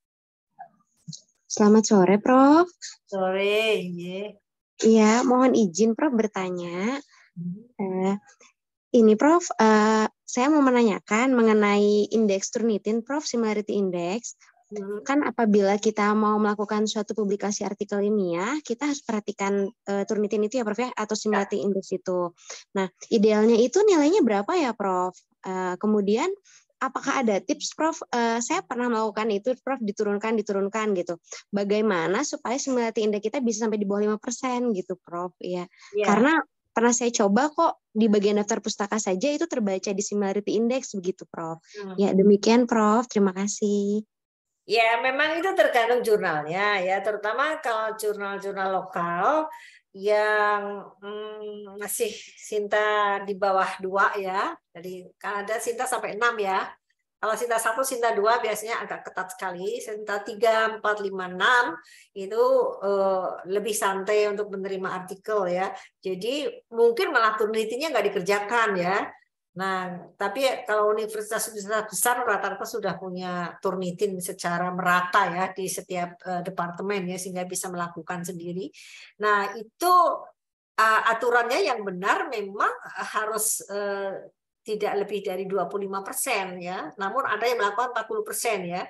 Selamat sore, Prof. Sore, iya. Iya, mohon izin Prof bertanya. Hmm. Uh, ini Prof, uh, saya mau menanyakan mengenai indeks Turnitin, Prof. Similarity Index. Hmm. Kan apabila kita mau melakukan suatu publikasi artikel ini ya, kita harus perhatikan uh, Turnitin itu ya, Prof. ya, atau Similarity ya. Index itu. Nah, idealnya itu nilainya berapa ya, Prof? Uh, kemudian apakah ada tips Prof? Uh, saya pernah melakukan itu Prof diturunkan diturunkan gitu. Bagaimana supaya similarity index kita bisa sampai di bawah 5% gitu Prof ya. Yeah. Karena pernah saya coba kok di bagian daftar pustaka saja itu terbaca di similarity index begitu Prof. Hmm. Ya demikian Prof, terima kasih. Ya memang itu tergantung jurnalnya ya terutama kalau jurnal-jurnal lokal yang hmm, masih Sinta di bawah dua ya jadi kan ada Sinta sampai enam ya kalau Sinta 1, Sinta 2 biasanya agak ketat sekali. Sinta 3, 4, 5, 6 itu uh, lebih santai untuk menerima artikel ya. Jadi mungkin malah penelitinya nggak dikerjakan ya. Nah, tapi kalau universitas besar rata-rata sudah punya turnitin secara merata ya di setiap uh, departemen ya sehingga bisa melakukan sendiri. Nah, itu uh, aturannya yang benar memang harus uh, tidak lebih dari 25% ya. Namun ada yang melakukan 40% ya.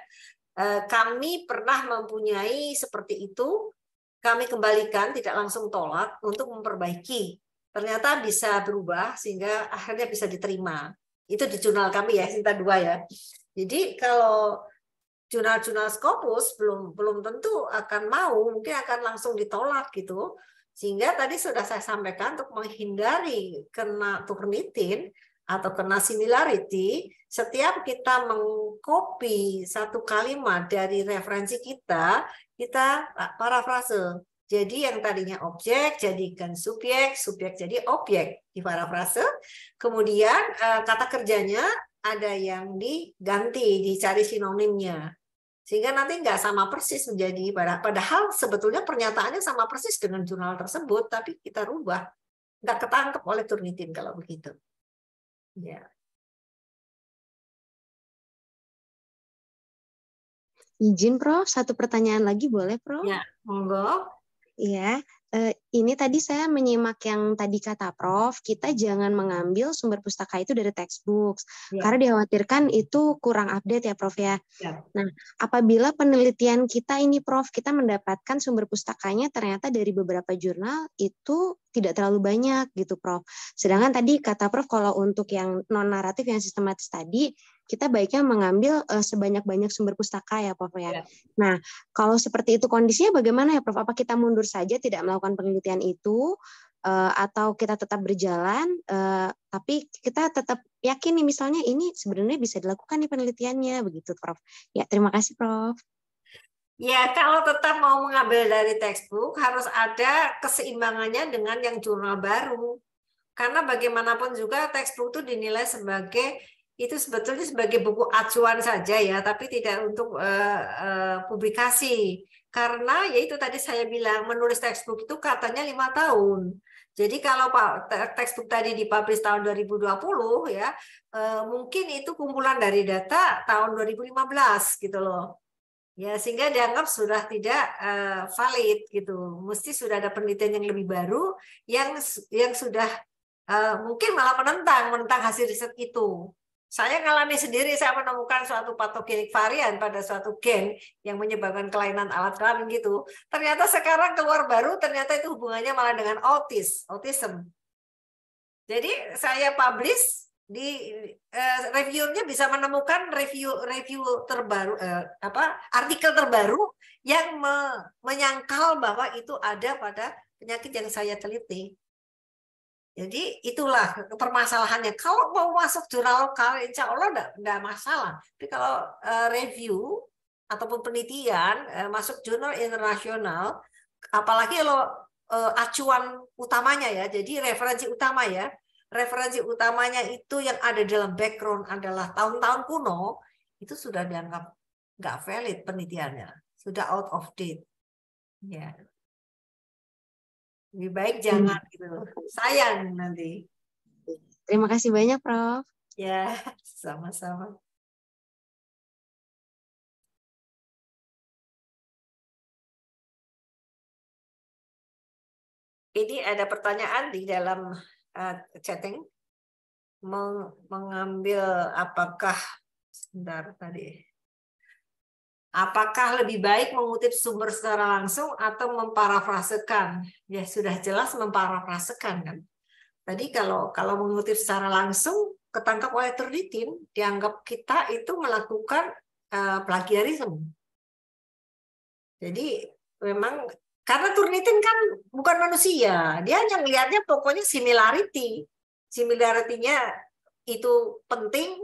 Eh, kami pernah mempunyai seperti itu, kami kembalikan tidak langsung tolak untuk memperbaiki. Ternyata bisa berubah sehingga akhirnya bisa diterima. Itu di jurnal kami ya, Sinta dua ya. Jadi kalau jurnal-jurnal Scopus belum belum tentu akan mau, mungkin akan langsung ditolak gitu. Sehingga tadi sudah saya sampaikan untuk menghindari kena turnitin, atau kena similarity, setiap kita mengcopy satu kalimat dari referensi kita, kita ah, parafrase. Jadi yang tadinya objek jadikan subjek, subjek jadi objek di parafrase. Kemudian eh, kata kerjanya ada yang diganti, dicari sinonimnya. Sehingga nanti nggak sama persis menjadi padahal sebetulnya pernyataannya sama persis dengan jurnal tersebut, tapi kita rubah. Nggak ketangkep oleh Turnitin kalau begitu. Yeah. Izin, Prof. Satu pertanyaan lagi boleh, Prof? Ya, monggo. Iya. Eh, ini tadi saya menyimak yang tadi kata Prof, kita jangan mengambil sumber pustaka itu dari textbooks yeah. karena dikhawatirkan itu kurang update ya Prof ya. ya. Nah, apabila penelitian kita ini Prof, kita mendapatkan sumber pustakanya ternyata dari beberapa jurnal itu tidak terlalu banyak gitu Prof. Sedangkan tadi kata Prof kalau untuk yang non naratif yang sistematis tadi kita baiknya mengambil uh, sebanyak-banyak sumber pustaka ya Prof ya. ya. Nah, kalau seperti itu kondisinya bagaimana ya Prof? Apa kita mundur saja tidak melakukan penelitian itu uh, atau kita tetap berjalan uh, tapi kita tetap yakin nih misalnya ini sebenarnya bisa dilakukan nih penelitiannya begitu Prof. Ya, terima kasih Prof. Ya, kalau tetap mau mengambil dari textbook harus ada keseimbangannya dengan yang jurnal baru. Karena bagaimanapun juga textbook itu dinilai sebagai itu sebetulnya sebagai buku acuan saja ya, tapi tidak untuk uh, uh, publikasi. Karena ya itu tadi saya bilang menulis textbook itu katanya lima tahun. Jadi kalau Pak textbook tadi dipublish tahun 2020 ya, uh, mungkin itu kumpulan dari data tahun 2015 gitu loh ya sehingga dianggap sudah tidak uh, valid gitu mesti sudah ada penelitian yang lebih baru yang yang sudah uh, mungkin malah menentang menentang hasil riset itu saya ngalami sendiri, saya menemukan suatu patogenik varian pada suatu gen yang menyebabkan kelainan alat kelamin gitu. Ternyata sekarang keluar baru, ternyata itu hubungannya malah dengan autis, autism. Jadi saya publish di eh, reviewnya bisa menemukan review review terbaru eh, apa artikel terbaru yang me, menyangkal bahwa itu ada pada penyakit yang saya teliti. Jadi itulah permasalahannya. Kalau mau masuk jurnal lokal, insya Allah tidak masalah. Tapi kalau eh, review ataupun penelitian eh, masuk jurnal internasional, apalagi kalau eh, acuan utamanya ya, jadi referensi utama ya, referensi utamanya itu yang ada dalam background adalah tahun-tahun kuno, itu sudah dianggap nggak valid penelitiannya, sudah out of date. Ya. Lebih baik jangan gitu. Sayang nanti. Terima kasih banyak, Prof. Ya, sama-sama. Ini ada pertanyaan di dalam uh, chatting. Meng mengambil apakah sebentar tadi Apakah lebih baik mengutip sumber secara langsung atau memparafrasekan? Ya sudah jelas memparafrasekan kan. Tadi kalau kalau mengutip secara langsung ketangkap oleh terditin dianggap kita itu melakukan uh, plagiarisme. Jadi memang karena Turnitin kan bukan manusia, dia hanya melihatnya pokoknya similarity. similarity itu penting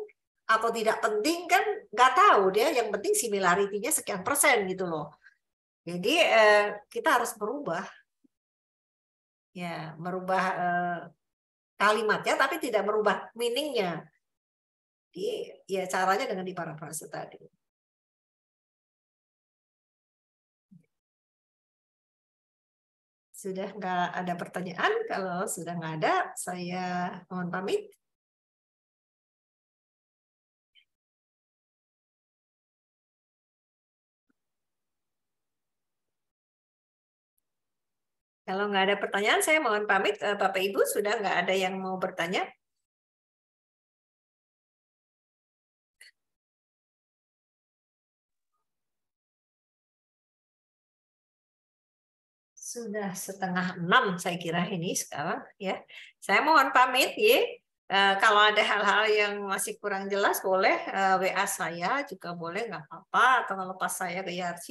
atau tidak penting kan nggak tahu dia yang penting similarity sekian persen gitu loh jadi eh, kita harus berubah ya merubah eh, kalimatnya tapi tidak merubah meaningnya jadi ya caranya dengan di paraphrase tadi sudah nggak ada pertanyaan kalau sudah nggak ada saya mohon pamit Kalau nggak ada pertanyaan, saya mohon pamit. Eh, Bapak Ibu sudah nggak ada yang mau bertanya. Sudah setengah enam saya kira ini sekarang ya. Saya mohon pamit ya. kalau ada hal-hal yang masih kurang jelas boleh eh, WA saya juga boleh nggak apa-apa atau kalau pas saya ke Yarsi